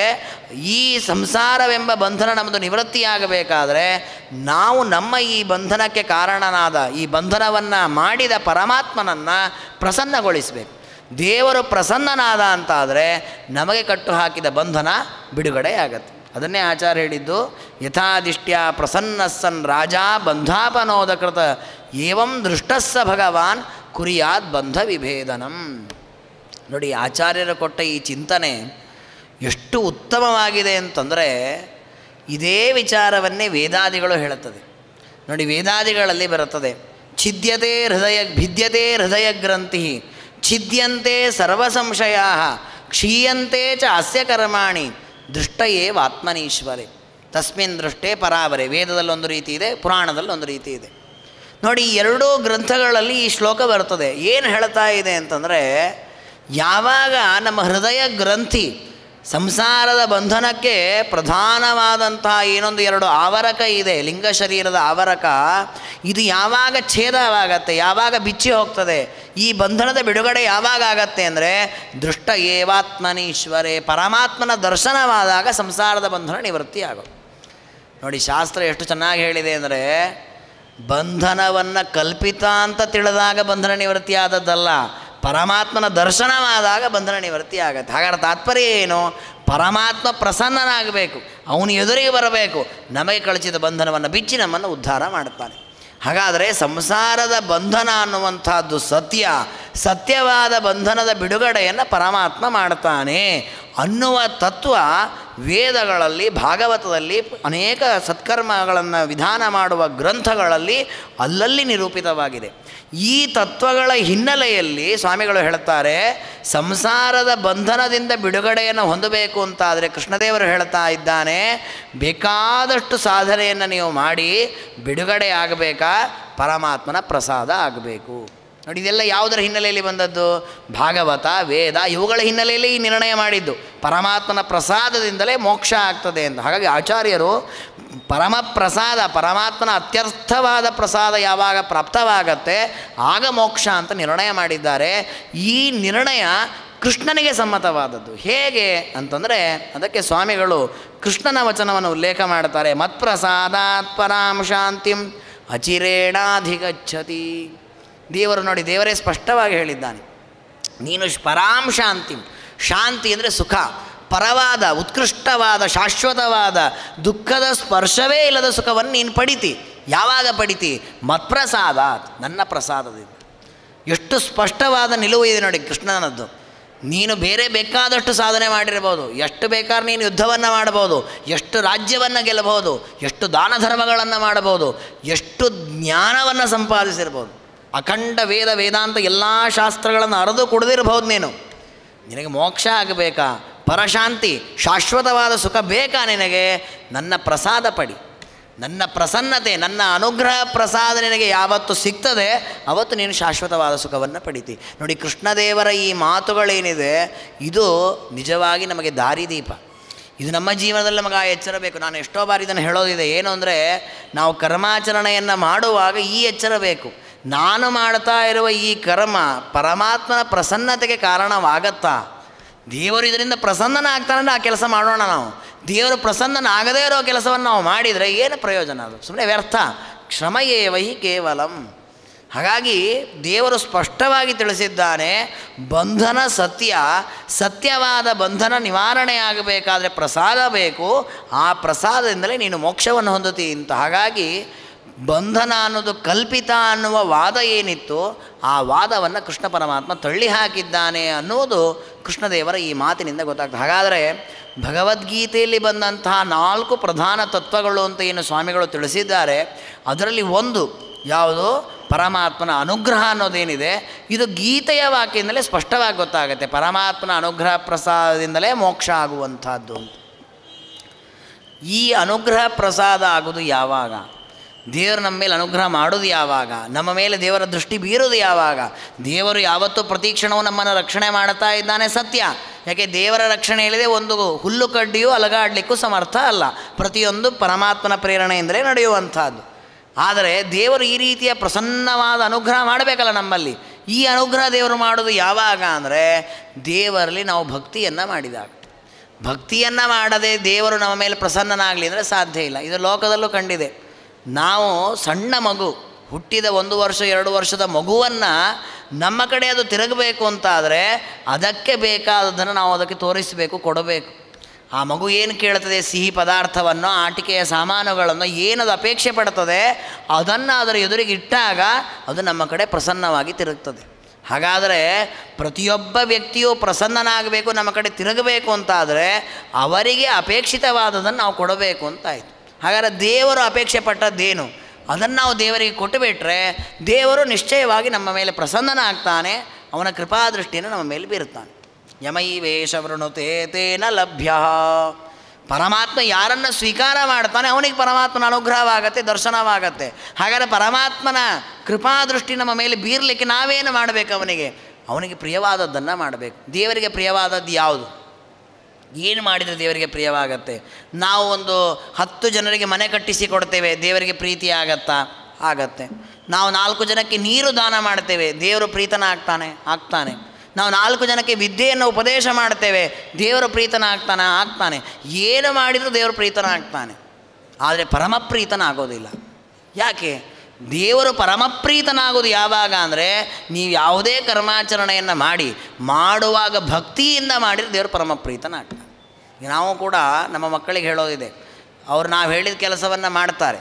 ಈ ಸಂಸಾರವೆಂಬ ಬಂಧನ ನಮ್ಮದು ನಿವೃತ್ತಿಯಾಗಬೇಕಾದರೆ ನಾವು ನಮ್ಮ ಈ ಬಂಧನಕ್ಕೆ ಕಾರಣನಾದ ಈ ಬಂಧನವನ್ನು ಮಾಡಿದ ಪರಮಾತ್ಮನನ್ನು ಪ್ರಸನ್ನಗೊಳಿಸಬೇಕು ದೇವರು ಪ್ರಸನ್ನನಾದ ಅಂತಾದರೆ ನಮಗೆ ಕಟ್ಟು ಹಾಕಿದ ಬಂಧನ ಬಿಡುಗಡೆಯಾಗತ್ತೆ ಅದನ್ನೇ ಆಚಾರ ಹೇಳಿದ್ದು ಯಥಾದಿಷ್ಟ್ಯ ಪ್ರಸನ್ನಸ್ಸನ್ ರಾಜಾ ರಾಜ ಬಂಧಾಪನೋದಕೃತ ಏವಂ ದೃಷ್ಟಸ್ಸ ಭಗವಾನ್ ಕುರಿಯಾದ ಬಂಧ ವಿಭೇದನಂ ನೋಡಿ ಆಚಾರ್ಯರು ಕೊಟ್ಟ ಈ ಚಿಂತನೆ ಎಷ್ಟು ಉತ್ತಮವಾಗಿದೆ ಅಂತಂದರೆ ಇದೇ ವಿಚಾರವನ್ನೇ ವೇದಾದಿಗಳು ಹೇಳುತ್ತದೆ ನೋಡಿ ವೇದಾದಿಗಳಲ್ಲಿ ಬರುತ್ತದೆ ಛಿದ್ಯತೆ ಹೃದಯ ಭಿದ್ಯತೆ ಹೃದಯ ಗ್ರಂಥಿ ಛಿದ್ಯಂತೆ ಸರ್ವಸಂಶಯ ಕ್ಷೀಯಂತೆ ಚ ಅಸ್ಯ ಕರ್ಮಾಣಿ ದೃಷ್ಟಯೇ ತಸ್ಮಿನ್ ದೃಷ್ಟೇ ಪರಾವರೆ ವೇದದಲ್ಲೊಂದು ರೀತಿ ಇದೆ ಪುರಾಣದಲ್ಲೊಂದು ರೀತಿ ಇದೆ ನೋಡಿ ಎರಡೂ ಗ್ರಂಥಗಳಲ್ಲಿ ಈ ಶ್ಲೋಕ ಬರ್ತದೆ ಏನು ಹೇಳ್ತಾ ಇದೆ ಅಂತಂದರೆ ಯಾವಾಗ ನಮ್ಮ ಹೃದಯ ಗ್ರಂಥಿ ಸಂಸಾರದ ಬಂಧನಕ್ಕೆ ಪ್ರಧಾನವಾದಂತಹ ಏನೊಂದು ಎರಡು ಆವರಕ ಇದೆ ಲಿಂಗ ಶರೀರದ ಆವರಕ ಇದು ಯಾವಾಗ ಛೇದವಾಗತ್ತೆ ಯಾವಾಗ ಬಿಚ್ಚಿ ಹೋಗ್ತದೆ ಈ ಬಂಧನದ ಬಿಡುಗಡೆ ಯಾವಾಗ ಆಗತ್ತೆ ಅಂದರೆ ದೃಷ್ಟ ಏವಾತ್ಮನೀಶ್ವರೇ ಪರಮಾತ್ಮನ ದರ್ಶನವಾದಾಗ ಸಂಸಾರದ ಬಂಧನ ನಿವೃತ್ತಿ ಆಗೋದು ನೋಡಿ ಶಾಸ್ತ್ರ ಎಷ್ಟು ಚೆನ್ನಾಗಿ ಹೇಳಿದೆ ಅಂದರೆ ಬಂಧನವನ್ನು ಕಲ್ಪಿತ ಅಂತ ತಿಳಿದಾಗ ಬಂಧನ ನಿವೃತ್ತಿ ಆದದ್ದಲ್ಲ ಪರಮಾತ್ಮನ ದರ್ಶನವಾದಾಗ ಬಂಧನ ನಿವೃತ್ತಿ ಆಗತ್ತೆ ಹಾಗಾದ್ರೆ ತಾತ್ಪರ್ಯ ಏನು ಪರಮಾತ್ಮ ಪ್ರಸನ್ನನಾಗಬೇಕು ಅವನು ಎದುರಿಗೆ ಬರಬೇಕು ನಮಗೆ ಕಳಿಸಿದ ಬಂಧನವನ್ನು ಬಿಚ್ಚಿ ನಮ್ಮನ್ನು ಉದ್ಧಾರ ಮಾಡ್ತಾನೆ ಹಾಗಾದರೆ ಸಂಸಾರದ ಬಂಧನ ಅನ್ನುವಂಥದ್ದು ಸತ್ಯ ಸತ್ಯವಾದ ಬಂಧನದ ಬಿಡುಗಡೆಯನ್ನು ಪರಮಾತ್ಮ ಮಾಡ್ತಾನೆ ಅನ್ನುವ ತತ್ವ ವೇದಗಳಲ್ಲಿ ಭಾಗವತದಲ್ಲಿ ಅನೇಕ ಸತ್ಕರ್ಮಗಳನ್ನು ವಿಧಾನ ಮಾಡುವ ಗ್ರಂಥಗಳಲ್ಲಿ ಅಲ್ಲಲ್ಲಿ ನಿರೂಪಿತವಾಗಿದೆ ಈ ತತ್ವಗಳ ಹಿನ್ನೆಲೆಯಲ್ಲಿ ಸ್ವಾಮಿಗಳು ಹೇಳ್ತಾರೆ ಸಂಸಾರದ ಬಂಧನದಿಂದ ಬಿಡುಗಡೆಯನ್ನು ಹೊಂದಬೇಕು ಅಂತಾದರೆ ಕೃಷ್ಣದೇವರು ಹೇಳ್ತಾ ಇದ್ದಾನೆ ಬೇಕಾದಷ್ಟು ಸಾಧನೆಯನ್ನು ನೀವು ಮಾಡಿ ಬಿಡುಗಡೆ ಆಗಬೇಕಾ ಪರಮಾತ್ಮನ ಪ್ರಸಾದ ಆಗಬೇಕು ನೋಡಿ ಇದೆಲ್ಲ ಯಾವುದರ ಹಿನ್ನೆಲೆಯಲ್ಲಿ ಬಂದದ್ದು ಭಾಗವತ ವೇದ ಇವುಗಳ ಹಿನ್ನೆಲೆಯಲ್ಲಿ ಈ ನಿರ್ಣಯ ಮಾಡಿದ್ದು ಪರಮಾತ್ಮನ ಪ್ರಸಾದದಿಂದಲೇ ಮೋಕ್ಷ ಆಗ್ತದೆ ಅಂತ ಹಾಗಾಗಿ ಆಚಾರ್ಯರು ಪರಮ ಪ್ರಸಾದ ಪರಮಾತ್ಮನ ಅತ್ಯರ್ಥವಾದ ಪ್ರಸಾದ ಯಾವಾಗ ಪ್ರಾಪ್ತವಾಗತ್ತೆ ಆಗ ಮೋಕ್ಷ ಅಂತ ನಿರ್ಣಯ ಮಾಡಿದ್ದಾರೆ ಈ ನಿರ್ಣಯ ಕೃಷ್ಣನಿಗೆ ಸಮ್ಮತವಾದದ್ದು ಹೇಗೆ ಅಂತಂದರೆ ಅದಕ್ಕೆ ಸ್ವಾಮಿಗಳು ಕೃಷ್ಣನ ವಚನವನ್ನು ಉಲ್ಲೇಖ ಮಾಡ್ತಾರೆ ಮತ್ಪ್ರಸಾದಾತ್ ಪರಾಂ ಶಾಂತಿಂ ಅಚಿರೇಣಾಧಿಗಚ್ಚತಿ ದೇವರು ನೋಡಿ ದೇವರೇ ಸ್ಪಷ್ಟವಾಗಿ ಹೇಳಿದ್ದಾನೆ ನೀನು ಪರಾಂ ಶಾಂತಿ ಶಾಂತಿ ಅಂದರೆ ಸುಖ ಪರವಾದ ಉತ್ಕೃಷ್ಟವಾದ ಶಾಶ್ವತವಾದ ದುಃಖದ ಸ್ಪರ್ಶವೇ ಇಲ್ಲದ ಸುಖವನ್ನು ನೀನು ಪಡಿತಿ ಯಾವಾಗ ಪಡಿತಿ ಮತ್ಪ್ರಸಾದ ನನ್ನ ಪ್ರಸಾದದಿಂದ ಎಷ್ಟು ಸ್ಪಷ್ಟವಾದ ನಿಲುವು ಇದೆ ನೋಡಿ ಕೃಷ್ಣನದ್ದು ನೀನು ಬೇರೆ ಬೇಕಾದಷ್ಟು ಸಾಧನೆ ಮಾಡಿರ್ಬೋದು ಎಷ್ಟು ಬೇಕಾದ್ರೆ ನೀನು ಯುದ್ಧವನ್ನು ಮಾಡಬಹುದು ಎಷ್ಟು ರಾಜ್ಯವನ್ನು ಗೆಲ್ಲಬಹುದು ಎಷ್ಟು ದಾನ ಧರ್ಮಗಳನ್ನು ಮಾಡಬಹುದು ಎಷ್ಟು ಜ್ಞಾನವನ್ನು ಸಂಪಾದಿಸಿರ್ಬೋದು ಅಖಂಡ ವೇದ ವೇದಾಂತ ಎಲ್ಲ ಶಾಸ್ತ್ರಗಳನ್ನು ಅರದು ಕುಡ್ದಿರ್ಬೋದು ನೀನು ನಿನಗೆ ಮೋಕ್ಷ ಆಗಬೇಕಾ ಪರಶಾಂತಿ ಶಾಶ್ವತವಾದ ಸುಖ ಬೇಕಾ ನಿನಗೆ ನನ್ನ ಪ್ರಸಾದ ಪಡಿ ನನ್ನ ಪ್ರಸನ್ನತೆ ನನ್ನ ಅನುಗ್ರಹ ಪ್ರಸಾದ ನಿನಗೆ ಯಾವತ್ತು ಸಿಗ್ತದೆ ಅವತ್ತು ನೀನು ಶಾಶ್ವತವಾದ ಸುಖವನ್ನು ಪಡಿತಿ ನೋಡಿ ಕೃಷ್ಣದೇವರ ಈ ಮಾತುಗಳೇನಿದೆ ಇದು ನಿಜವಾಗಿ ನಮಗೆ ದಾರಿದೀಪ ಇದು ನಮ್ಮ ಜೀವನದಲ್ಲಿ ನಮಗೆ ಬೇಕು ನಾನು ಎಷ್ಟೋ ಬಾರಿ ಇದನ್ನು ಹೇಳೋದಿದೆ ಏನು ಅಂದರೆ ನಾವು ಕರ್ಮಾಚರಣೆಯನ್ನು ಮಾಡುವಾಗ ಈ ಎಚ್ಚರ ಬೇಕು ನಾನು ಮಾಡ್ತಾ ಇರುವ ಈ ಕರ್ಮ ಪರಮಾತ್ಮನ ಪ್ರಸನ್ನತೆಗೆ ಕಾರಣವಾಗತ್ತಾ ದೇವರು ಇದರಿಂದ ಪ್ರಸನ್ನನಾಗ್ತಾನಂದ್ರೆ ಆ ಕೆಲಸ ಮಾಡೋಣ ನಾವು ದೇವರು ಪ್ರಸನ್ನನಾಗದೇ ಇರೋ ಕೆಲಸವನ್ನು ನಾವು ಮಾಡಿದರೆ ಏನು ಪ್ರಯೋಜನ ಅದು ಸುಮ್ಮನೆ ವ್ಯರ್ಥ ಕ್ಷಮಯೇ ವಹಿ ಕೇವಲಂ ಹಾಗಾಗಿ ದೇವರು ಸ್ಪಷ್ಟವಾಗಿ ತಿಳಿಸಿದ್ದಾನೆ ಬಂಧನ ಸತ್ಯ ಸತ್ಯವಾದ ಬಂಧನ ನಿವಾರಣೆಯಾಗಬೇಕಾದರೆ ಪ್ರಸಾದ ಬೇಕು ಆ ಪ್ರಸಾದದಿಂದಲೇ ನೀನು ಮೋಕ್ಷವನ್ನು ಹೊಂದುತ್ತೀ ಅಂತ ಹಾಗಾಗಿ ಬಂಧನ ಅನ್ನೋದು ಕಲ್ಪಿತ ಅನ್ನುವ ವಾದ ಏನಿತ್ತು ಆ ವಾದವನ್ನು ಕೃಷ್ಣ ಪರಮಾತ್ಮ ತಳ್ಳಿ ಹಾಕಿದ್ದಾನೆ ಅನ್ನೋದು ಕೃಷ್ಣದೇವರ ಈ ಮಾತಿನಿಂದ ಗೊತ್ತಾಗ್ತದೆ ಹಾಗಾದರೆ ಭಗವದ್ಗೀತೆಯಲ್ಲಿ ಬಂದಂತಹ ನಾಲ್ಕು ಪ್ರಧಾನ ತತ್ವಗಳು ಅಂತ ಏನು ಸ್ವಾಮಿಗಳು ತಿಳಿಸಿದ್ದಾರೆ ಅದರಲ್ಲಿ ಒಂದು ಯಾವುದು ಪರಮಾತ್ಮನ ಅನುಗ್ರಹ ಅನ್ನೋದೇನಿದೆ ಇದು ಗೀತೆಯ ವಾಕ್ಯದಿಂದಲೇ ಸ್ಪಷ್ಟವಾಗಿ ಗೊತ್ತಾಗುತ್ತೆ ಪರಮಾತ್ಮನ ಅನುಗ್ರಹ ಪ್ರಸಾದದಿಂದಲೇ ಮೋಕ್ಷ ಆಗುವಂಥದ್ದು ಈ ಅನುಗ್ರಹ ಪ್ರಸಾದ ಆಗೋದು ಯಾವಾಗ ದೇವರು ನಮ್ಮ ಮೇಲೆ ಅನುಗ್ರಹ ಮಾಡೋದು ಯಾವಾಗ ನಮ್ಮ ಮೇಲೆ ದೇವರ ದೃಷ್ಟಿ ಬೀರೋದು ಯಾವಾಗ ದೇವರು ಯಾವತ್ತೂ ಪ್ರತೀಕ್ಷಣವು ನಮ್ಮನ್ನು ರಕ್ಷಣೆ ಮಾಡ್ತಾ ಇದ್ದಾನೆ ಸತ್ಯ ಯಾಕೆ ದೇವರ ರಕ್ಷಣೆ ಹೇಳಿದೆ ಒಂದು ಹುಲ್ಲು ಕಡ್ಡಿಯೂ ಅಲಗಾಡಲಿಕ್ಕೂ ಸಮರ್ಥ ಅಲ್ಲ ಪ್ರತಿಯೊಂದು ಪರಮಾತ್ಮನ ಪ್ರೇರಣೆಯಿಂದಲೇ ನಡೆಯುವಂಥದ್ದು ಆದರೆ ದೇವರು ಈ ರೀತಿಯ ಪ್ರಸನ್ನವಾದ ಅನುಗ್ರಹ ಮಾಡಬೇಕಲ್ಲ ನಮ್ಮಲ್ಲಿ ಈ ಅನುಗ್ರಹ ದೇವರು ಮಾಡೋದು ಯಾವಾಗ ಅಂದರೆ ದೇವರಲ್ಲಿ ನಾವು ಭಕ್ತಿಯನ್ನು ಮಾಡಿದಾಗ ಭಕ್ತಿಯನ್ನು ಮಾಡದೆ ದೇವರು ನಮ್ಮ ಮೇಲೆ ಪ್ರಸನ್ನನಾಗಲಿ ಅಂದರೆ ಸಾಧ್ಯ ಇಲ್ಲ ಇದು ಲೋಕದಲ್ಲೂ ಕಂಡಿದೆ ನಾವು ಸಣ್ಣ ಮಗು ಹುಟ್ಟಿದ ಒಂದು ವರ್ಷ ಎರಡು ವರ್ಷದ ಮಗುವನ್ನು ನಮ್ಮ ಕಡೆ ಅದು ತಿರುಗಬೇಕು ಅಂತಾದರೆ ಅದಕ್ಕೆ ಬೇಕಾದದನ್ನು ನಾವು ಅದಕ್ಕೆ ತೋರಿಸಬೇಕು ಕೊಡಬೇಕು ಆ ಮಗು ಏನು ಕೇಳ್ತದೆ ಸಿಹಿ ಪದಾರ್ಥವನ್ನು ಆಟಿಕೆಯ ಸಾಮಾನುಗಳನ್ನು ಏನದು ಅಪೇಕ್ಷೆ ಪಡ್ತದೆ ಅದನ್ನು ಅದರ ಎದುರಿಗೆ ಇಟ್ಟಾಗ ಅದು ನಮ್ಮ ಕಡೆ ಪ್ರಸನ್ನವಾಗಿ ತಿರುಗ್ತದೆ ಹಾಗಾದರೆ ಪ್ರತಿಯೊಬ್ಬ ವ್ಯಕ್ತಿಯು ಪ್ರಸನ್ನನಾಗಬೇಕು ನಮ್ಮ ಕಡೆ ತಿರುಗಬೇಕು ಅಂತಾದರೆ ಅವರಿಗೆ ಅಪೇಕ್ಷಿತವಾದದನ್ನು ನಾವು ಕೊಡಬೇಕು ಅಂತಾಯಿತು ಹಾಗಾದರೆ ದೇವರು ಅಪೇಕ್ಷೆ ಪಟ್ಟದ್ದೇನು ಅದನ್ನು ನಾವು ದೇವರಿಗೆ ಕೊಟ್ಟು ದೇವರು ನಿಶ್ಚಯವಾಗಿ ನಮ್ಮ ಮೇಲೆ ಪ್ರಸನ್ನನ ಆಗ್ತಾನೆ ಅವನ ಕೃಪಾದೃಷ್ಟಿಯನ್ನು ನಮ್ಮ ಮೇಲೆ ಬೀರುತ್ತಾನೆ ಯಮೈ ವೇಷ ತೇನ ಲಭ್ಯ ಪರಮಾತ್ಮ ಯಾರನ್ನು ಸ್ವೀಕಾರ ಮಾಡ್ತಾನೆ ಅವನಿಗೆ ಪರಮಾತ್ಮನ ಅನುಗ್ರಹವಾಗತ್ತೆ ದರ್ಶನವಾಗತ್ತೆ ಹಾಗಾದರೆ ಪರಮಾತ್ಮನ ಕೃಪಾದೃಷ್ಟಿ ನಮ್ಮ ಮೇಲೆ ಬೀರಲಿಕ್ಕೆ ನಾವೇನು ಮಾಡಬೇಕು ಅವನಿಗೆ ಅವನಿಗೆ ಪ್ರಿಯವಾದದ್ದನ್ನು ಮಾಡಬೇಕು ದೇವರಿಗೆ ಪ್ರಿಯವಾದದ್ದು ಯಾವುದು ಏನು ಮಾಡಿದರೆ ದೇವರಿಗೆ ಪ್ರಿಯವಾಗತ್ತೆ ನಾವು ಒಂದು ಹತ್ತು ಜನರಿಗೆ ಮನೆ ಕಟ್ಟಿಸಿ ಕೊಡ್ತೇವೆ ದೇವರಿಗೆ ಪ್ರೀತಿ ಆಗತ್ತಾ ಆಗತ್ತೆ ನಾವು ನಾಲ್ಕು ಜನಕ್ಕೆ ನೀರು ದಾನ ಮಾಡ್ತೇವೆ ದೇವರು ಪ್ರೀತನ ಆಗ್ತಾನೆ ಆಗ್ತಾನೆ ನಾವು ನಾಲ್ಕು ಜನಕ್ಕೆ ವಿದ್ಯೆಯನ್ನು ಉಪದೇಶ ಮಾಡ್ತೇವೆ ದೇವರ ಪ್ರೀತನ ಆಗ್ತಾನೆ ಆಗ್ತಾನೆ ಏನು ಮಾಡಿದರೂ ದೇವರು ಪ್ರೀತನ ಆಗ್ತಾನೆ ಆದರೆ ಪರಮಪ್ರೀತನ ಆಗೋದಿಲ್ಲ ಯಾಕೆ ದೇವರು ಪರಮಪ್ರೀತನಾಗೋದು ಯಾವಾಗ ಅಂದರೆ ನೀವು ಯಾವುದೇ ಕರ್ಮಾಚರಣೆಯನ್ನು ಮಾಡಿ ಮಾಡುವಾಗ ಭಕ್ತಿಯಿಂದ ಮಾಡಿದರೆ ದೇವರು ಪರಮಪ್ರೀತನಾಗ್ತಾನೆ ನಾವು ಕೂಡ ನಮ್ಮ ಮಕ್ಕಳಿಗೆ ಹೇಳೋದಿದೆ ಅವರು ನಾವು ಹೇಳಿದ ಕೆಲಸವನ್ನು ಮಾಡ್ತಾರೆ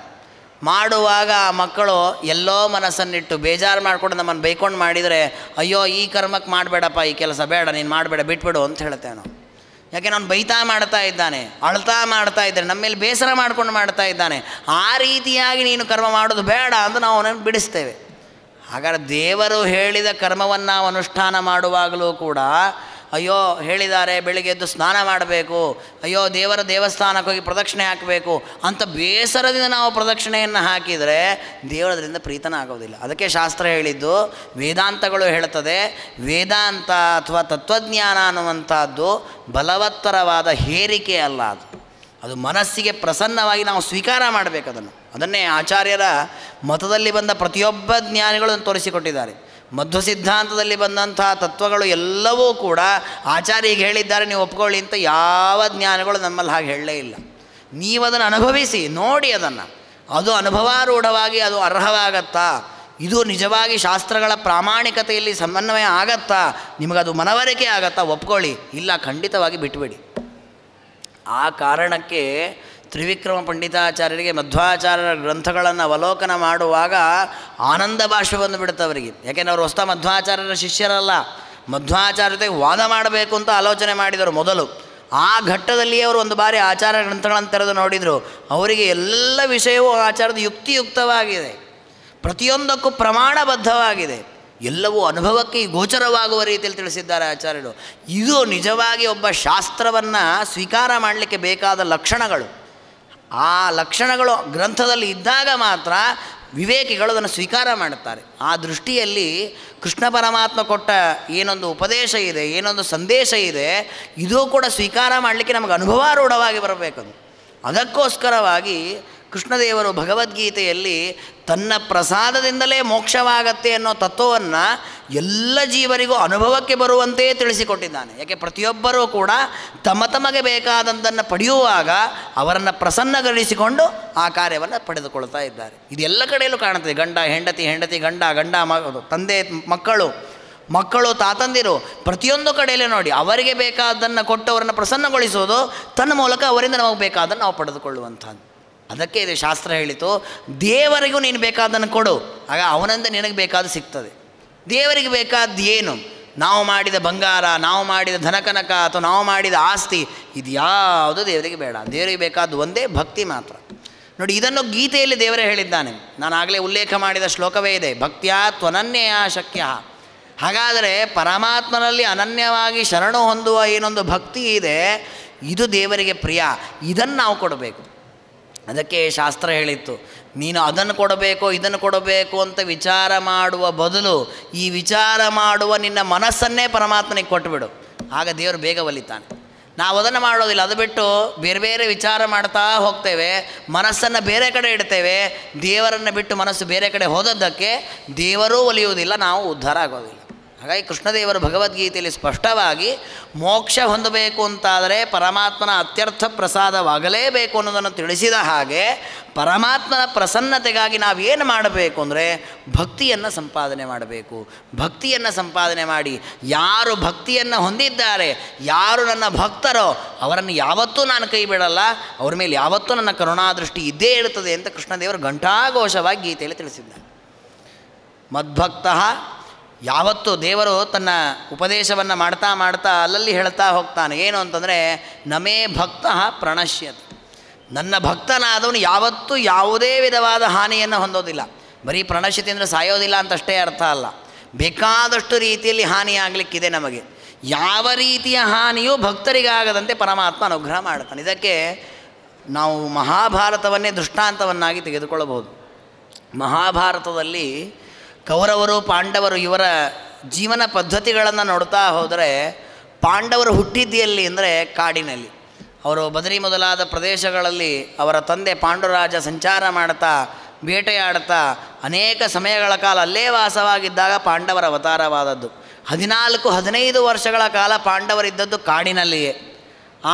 ಮಾಡುವಾಗ ಆ ಮಕ್ಕಳು ಎಲ್ಲೋ ಮನಸ್ಸನ್ನಿಟ್ಟು ಬೇಜಾರು ಮಾಡಿಕೊಂಡು ನಮ್ಮನ್ನು ಬೈಕೊಂಡು ಮಾಡಿದರೆ ಅಯ್ಯೋ ಈ ಕರ್ಮಕ್ಕೆ ಮಾಡಬೇಡಪ್ಪ ಈ ಕೆಲಸ ಬೇಡ ನೀನು ಮಾಡಬೇಡ ಬಿಟ್ಬಿಡು ಅಂತ ಹೇಳ್ತೇವೆ ನಾವು ಯಾಕೆ ನಾನು ಬೈತಾ ಮಾಡ್ತಾ ಇದ್ದಾನೆ ಅಳ್ತಾ ಮಾಡ್ತಾ ಇದ್ದಾನೆ ನಮ್ಮ ಮೇಲೆ ಬೇಸರ ಮಾಡ್ಕೊಂಡು ಮಾಡ್ತಾ ಇದ್ದಾನೆ ಆ ರೀತಿಯಾಗಿ ನೀನು ಕರ್ಮ ಮಾಡೋದು ಬೇಡ ಅಂತ ನಾವು ಅವನನ್ನು ಬಿಡಿಸ್ತೇವೆ ಹಾಗಾದ್ರೆ ದೇವರು ಹೇಳಿದ ಕರ್ಮವನ್ನು ಅನುಷ್ಠಾನ ಮಾಡುವಾಗಲೂ ಕೂಡ ಅಯ್ಯೋ ಹೇಳಿದ್ದಾರೆ ಬೆಳಿಗ್ಗೆ ಎದ್ದು ಸ್ನಾನ ಮಾಡಬೇಕು ಅಯ್ಯೋ ದೇವರ ದೇವಸ್ಥಾನಕ್ಕೆ ಹೋಗಿ ಪ್ರದಕ್ಷಿಣೆ ಹಾಕಬೇಕು ಅಂತ ಬೇಸರದಿಂದ ನಾವು ಪ್ರದಕ್ಷಿಣೆಯನ್ನು ಹಾಕಿದರೆ ದೇವರದ್ರಿಂದ ಪ್ರೀತನ ಆಗೋದಿಲ್ಲ ಅದಕ್ಕೆ ಶಾಸ್ತ್ರ ಹೇಳಿದ್ದು ವೇದಾಂತಗಳು ಹೇಳುತ್ತದೆ ವೇದಾಂತ ಅಥವಾ ತತ್ವಜ್ಞಾನ ಅನ್ನುವಂಥದ್ದು ಬಲವತ್ತರವಾದ ಹೇರಿಕೆ ಅಲ್ಲ ಅದು ಅದು ಮನಸ್ಸಿಗೆ ಪ್ರಸನ್ನವಾಗಿ ನಾವು ಸ್ವೀಕಾರ ಮಾಡಬೇಕು ಅದನ್ನು ಅದನ್ನೇ ಆಚಾರ್ಯರ ಮತದಲ್ಲಿ ಬಂದ ಪ್ರತಿಯೊಬ್ಬ ಜ್ಞಾನಿಗಳನ್ನು ತೋರಿಸಿಕೊಟ್ಟಿದ್ದಾರೆ ಮಧ್ವ ಸಿದ್ಧಾಂತದಲ್ಲಿ ಬಂದಂತಹ ತತ್ವಗಳು ಎಲ್ಲವೂ ಕೂಡ ಆಚಾರ್ಯಿಗೆ ಹೇಳಿದ್ದಾರೆ ನೀವು ಒಪ್ಕೊಳ್ಳಿ ಅಂತ ಯಾವ ಜ್ಞಾನಗಳು ನಮ್ಮಲ್ಲಿ ಹಾಗೆ ಹೇಳಲೇ ಇಲ್ಲ ನೀವು ಅದನ್ನು ಅನುಭವಿಸಿ ನೋಡಿ ಅದನ್ನು ಅದು ಅನುಭವಾರೂಢವಾಗಿ ಅದು ಅರ್ಹವಾಗತ್ತಾ ಇದು ನಿಜವಾಗಿ ಶಾಸ್ತ್ರಗಳ ಪ್ರಾಮಾಣಿಕತೆಯಲ್ಲಿ ಸಮನ್ವಯ ಆಗತ್ತಾ ನಿಮಗದು ಮನವರಿಕೆ ಆಗತ್ತಾ ಒಪ್ಕೊಳ್ಳಿ ಇಲ್ಲ ಖಂಡಿತವಾಗಿ ಬಿಟ್ಬಿಡಿ ಆ ಕಾರಣಕ್ಕೆ ತ್ರಿವಿಕ್ರಮ ಪಂಡಿತಾಚಾರ್ಯರಿಗೆ ಮಧ್ವಾಚಾರ್ಯರ ಗ್ರಂಥಗಳನ್ನು ಅವಲೋಕನ ಮಾಡುವಾಗ ಆನಂದ ಭಾಷೆ ಬಿಡುತ್ತೆ ಅವರಿಗೆ ಯಾಕೆಂದ್ರೆ ಅವರು ಹೊಸ ಮಧ್ವಾಚಾರ್ಯರ ಶಿಷ್ಯರಲ್ಲ ಮಧ್ವಾಚಾರ್ಯ ವಾದ ಮಾಡಬೇಕು ಅಂತ ಆಲೋಚನೆ ಮಾಡಿದರು ಮೊದಲು ಆ ಘಟ್ಟದಲ್ಲಿಯೇ ಅವರು ಒಂದು ಬಾರಿ ಆಚಾರ ಗ್ರಂಥಗಳನ್ನು ತೆರೆದು ನೋಡಿದರು ಅವರಿಗೆ ಎಲ್ಲ ವಿಷಯವೂ ಆಚಾರದ ಯುಕ್ತಿಯುಕ್ತವಾಗಿದೆ ಪ್ರತಿಯೊಂದಕ್ಕೂ ಪ್ರಮಾಣಬದ್ಧವಾಗಿದೆ ಎಲ್ಲವೂ ಅನುಭವಕ್ಕೆ ಗೋಚರವಾಗುವ ರೀತಿಯಲ್ಲಿ ತಿಳಿಸಿದ್ದಾರೆ ಆಚಾರ್ಯರು ಇದು ನಿಜವಾಗಿ ಒಬ್ಬ ಶಾಸ್ತ್ರವನ್ನು ಸ್ವೀಕಾರ ಮಾಡಲಿಕ್ಕೆ ಬೇಕಾದ ಲಕ್ಷಣಗಳು ಆ ಲಕ್ಷಣಗಳು ಗ್ರಂಥದಲ್ಲಿ ಇದ್ದಾಗ ಮಾತ್ರ ವಿವೇಕಿಗಳು ಅದನ್ನು ಸ್ವೀಕಾರ ಮಾಡುತ್ತಾರೆ ಆ ದೃಷ್ಟಿಯಲ್ಲಿ ಕೃಷ್ಣ ಪರಮಾತ್ಮ ಕೊಟ್ಟ ಏನೊಂದು ಉಪದೇಶ ಇದೆ ಏನೊಂದು ಸಂದೇಶ ಇದೆ ಇದೂ ಕೂಡ ಸ್ವೀಕಾರ ಮಾಡಲಿಕ್ಕೆ ನಮಗೆ ಅನುಭವಾರೂಢವಾಗಿ ಬರಬೇಕು ಅದಕ್ಕೋಸ್ಕರವಾಗಿ ಕೃಷ್ಣದೇವರು ಭಗವದ್ಗೀತೆಯಲ್ಲಿ ತನ್ನ ಪ್ರಸಾದದಿಂದಲೇ ಮೋಕ್ಷವಾಗತ್ತೆ ಅನ್ನೋ ತತ್ವವನ್ನು ಎಲ್ಲ ಜೀವರಿಗೂ ಅನುಭವಕ್ಕೆ ಬರುವಂತೆ ತಿಳಿಸಿಕೊಟ್ಟಿದ್ದಾನೆ ಯಾಕೆ ಪ್ರತಿಯೊಬ್ಬರೂ ಕೂಡ ತಮ್ಮ ತಮಗೆ ಬೇಕಾದಂತನ್ನು ಪಡೆಯುವಾಗ ಅವರನ್ನು ಪ್ರಸನ್ನಗೊಳಿಸಿಕೊಂಡು ಆ ಕಾರ್ಯವನ್ನು ಪಡೆದುಕೊಳ್ತಾ ಇದ್ದಾರೆ ಇದೆಲ್ಲ ಕಡೆಯಲ್ಲೂ ಕಾಣುತ್ತೆ ಗಂಡ ಹೆಂಡತಿ ಹೆಂಡತಿ ಗಂಡ ಗಂಡ ಮ ತಂದೆ ಮಕ್ಕಳು ಮಕ್ಕಳು ತಾತಂದಿರು ಪ್ರತಿಯೊಂದು ಕಡೆಯಲ್ಲೇ ನೋಡಿ ಅವರಿಗೆ ಬೇಕಾದ್ದನ್ನು ಕೊಟ್ಟು ಅವರನ್ನು ಪ್ರಸನ್ನಗೊಳಿಸೋದು ತನ್ನ ಮೂಲಕ ಅವರಿಂದ ನಮಗೆ ಬೇಕಾದನ್ನು ನಾವು ಪಡೆದುಕೊಳ್ಳುವಂಥದ್ದು ಅದಕ್ಕೆ ಇದು ಶಾಸ್ತ್ರ ಹೇಳಿತು ದೇವರಿಗೂ ನೀನು ಬೇಕಾದನ್ನು ಕೊಡು ಆಗ ಅವನಂದ ನಿನಗೆ ಬೇಕಾದ ಸಿಗ್ತದೆ ದೇವರಿಗೆ ಬೇಕಾದ ಏನು ನಾವು ಮಾಡಿದ ಬಂಗಾರ ನಾವು ಮಾಡಿದ ಧನಕನಕ ಅಥವಾ ನಾವು ಮಾಡಿದ ಆಸ್ತಿ ಇದು ಯಾವುದು ದೇವರಿಗೆ ಬೇಡ ದೇವರಿಗೆ ಬೇಕಾದ ಒಂದೇ ಭಕ್ತಿ ಮಾತ್ರ ನೋಡಿ ಇದನ್ನು ಗೀತೆಯಲ್ಲಿ ದೇವರೇ ಹೇಳಿದ್ದಾನೆ ನಾನು ಆಗಲೇ ಉಲ್ಲೇಖ ಮಾಡಿದ ಶ್ಲೋಕವೇ ಇದೆ ಭಕ್ತಿಯ ತ್ವನನ್ಯಯ ಶಕ್ಯ ಹಾಗಾದರೆ ಪರಮಾತ್ಮನಲ್ಲಿ ಅನನ್ಯವಾಗಿ ಶರಣು ಹೊಂದುವ ಏನೊಂದು ಭಕ್ತಿ ಇದೆ ಇದು ದೇವರಿಗೆ ಪ್ರಿಯ ಇದನ್ನು ನಾವು ಕೊಡಬೇಕು ಅದಕ್ಕೆ ಶಾಸ್ತ್ರ ಹೇಳಿತ್ತು ನೀನು ಅದನ್ನು ಕೊಡಬೇಕು ಇದನ್ನು ಕೊಡಬೇಕು ಅಂತ ವಿಚಾರ ಮಾಡುವ ಬದಲು ಈ ವಿಚಾರ ಮಾಡುವ ನಿನ್ನ ಮನಸ್ಸನ್ನೇ ಪರಮಾತ್ಮನಿಗೆ ಕೊಟ್ಟುಬಿಡು ಆಗ ದೇವರು ಬೇಗ ಒಲಿತಾನೆ ನಾವು ಅದನ್ನು ಮಾಡೋದಿಲ್ಲ ಅದು ಬಿಟ್ಟು ಬೇರೆ ಬೇರೆ ವಿಚಾರ ಮಾಡ್ತಾ ಹೋಗ್ತೇವೆ ಮನಸ್ಸನ್ನು ಬೇರೆ ಕಡೆ ಇಡ್ತೇವೆ ದೇವರನ್ನು ಬಿಟ್ಟು ಮನಸ್ಸು ಬೇರೆ ಕಡೆ ಹೋದದ್ದಕ್ಕೆ ದೇವರೂ ಒಲಿಯುವುದಿಲ್ಲ ನಾವು ಉದ್ಧಾರ ಆಗೋದಿಲ್ಲ ಹಾಗಾಗಿ ಕೃಷ್ಣದೇವರು ಭಗವದ್ಗೀತೆಯಲ್ಲಿ ಸ್ಪಷ್ಟವಾಗಿ ಮೋಕ್ಷ ಹೊಂದಬೇಕು ಅಂತಾದರೆ ಪರಮಾತ್ಮನ ಅತ್ಯರ್ಥ ಪ್ರಸಾದವಾಗಲೇಬೇಕು ಅನ್ನೋದನ್ನು ತಿಳಿಸಿದ ಹಾಗೆ ಪರಮಾತ್ಮನ ಪ್ರಸನ್ನತೆಗಾಗಿ ನಾವೇನು ಮಾಡಬೇಕು ಅಂದರೆ ಭಕ್ತಿಯನ್ನು ಸಂಪಾದನೆ ಮಾಡಬೇಕು ಭಕ್ತಿಯನ್ನು ಸಂಪಾದನೆ ಮಾಡಿ ಯಾರು ಭಕ್ತಿಯನ್ನು ಹೊಂದಿದ್ದಾರೆ ಯಾರು ನನ್ನ ಭಕ್ತರೋ ಅವರನ್ನು ಯಾವತ್ತೂ ನಾನು ಕೈ ಬಿಡಲ್ಲ ಅವರ ಮೇಲೆ ಯಾವತ್ತೂ ನನ್ನ ಕರುಣಾದೃಷ್ಟಿ ಇದ್ದೇ ಇರುತ್ತದೆ ಅಂತ ಕೃಷ್ಣದೇವರು ಘಂಟಾಘೋಷವಾಗಿ ಗೀತೆಯಲ್ಲಿ ತಿಳಿಸಿದ್ದಾರೆ ಮದ್ಭಕ್ತಃ ಯಾವತ್ತು ದೇವರು ತನ್ನ ಉಪದೇಶವನ್ನು ಮಾಡ್ತಾ ಮಾಡ್ತಾ ಅಲ್ಲಲ್ಲಿ ಹೇಳ್ತಾ ಹೋಗ್ತಾನೆ ಏನು ಅಂತಂದರೆ ನಮೇ ಭಕ್ತ ಪ್ರಣಶ್ಯತ್ ನನ್ನ ಭಕ್ತನಾದವನು ಯಾವತ್ತೂ ಯಾವುದೇ ವಿಧವಾದ ಹಾನಿಯನ್ನು ಹೊಂದೋದಿಲ್ಲ ಬರೀ ಪ್ರಣಶ್ಯತೆ ಅಂದರೆ ಸಾಯೋದಿಲ್ಲ ಅಂತಷ್ಟೇ ಅರ್ಥ ಅಲ್ಲ ಬೇಕಾದಷ್ಟು ರೀತಿಯಲ್ಲಿ ಹಾನಿಯಾಗಲಿಕ್ಕಿದೆ ನಮಗೆ ಯಾವ ರೀತಿಯ ಹಾನಿಯೂ ಭಕ್ತರಿಗಾಗದಂತೆ ಪರಮಾತ್ಮ ಅನುಗ್ರಹ ಮಾಡ್ತಾನೆ ಇದಕ್ಕೆ ನಾವು ಮಹಾಭಾರತವನ್ನೇ ದೃಷ್ಟಾಂತವನ್ನಾಗಿ ತೆಗೆದುಕೊಳ್ಳಬಹುದು ಮಹಾಭಾರತದಲ್ಲಿ ಕೌರವರು ಪಾಂಡವರು ಇವರ ಜೀವನ ಪದ್ಧತಿಗಳನ್ನು ನೋಡ್ತಾ ಹೋದರೆ ಪಾಂಡವರು ಹುಟ್ಟಿದ್ದಿಯಲ್ಲಿ ಅಂದರೆ ಕಾಡಿನಲ್ಲಿ ಅವರು ಬದರಿ ಮೊದಲಾದ ಪ್ರದೇಶಗಳಲ್ಲಿ ಅವರ ತಂದೆ ಪಾಂಡುರಾಜ ಸಂಚಾರ ಮಾಡ್ತಾ ಬೇಟೆಯಾಡ್ತಾ ಅನೇಕ ಸಮಯಗಳ ಕಾಲ ಅಲ್ಲೇ ವಾಸವಾಗಿದ್ದಾಗ ಪಾಂಡವರ ಅವತಾರವಾದದ್ದು ಹದಿನಾಲ್ಕು ಹದಿನೈದು ವರ್ಷಗಳ ಕಾಲ ಪಾಂಡವರಿದ್ದದ್ದು ಕಾಡಿನಲ್ಲಿಯೇ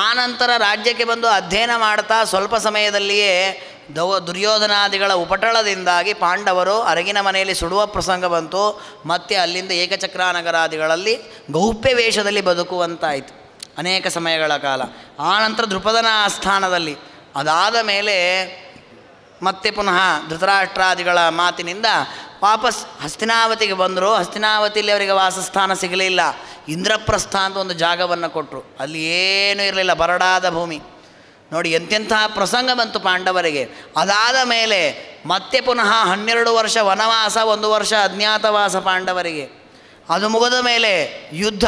ಆನಂತರ ರಾಜ್ಯಕ್ಕೆ ಬಂದು ಅಧ್ಯಯನ ಮಾಡ್ತಾ ಸ್ವಲ್ಪ ಸಮಯದಲ್ಲಿಯೇ ದವ ದುರ್ಯೋಧನಾದಿಗಳ ಉಪಟಳದಿಂದಾಗಿ ಪಾಂಡವರು ಅರಗಿನ ಮನೆಯಲ್ಲಿ ಸುಡುವ ಪ್ರಸಂಗ ಬಂತು ಮತ್ತೆ ಅಲ್ಲಿಂದ ಏಕಚಕ್ರಾನಗರಾದಿಗಳಲ್ಲಿ ಗೌಪ್ಯ ವೇಷದಲ್ಲಿ ಬದುಕುವಂತಾಯಿತು ಅನೇಕ ಸಮಯಗಳ ಕಾಲ ಆನಂತರ ದೃಪದನ ಆಸ್ಥಾನದಲ್ಲಿ ಅದಾದ ಮೇಲೆ ಮತ್ತೆ ಪುನಃ ಧೃತರಾಷ್ಟ್ರಾದಿಗಳ ಮಾತಿನಿಂದ ವಾಪಸ್ ಹಸ್ತಿನಾವತಿಗೆ ಬಂದರು ಹಸ್ತಿನಾವತಿಯಲ್ಲಿ ಅವರಿಗೆ ವಾಸಸ್ಥಾನ ಸಿಗಲಿಲ್ಲ ಇಂದ್ರಪ್ರಸ್ಥ ಅಂತ ಒಂದು ಜಾಗವನ್ನು ಕೊಟ್ಟರು ಅಲ್ಲಿ ಏನೂ ಇರಲಿಲ್ಲ ಬರಡಾದ ಭೂಮಿ ನೋಡಿ ಎಂತೆಂತಹ ಪ್ರಸಂಗ ಬಂತು ಪಾಂಡವರಿಗೆ ಅದಾದ ಮೇಲೆ ಮತ್ತೆ ಪುನಃ ಹನ್ನೆರಡು ವರ್ಷ ವನವಾಸ ಒಂದು ವರ್ಷ ಅಜ್ಞಾತವಾಸ ಪಾಂಡವರಿಗೆ ಅದು ಮುಗಿದ ಮೇಲೆ ಯುದ್ಧ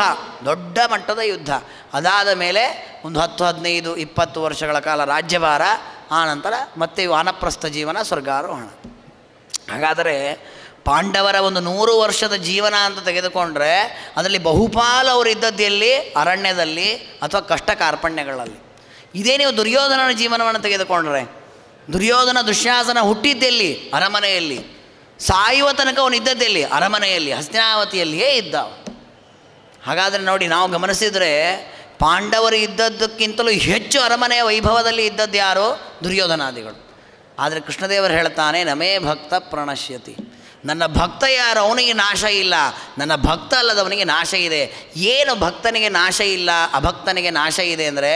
ದೊಡ್ಡ ಮಟ್ಟದ ಯುದ್ಧ ಅದಾದ ಮೇಲೆ ಒಂದು ಹತ್ತು ಹದಿನೈದು ಇಪ್ಪತ್ತು ವರ್ಷಗಳ ಕಾಲ ರಾಜ್ಯಭಾರ ಆನಂತರ ಮತ್ತೆ ವಾನಪ್ರಸ್ಥ ಜೀವನ ಸ್ವರ್ಗಾರೋಹಣ ಹಾಗಾದರೆ ಪಾಂಡವರ ಒಂದು ನೂರು ವರ್ಷದ ಜೀವನ ಅಂತ ತೆಗೆದುಕೊಂಡ್ರೆ ಅದರಲ್ಲಿ ಬಹುಪಾಲು ಅವರು ಎಲ್ಲಿ ಅರಣ್ಯದಲ್ಲಿ ಅಥವಾ ಕಷ್ಟ ಕಾರ್ಪಣ್ಯಗಳಲ್ಲಿ ಇದೇ ನೀವು ದುರ್ಯೋಧನನ ಜೀವನವನ್ನು ತೆಗೆದುಕೊಂಡ್ರೆ ದುರ್ಯೋಧನ ದುಶ್ಯಾಸನ ಹುಟ್ಟಿದ್ದೆಲ್ಲಿ ಅರಮನೆಯಲ್ಲಿ ಸಾಯುವ ತನಕ ಅವನು ಇದ್ದದ್ದೆಲ್ಲಿ ಅರಮನೆಯಲ್ಲಿ ಹಸ್ತಿನಾವತಿಯಲ್ಲಿಯೇ ಇದ್ದ ಹಾಗಾದರೆ ನೋಡಿ ನಾವು ಗಮನಿಸಿದರೆ ಪಾಂಡವರು ಇದ್ದದ್ದಕ್ಕಿಂತಲೂ ಹೆಚ್ಚು ಅರಮನೆಯ ವೈಭವದಲ್ಲಿ ಇದ್ದದ್ದು ಯಾರು ದುರ್ಯೋಧನಾದಿಗಳು ಆದರೆ ಕೃಷ್ಣದೇವರು ಹೇಳ್ತಾನೆ ನಮೇ ಭಕ್ತ ಪ್ರಣಶ್ಯತಿ ನನ್ನ ಭಕ್ತ ಯಾರು ಅವನಿಗೆ ನಾಶ ಇಲ್ಲ ನನ್ನ ಭಕ್ತ ಅಲ್ಲದವನಿಗೆ ನಾಶ ಇದೆ ಏನು ಭಕ್ತನಿಗೆ ನಾಶ ಇಲ್ಲ ಅಭಕ್ತನಿಗೆ ನಾಶ ಇದೆ ಅಂದರೆ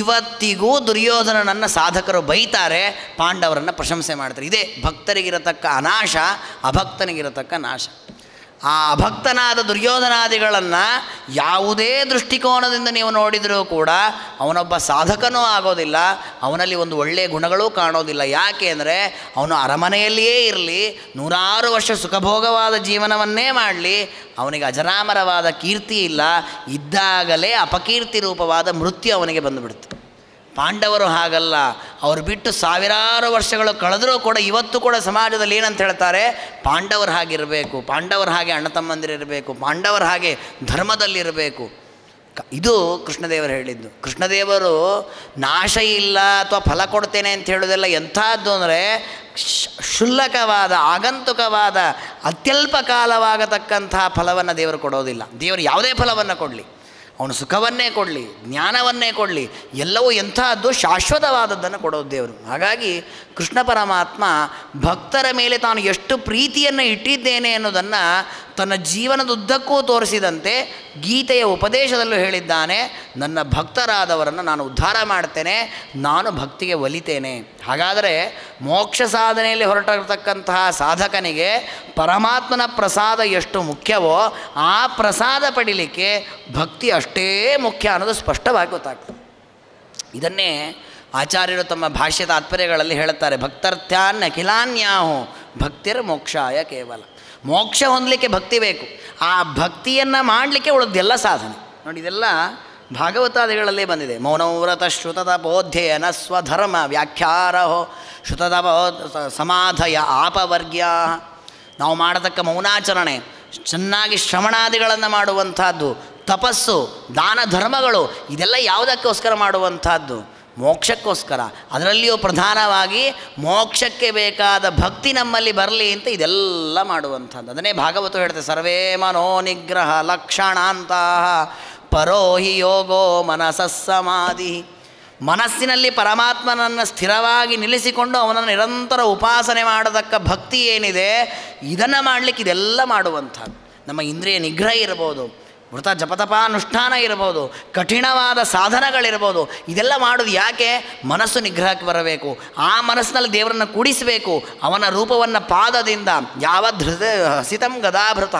ಇವತ್ತಿಗೂ ದುರ್ಯೋಧನ ನನ್ನ ಸಾಧಕರು ಬೈತಾರೆ ಪಾಂಡವರನ್ನು ಪ್ರಶಂಸೆ ಮಾಡ್ತಾರೆ ಇದೇ ಭಕ್ತರಿಗಿರತಕ್ಕ ಅನಾಶ ಅಭಕ್ತನಿಗಿರತಕ್ಕ ನಾಶ ಆ ಭಕ್ತನಾದ ದುರ್ಯೋಧನಾದಿಗಳನ್ನು ಯಾವುದೇ ದೃಷ್ಟಿಕೋನದಿಂದ ನೀವು ನೋಡಿದರೂ ಕೂಡ ಅವನೊಬ್ಬ ಸಾಧಕನೂ ಆಗೋದಿಲ್ಲ ಅವನಲ್ಲಿ ಒಂದು ಒಳ್ಳೆಯ ಗುಣಗಳು ಕಾಣೋದಿಲ್ಲ ಯಾಕೆ ಅಂದರೆ ಅವನು ಅರಮನೆಯಲ್ಲಿಯೇ ಇರಲಿ ನೂರಾರು ವರ್ಷ ಸುಖಭೋಗವಾದ ಜೀವನವನ್ನೇ ಮಾಡಲಿ ಅವನಿಗೆ ಅಜರಾಮರವಾದ ಕೀರ್ತಿ ಇಲ್ಲ ಇದ್ದಾಗಲೇ ಅಪಕೀರ್ತಿ ರೂಪವಾದ ಮೃತ್ಯು ಅವನಿಗೆ ಬಂದುಬಿಡ್ತು ಪಾಂಡವರು ಹಾಗಲ್ಲ ಅವರು ಬಿಟ್ಟು ಸಾವಿರಾರು ವರ್ಷಗಳು ಕಳೆದರೂ ಕೂಡ ಇವತ್ತು ಕೂಡ ಸಮಾಜದಲ್ಲಿ ಏನಂತ ಹೇಳ್ತಾರೆ ಪಾಂಡವರು ಹಾಗಿರಬೇಕು ಪಾಂಡವರು ಹಾಗೆ ಅಣ್ಣ ತಮ್ಮಂದಿರಿರಬೇಕು ಪಾಂಡವರು ಹಾಗೆ ಧರ್ಮದಲ್ಲಿರಬೇಕು ಇದು ಕೃಷ್ಣದೇವರು ಹೇಳಿದ್ದು ಕೃಷ್ಣದೇವರು ನಾಶ ಇಲ್ಲ ಅಥವಾ ಫಲ ಕೊಡ್ತೇನೆ ಅಂತ ಹೇಳೋದೆಲ್ಲ ಎಂಥದ್ದು ಅಂದರೆ ಶುಲ್ಲಕವಾದ ಆಗಂತುಕವಾದ ಅತ್ಯಲ್ಪ ಕಾಲವಾಗತಕ್ಕಂತಹ ಫಲವನ್ನು ದೇವರು ಕೊಡೋದಿಲ್ಲ ದೇವರು ಯಾವುದೇ ಫಲವನ್ನು ಕೊಡಲಿ ಅವನು ಸುಖವನ್ನೇ ಕೊಡಲಿ ಜ್ಞಾನವನ್ನೇ ಕೊಡಲಿ ಎಲ್ಲವೂ ಎಂಥದ್ದು ಶಾಶ್ವತವಾದದ್ದನ್ನು ಕೊಡೋದು ದೇವರು ಹಾಗಾಗಿ ಕೃಷ್ಣ ಪರಮಾತ್ಮ ಭಕ್ತರ ಮೇಲೆ ತಾನು ಎಷ್ಟು ಪ್ರೀತಿಯನ್ನು ಇಟ್ಟಿದ್ದೇನೆ ಅನ್ನೋದನ್ನು ತನ್ನ ಜೀವನದುದ್ದಕ್ಕೂ ತೋರಿಸಿದಂತೆ ಗೀತೆಯ ಉಪದೇಶದಲ್ಲೂ ಹೇಳಿದ್ದಾನೆ ನನ್ನ ಭಕ್ತರಾದವರನ್ನು ನಾನು ಉದ್ಧಾರ ಮಾಡ್ತೇನೆ ನಾನು ಭಕ್ತಿಗೆ ಒಲಿತೇನೆ ಹಾಗಾದರೆ ಮೋಕ್ಷ ಸಾಧನೆಯಲ್ಲಿ ಹೊರಟಿರತಕ್ಕಂತಹ ಸಾಧಕನಿಗೆ ಪರಮಾತ್ಮನ ಪ್ರಸಾದ ಎಷ್ಟು ಮುಖ್ಯವೋ ಆ ಪ್ರಸಾದ ಪಡಿಲಿಕ್ಕೆ ಭಕ್ತಿ ಅಷ್ಟೇ ಮುಖ್ಯ ಅನ್ನೋದು ಸ್ಪಷ್ಟವಾಗಿ ಗೊತ್ತಾಗ್ತದೆ ಇದನ್ನೇ ಆಚಾರ್ಯರು ತಮ್ಮ ಭಾಷ್ಯ ತಾತ್ಪರ್ಯಗಳಲ್ಲಿ ಹೇಳುತ್ತಾರೆ ಭಕ್ತರ್ಥ್ಯಾನ್ ಅಖಿಲಾನ್ಯಾಹು ಭಕ್ತಿರ್ ಮೋಕ್ಷಾಯ ಕೇವಲ ಮೋಕ್ಷ ಹೊಂದಲಿಕ್ಕೆ ಭಕ್ತಿ ಬೇಕು ಆ ಭಕ್ತಿಯನ್ನು ಮಾಡಲಿಕ್ಕೆ ಉಳಿದೆಲ್ಲ ಸಾಧನೆ ನೋಡಿ ಇದೆಲ್ಲ ಭಾಗವತಾದಿಗಳಲ್ಲಿ ಬಂದಿದೆ ಮೌನವ್ರತ ಶ್ರುತದ ಬೋಧ್ಯಯನ ಸ್ವಧರ್ಮ ವ್ಯಾಖ್ಯಾರಹೋ ಶ್ರುತದ ಸಮಾಧಯ ಆಪವರ್ಗ್ಯ ನಾವು ಮಾಡತಕ್ಕ ಮೌನಾಚರಣೆ ಚೆನ್ನಾಗಿ ಶ್ರವಣಾದಿಗಳನ್ನು ಮಾಡುವಂಥದ್ದು ತಪಸ್ಸು ದಾನ ಧರ್ಮಗಳು ಇದೆಲ್ಲ ಯಾವುದಕ್ಕೋಸ್ಕರ ಮಾಡುವಂಥದ್ದು ಮೋಕ್ಷಕ್ಕೋಸ್ಕರ ಅದರಲ್ಲಿಯೂ ಪ್ರಧಾನವಾಗಿ ಮೋಕ್ಷಕ್ಕೆ ಬೇಕಾದ ಭಕ್ತಿ ನಮ್ಮಲ್ಲಿ ಬರಲಿ ಅಂತ ಇದೆಲ್ಲ ಮಾಡುವಂಥದ್ದು ಅದನ್ನೇ ಭಾಗವತ ಹೇಳ್ತೇವೆ ಸರ್ವೇ ಮನೋ ನಿಗ್ರಹ ಲಕ್ಷಣಾಂತಹ ಪರೋಹಿ ಯೋಗೋ ಸಮಾಧಿ ಮನಸ್ಸಿನಲ್ಲಿ ಪರಮಾತ್ಮನನ್ನು ಸ್ಥಿರವಾಗಿ ನಿಲ್ಲಿಸಿಕೊಂಡು ಅವನನ್ನು ನಿರಂತರ ಉಪಾಸನೆ ಮಾಡತಕ್ಕ ಭಕ್ತಿ ಏನಿದೆ ಇದನ್ನು ಮಾಡಲಿಕ್ಕೆ ಇದೆಲ್ಲ ಮಾಡುವಂಥದ್ದು ನಮ್ಮ ಇಂದ್ರಿಯ ನಿಗ್ರಹ ಇರ್ಬೋದು ವೃತ ಜಪತಪ ಅನುಷ್ಠಾನ ಇರ್ಬೋದು ಕಠಿಣವಾದ ಸಾಧನಗಳಿರ್ಬೋದು ಇದೆಲ್ಲ ಮಾಡೋದು ಯಾಕೆ ಮನಸ್ಸು ನಿಗ್ರಹಕ್ಕೆ ಬರಬೇಕು ಆ ಮನಸ್ಸಿನಲ್ಲಿ ದೇವರನ್ನು ಕೂಡಿಸಬೇಕು ಅವನ ರೂಪವನ್ನು ಪಾದದಿಂದ ಯಾವ ಧೃತ ಹಸಿತಂ ಗದಾಭೃತ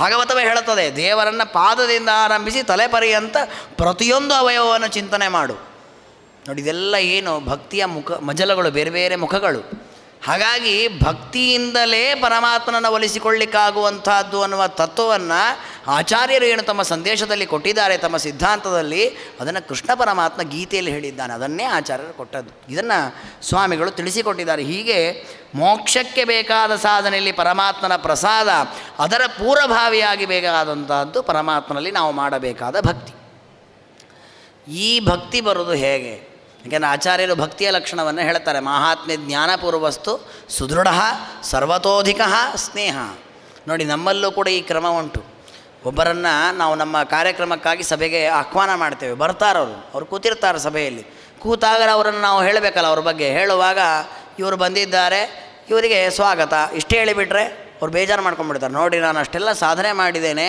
ಭಾಗವತವೇ ಹೇಳುತ್ತದೆ ದೇವರನ್ನು ಪಾದದಿಂದ ಆರಂಭಿಸಿ ತಲೆ ಪರ್ಯಂತ ಪ್ರತಿಯೊಂದು ಅವಯವವನ್ನು ಚಿಂತನೆ ಮಾಡು ನೋಡಿ ಇದೆಲ್ಲ ಏನು ಭಕ್ತಿಯ ಮುಖ ಮಜಲಗಳು ಬೇರೆ ಬೇರೆ ಮುಖಗಳು ಹಾಗಾಗಿ ಭಕ್ತಿಯಿಂದಲೇ ಪರಮಾತ್ಮನನ್ನು ಒಲಿಸಿಕೊಳ್ಳಿಕ್ಕಾಗುವಂಥದ್ದು ಅನ್ನುವ ತತ್ವವನ್ನು ಆಚಾರ್ಯರು ಏನು ತಮ್ಮ ಸಂದೇಶದಲ್ಲಿ ಕೊಟ್ಟಿದ್ದಾರೆ ತಮ್ಮ ಸಿದ್ಧಾಂತದಲ್ಲಿ ಅದನ್ನು ಕೃಷ್ಣ ಪರಮಾತ್ಮ ಗೀತೆಯಲ್ಲಿ ಹೇಳಿದ್ದಾನೆ ಅದನ್ನೇ ಆಚಾರ್ಯರು ಕೊಟ್ಟದ್ದು ಇದನ್ನು ಸ್ವಾಮಿಗಳು ತಿಳಿಸಿಕೊಟ್ಟಿದ್ದಾರೆ ಹೀಗೆ ಮೋಕ್ಷಕ್ಕೆ ಬೇಕಾದ ಸಾಧನೆಯಲ್ಲಿ ಪರಮಾತ್ಮನ ಪ್ರಸಾದ ಅದರ ಪೂರ್ವಭಾವಿಯಾಗಿ ಬೇಕಾದಂತಹದ್ದು ಪರಮಾತ್ಮನಲ್ಲಿ ನಾವು ಮಾಡಬೇಕಾದ ಭಕ್ತಿ ಈ ಭಕ್ತಿ ಬರೋದು ಹೇಗೆ ಯಾಕೆಂದರೆ ಆಚಾರ್ಯರು ಭಕ್ತಿಯ ಲಕ್ಷಣವನ್ನು ಹೇಳ್ತಾರೆ ಮಹಾತ್ಮೆ ಜ್ಞಾನಪೂರ್ವಸ್ತು ಸುದೃಢ ಸರ್ವತೋಧಿಕ ಸ್ನೇಹ ನೋಡಿ ನಮ್ಮಲ್ಲೂ ಕೂಡ ಈ ಕ್ರಮ ಉಂಟು ಒಬ್ಬರನ್ನು ನಾವು ನಮ್ಮ ಕಾರ್ಯಕ್ರಮಕ್ಕಾಗಿ ಸಭೆಗೆ ಆಹ್ವಾನ ಮಾಡ್ತೇವೆ ಬರ್ತಾರವರು ಅವ್ರು ಕೂತಿರ್ತಾರೆ ಸಭೆಯಲ್ಲಿ ಕೂತಾಗ ಅವರನ್ನು ನಾವು ಹೇಳಬೇಕಲ್ಲ ಅವ್ರ ಬಗ್ಗೆ ಹೇಳುವಾಗ ಇವರು ಬಂದಿದ್ದಾರೆ ಇವರಿಗೆ ಸ್ವಾಗತ ಇಷ್ಟೇ ಹೇಳಿಬಿಟ್ರೆ ಅವ್ರು ಬೇಜಾರು ಮಾಡ್ಕೊಂಡ್ಬಿಡ್ತಾರೆ ನೋಡಿ ನಾನು ಅಷ್ಟೆಲ್ಲ ಸಾಧನೆ ಮಾಡಿದ್ದೇನೆ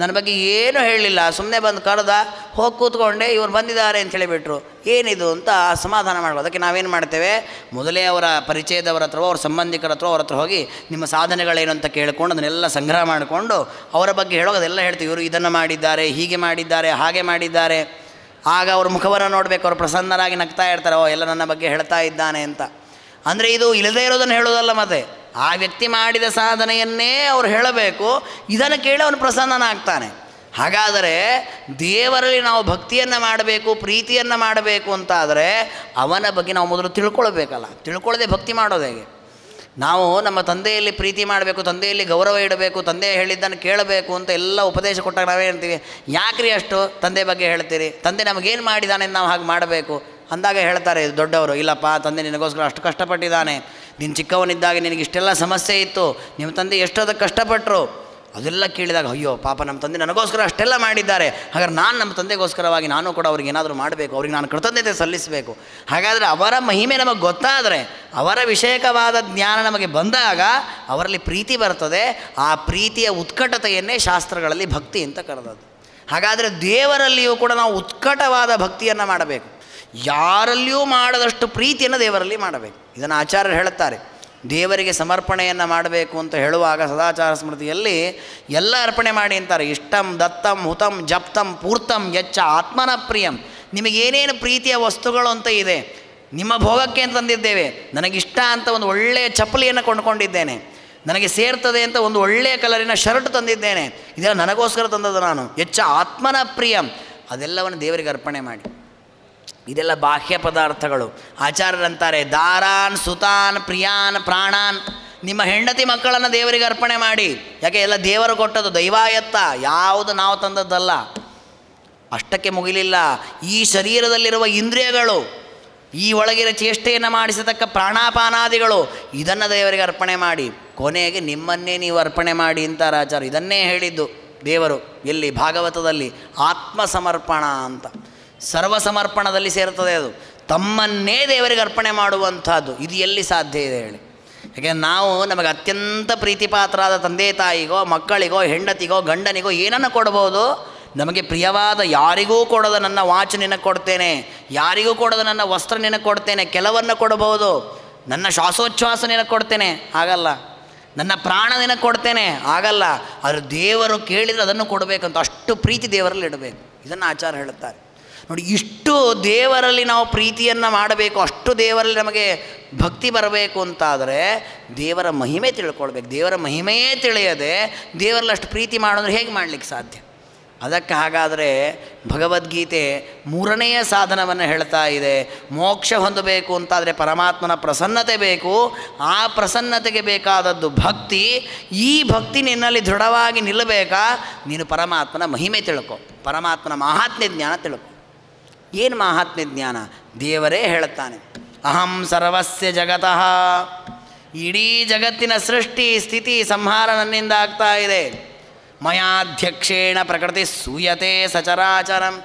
ನನ್ನ ಬಗ್ಗೆ ಏನೂ ಹೇಳಲಿಲ್ಲ ಸುಮ್ಮನೆ ಬಂದು ಕರೆದ ಹೋಗಿ ಕೂತ್ಕೊಂಡೆ ಇವ್ರು ಬಂದಿದ್ದಾರೆ ಅಂತ ಹೇಳಿಬಿಟ್ರು ಏನಿದು ಅಂತ ಸಮಾಧಾನ ಮಾಡ್ಬೋದು ಅದಕ್ಕೆ ನಾವೇನು ಮಾಡ್ತೇವೆ ಮೊದಲೇ ಅವರ ಪರಿಚಯದವರ ಹತ್ರವೋ ಅವ್ರ ಸಂಬಂಧಿಕರ ಹತ್ರ ಅವ್ರ ಹತ್ರ ಹೋಗಿ ನಿಮ್ಮ ಸಾಧನೆಗಳೇನು ಅಂತ ಕೇಳಿಕೊಂಡು ಅದನ್ನೆಲ್ಲ ಸಂಗ್ರಹ ಮಾಡಿಕೊಂಡು ಅವರ ಬಗ್ಗೆ ಅದೆಲ್ಲ ಹೇಳ್ತೀವಿ ಇವರು ಇದನ್ನು ಮಾಡಿದ್ದಾರೆ ಹೀಗೆ ಮಾಡಿದ್ದಾರೆ ಹಾಗೆ ಮಾಡಿದ್ದಾರೆ ಆಗ ಅವ್ರ ಮುಖವನ್ನು ನೋಡಬೇಕು ಅವರು ಪ್ರಸನ್ನರಾಗಿ ನಗ್ತಾ ಇರ್ತಾರೆ ಓ ಎಲ್ಲ ನನ್ನ ಬಗ್ಗೆ ಹೇಳ್ತಾ ಇದ್ದಾನೆ ಅಂತ ಅಂದರೆ ಇದು ಇಲ್ಲದೇ ಇರೋದನ್ನು ಹೇಳೋದಲ್ಲ ಮತ್ತೆ ಆ ವ್ಯಕ್ತಿ ಮಾಡಿದ ಸಾಧನೆಯನ್ನೇ ಅವರು ಹೇಳಬೇಕು ಇದನ್ನು ಕೇಳಿ ಅವನು ಪ್ರಸನ್ನನಾಗ್ತಾನೆ ಹಾಗಾದರೆ ದೇವರಲ್ಲಿ ನಾವು ಭಕ್ತಿಯನ್ನು ಮಾಡಬೇಕು ಪ್ರೀತಿಯನ್ನು ಮಾಡಬೇಕು ಅಂತಾದರೆ ಅವನ ಬಗ್ಗೆ ನಾವು ಮೊದಲು ತಿಳ್ಕೊಳ್ಬೇಕಲ್ಲ ತಿಳ್ಕೊಳ್ಳದೆ ಭಕ್ತಿ ಮಾಡೋದು ಹೇಗೆ ನಾವು ನಮ್ಮ ತಂದೆಯಲ್ಲಿ ಪ್ರೀತಿ ಮಾಡಬೇಕು ತಂದೆಯಲ್ಲಿ ಗೌರವ ಇಡಬೇಕು ತಂದೆ ಹೇಳಿದ್ದನ್ನು ಕೇಳಬೇಕು ಅಂತ ಎಲ್ಲ ಉಪದೇಶ ಕೊಟ್ಟಾಗ ನಾವೇ ಹೇಳ್ತೀವಿ ಯಾಕ್ರಿ ಅಷ್ಟು ತಂದೆ ಬಗ್ಗೆ ಹೇಳ್ತೀರಿ ತಂದೆ ನಮಗೇನು ಮಾಡಿದಾನೆ ನಾವು ಹಾಗೆ ಮಾಡಬೇಕು ಅಂದಾಗ ಹೇಳ್ತಾರೆ ದೊಡ್ಡವರು ಇಲ್ಲಪ್ಪ ತಂದೆ ನಿನಗೋಸ್ಕರ ಅಷ್ಟು ಕಷ್ಟಪಟ್ಟಿದ್ದಾನೆ ನಿನ್ನ ಚಿಕ್ಕವನಿದ್ದಾಗ ನಿನಗೆ ಇಷ್ಟೆಲ್ಲ ಸಮಸ್ಯೆ ಇತ್ತು ನಿಮ್ಮ ತಂದೆ ಎಷ್ಟೋದಕ್ಕೆ ಕಷ್ಟಪಟ್ಟರು ಅದೆಲ್ಲ ಕೇಳಿದಾಗ ಅಯ್ಯೋ ಪಾಪ ನಮ್ಮ ತಂದೆ ನನಗೋಸ್ಕರ ಅಷ್ಟೆಲ್ಲ ಮಾಡಿದ್ದಾರೆ ಹಾಗಾದ್ರೆ ನಾನು ನಮ್ಮ ತಂದೆಗೋಸ್ಕರವಾಗಿ ನಾನು ಕೂಡ ಅವ್ರಿಗೆ ಏನಾದರೂ ಮಾಡಬೇಕು ಅವ್ರಿಗೆ ನಾನು ಕೃತಜ್ಞತೆ ಸಲ್ಲಿಸಬೇಕು ಹಾಗಾದರೆ ಅವರ ಮಹಿಮೆ ನಮಗೆ ಗೊತ್ತಾದರೆ ಅವರ ವಿಷಯಕವಾದ ಜ್ಞಾನ ನಮಗೆ ಬಂದಾಗ ಅವರಲ್ಲಿ ಪ್ರೀತಿ ಬರ್ತದೆ ಆ ಪ್ರೀತಿಯ ಉತ್ಕಟತೆಯನ್ನೇ ಶಾಸ್ತ್ರಗಳಲ್ಲಿ ಭಕ್ತಿ ಅಂತ ಕರೆದದ್ದು ಹಾಗಾದರೆ ದೇವರಲ್ಲಿಯೂ ಕೂಡ ನಾವು ಉತ್ಕಟವಾದ ಭಕ್ತಿಯನ್ನು ಮಾಡಬೇಕು ಯಾರಲ್ಲಿಯೂ ಮಾಡದಷ್ಟು ಪ್ರೀತಿಯನ್ನು ದೇವರಲ್ಲಿ ಮಾಡಬೇಕು ಇದನ್ನು ಆಚಾರ್ಯರು ಹೇಳುತ್ತಾರೆ ದೇವರಿಗೆ ಸಮರ್ಪಣೆಯನ್ನು ಮಾಡಬೇಕು ಅಂತ ಹೇಳುವಾಗ ಸದಾಚಾರ ಸ್ಮೃತಿಯಲ್ಲಿ ಎಲ್ಲ ಅರ್ಪಣೆ ಮಾಡಿ ಅಂತಾರೆ ಇಷ್ಟಂ ದತ್ತಂ ಹುತಂ ಜಪ್ತಂ ಪೂರ್ತಂ ಯಚ್ಚ ಆತ್ಮನ ಪ್ರಿಯಂ ನಿಮಗೇನೇನು ಪ್ರೀತಿಯ ವಸ್ತುಗಳು ಅಂತ ಇದೆ ನಿಮ್ಮ ಭೋಗಕ್ಕೆ ಅಂತ ತಂದಿದ್ದೇವೆ ನನಗಿಷ್ಟ ಅಂತ ಒಂದು ಒಳ್ಳೆಯ ಚಪ್ಪಲಿಯನ್ನು ಕೊಂಡುಕೊಂಡಿದ್ದೇನೆ ನನಗೆ ಸೇರ್ತದೆ ಅಂತ ಒಂದು ಒಳ್ಳೆಯ ಕಲರಿನ ಶರ್ಟ್ ತಂದಿದ್ದೇನೆ ಇದೆಲ್ಲ ನನಗೋಸ್ಕರ ತಂದದ್ದು ನಾನು ಹೆಚ್ಚ ಆತ್ಮನ ಪ್ರಿಯಂ ಅದೆಲ್ಲವನ್ನು ದೇವರಿಗೆ ಅರ್ಪಣೆ ಮಾಡಿ ಇದೆಲ್ಲ ಬಾಹ್ಯ ಪದಾರ್ಥಗಳು ಆಚಾರ್ಯರಂತಾರೆ ದಾರಾನ್ ಸುತಾನ್ ಪ್ರಿಯಾನ್ ಪ್ರಾಣಾನ್ ನಿಮ್ಮ ಹೆಂಡತಿ ಮಕ್ಕಳನ್ನು ದೇವರಿಗೆ ಅರ್ಪಣೆ ಮಾಡಿ ಯಾಕೆ ಎಲ್ಲ ದೇವರು ಕೊಟ್ಟದ್ದು ದೈವಾಯತ್ತ ಯಾವುದು ನಾವು ತಂದದ್ದಲ್ಲ ಅಷ್ಟಕ್ಕೆ ಮುಗಿಲಿಲ್ಲ ಈ ಶರೀರದಲ್ಲಿರುವ ಇಂದ್ರಿಯಗಳು ಈ ಒಳಗಿನ ಚೇಷ್ಟೆಯನ್ನು ಮಾಡಿಸತಕ್ಕ ಪ್ರಾಣಾಪಾನಾದಿಗಳು ಇದನ್ನು ದೇವರಿಗೆ ಅರ್ಪಣೆ ಮಾಡಿ ಕೊನೆಗೆ ನಿಮ್ಮನ್ನೇ ನೀವು ಅರ್ಪಣೆ ಮಾಡಿ ಅಂತಾರೆ ಆಚಾರ ಇದನ್ನೇ ಹೇಳಿದ್ದು ದೇವರು ಎಲ್ಲಿ ಭಾಗವತದಲ್ಲಿ ಆತ್ಮಸಮರ್ಪಣ ಅಂತ ಸರ್ವಸಮರ್ಪಣದಲ್ಲಿ ಸೇರುತ್ತದೆ ಅದು ತಮ್ಮನ್ನೇ ದೇವರಿಗೆ ಅರ್ಪಣೆ ಮಾಡುವಂಥದ್ದು ಇದು ಎಲ್ಲಿ ಸಾಧ್ಯ ಇದೆ ಹೇಳಿ ಯಾಕೆಂದರೆ ನಾವು ನಮಗೆ ಅತ್ಯಂತ ಪ್ರೀತಿಪಾತ್ರರಾದ ತಂದೆ ತಾಯಿಗೋ ಮಕ್ಕಳಿಗೋ ಹೆಂಡತಿಗೋ ಗಂಡನಿಗೋ ಏನನ್ನು ಕೊಡಬಹುದು ನಮಗೆ ಪ್ರಿಯವಾದ ಯಾರಿಗೂ ಕೊಡದ ನನ್ನ ವಾಚ್ ನಿನಗೆ ಕೊಡ್ತೇನೆ ಯಾರಿಗೂ ಕೊಡದ ನನ್ನ ವಸ್ತ್ರ ನಿನಗೆ ಕೊಡ್ತೇನೆ ಕೆಲವನ್ನು ಕೊಡಬಹುದು ನನ್ನ ಶ್ವಾಸೋಚ್ಛ್ವಾಸ ನಿನಗೆ ಕೊಡ್ತೇನೆ ಆಗಲ್ಲ ನನ್ನ ಪ್ರಾಣ ನಿನಗೆ ಕೊಡ್ತೇನೆ ಆಗಲ್ಲ ಆದರೆ ದೇವರು ಕೇಳಿದರೆ ಅದನ್ನು ಕೊಡಬೇಕಂತ ಅಷ್ಟು ಪ್ರೀತಿ ದೇವರಲ್ಲಿ ಇಡಬೇಕು ಇದನ್ನು ಆಚಾರ ಹೇಳುತ್ತಾರೆ ನೋಡಿ ಇಷ್ಟು ದೇವರಲ್ಲಿ ನಾವು ಪ್ರೀತಿಯನ್ನು ಮಾಡಬೇಕು ಅಷ್ಟು ದೇವರಲ್ಲಿ ನಮಗೆ ಭಕ್ತಿ ಬರಬೇಕು ಅಂತಾದರೆ ದೇವರ ಮಹಿಮೆ ತಿಳ್ಕೊಳ್ಬೇಕು ದೇವರ ಮಹಿಮೆಯೇ ತಿಳಿಯದೆ ದೇವರಲ್ಲಿ ಅಷ್ಟು ಪ್ರೀತಿ ಮಾಡಿದ್ರೆ ಹೇಗೆ ಮಾಡಲಿಕ್ಕೆ ಸಾಧ್ಯ ಅದಕ್ಕೆ ಹಾಗಾದರೆ ಭಗವದ್ಗೀತೆ ಮೂರನೆಯ ಸಾಧನವನ್ನು ಹೇಳ್ತಾ ಇದೆ ಮೋಕ್ಷ ಹೊಂದಬೇಕು ಅಂತಾದರೆ ಪರಮಾತ್ಮನ ಪ್ರಸನ್ನತೆ ಬೇಕು ಆ ಪ್ರಸನ್ನತೆಗೆ ಬೇಕಾದದ್ದು ಭಕ್ತಿ ಈ ಭಕ್ತಿ ನಿನ್ನಲ್ಲಿ ದೃಢವಾಗಿ ನಿಲ್ಲಬೇಕಾ ನೀನು ಪರಮಾತ್ಮನ ಮಹಿಮೆ ತಿಳ್ಕೊ ಪರಮಾತ್ಮನ ಮಹಾತ್ಮ್ಯ ಜ್ಞಾನ ತಿಳ್ಕೊ ಏನು ಮಹಾತ್ಮ್ಯ ಜ್ಞಾನ ದೇವರೇ ಹೇಳುತ್ತಾನೆ ಅಹಂ ಸರ್ವಸ್ಯ ಜಗತಃ ಇಡೀ ಜಗತ್ತಿನ ಸೃಷ್ಟಿ ಸ್ಥಿತಿ ಸಂಹಾರ ನನ್ನಿಂದ ಆಗ್ತಾ ಇದೆ ಮಯಾಧ್ಯಕ್ಷೇಣ ಪ್ರಕೃತಿ ಸೂಯತೆ ಸಚರಾಚರಂ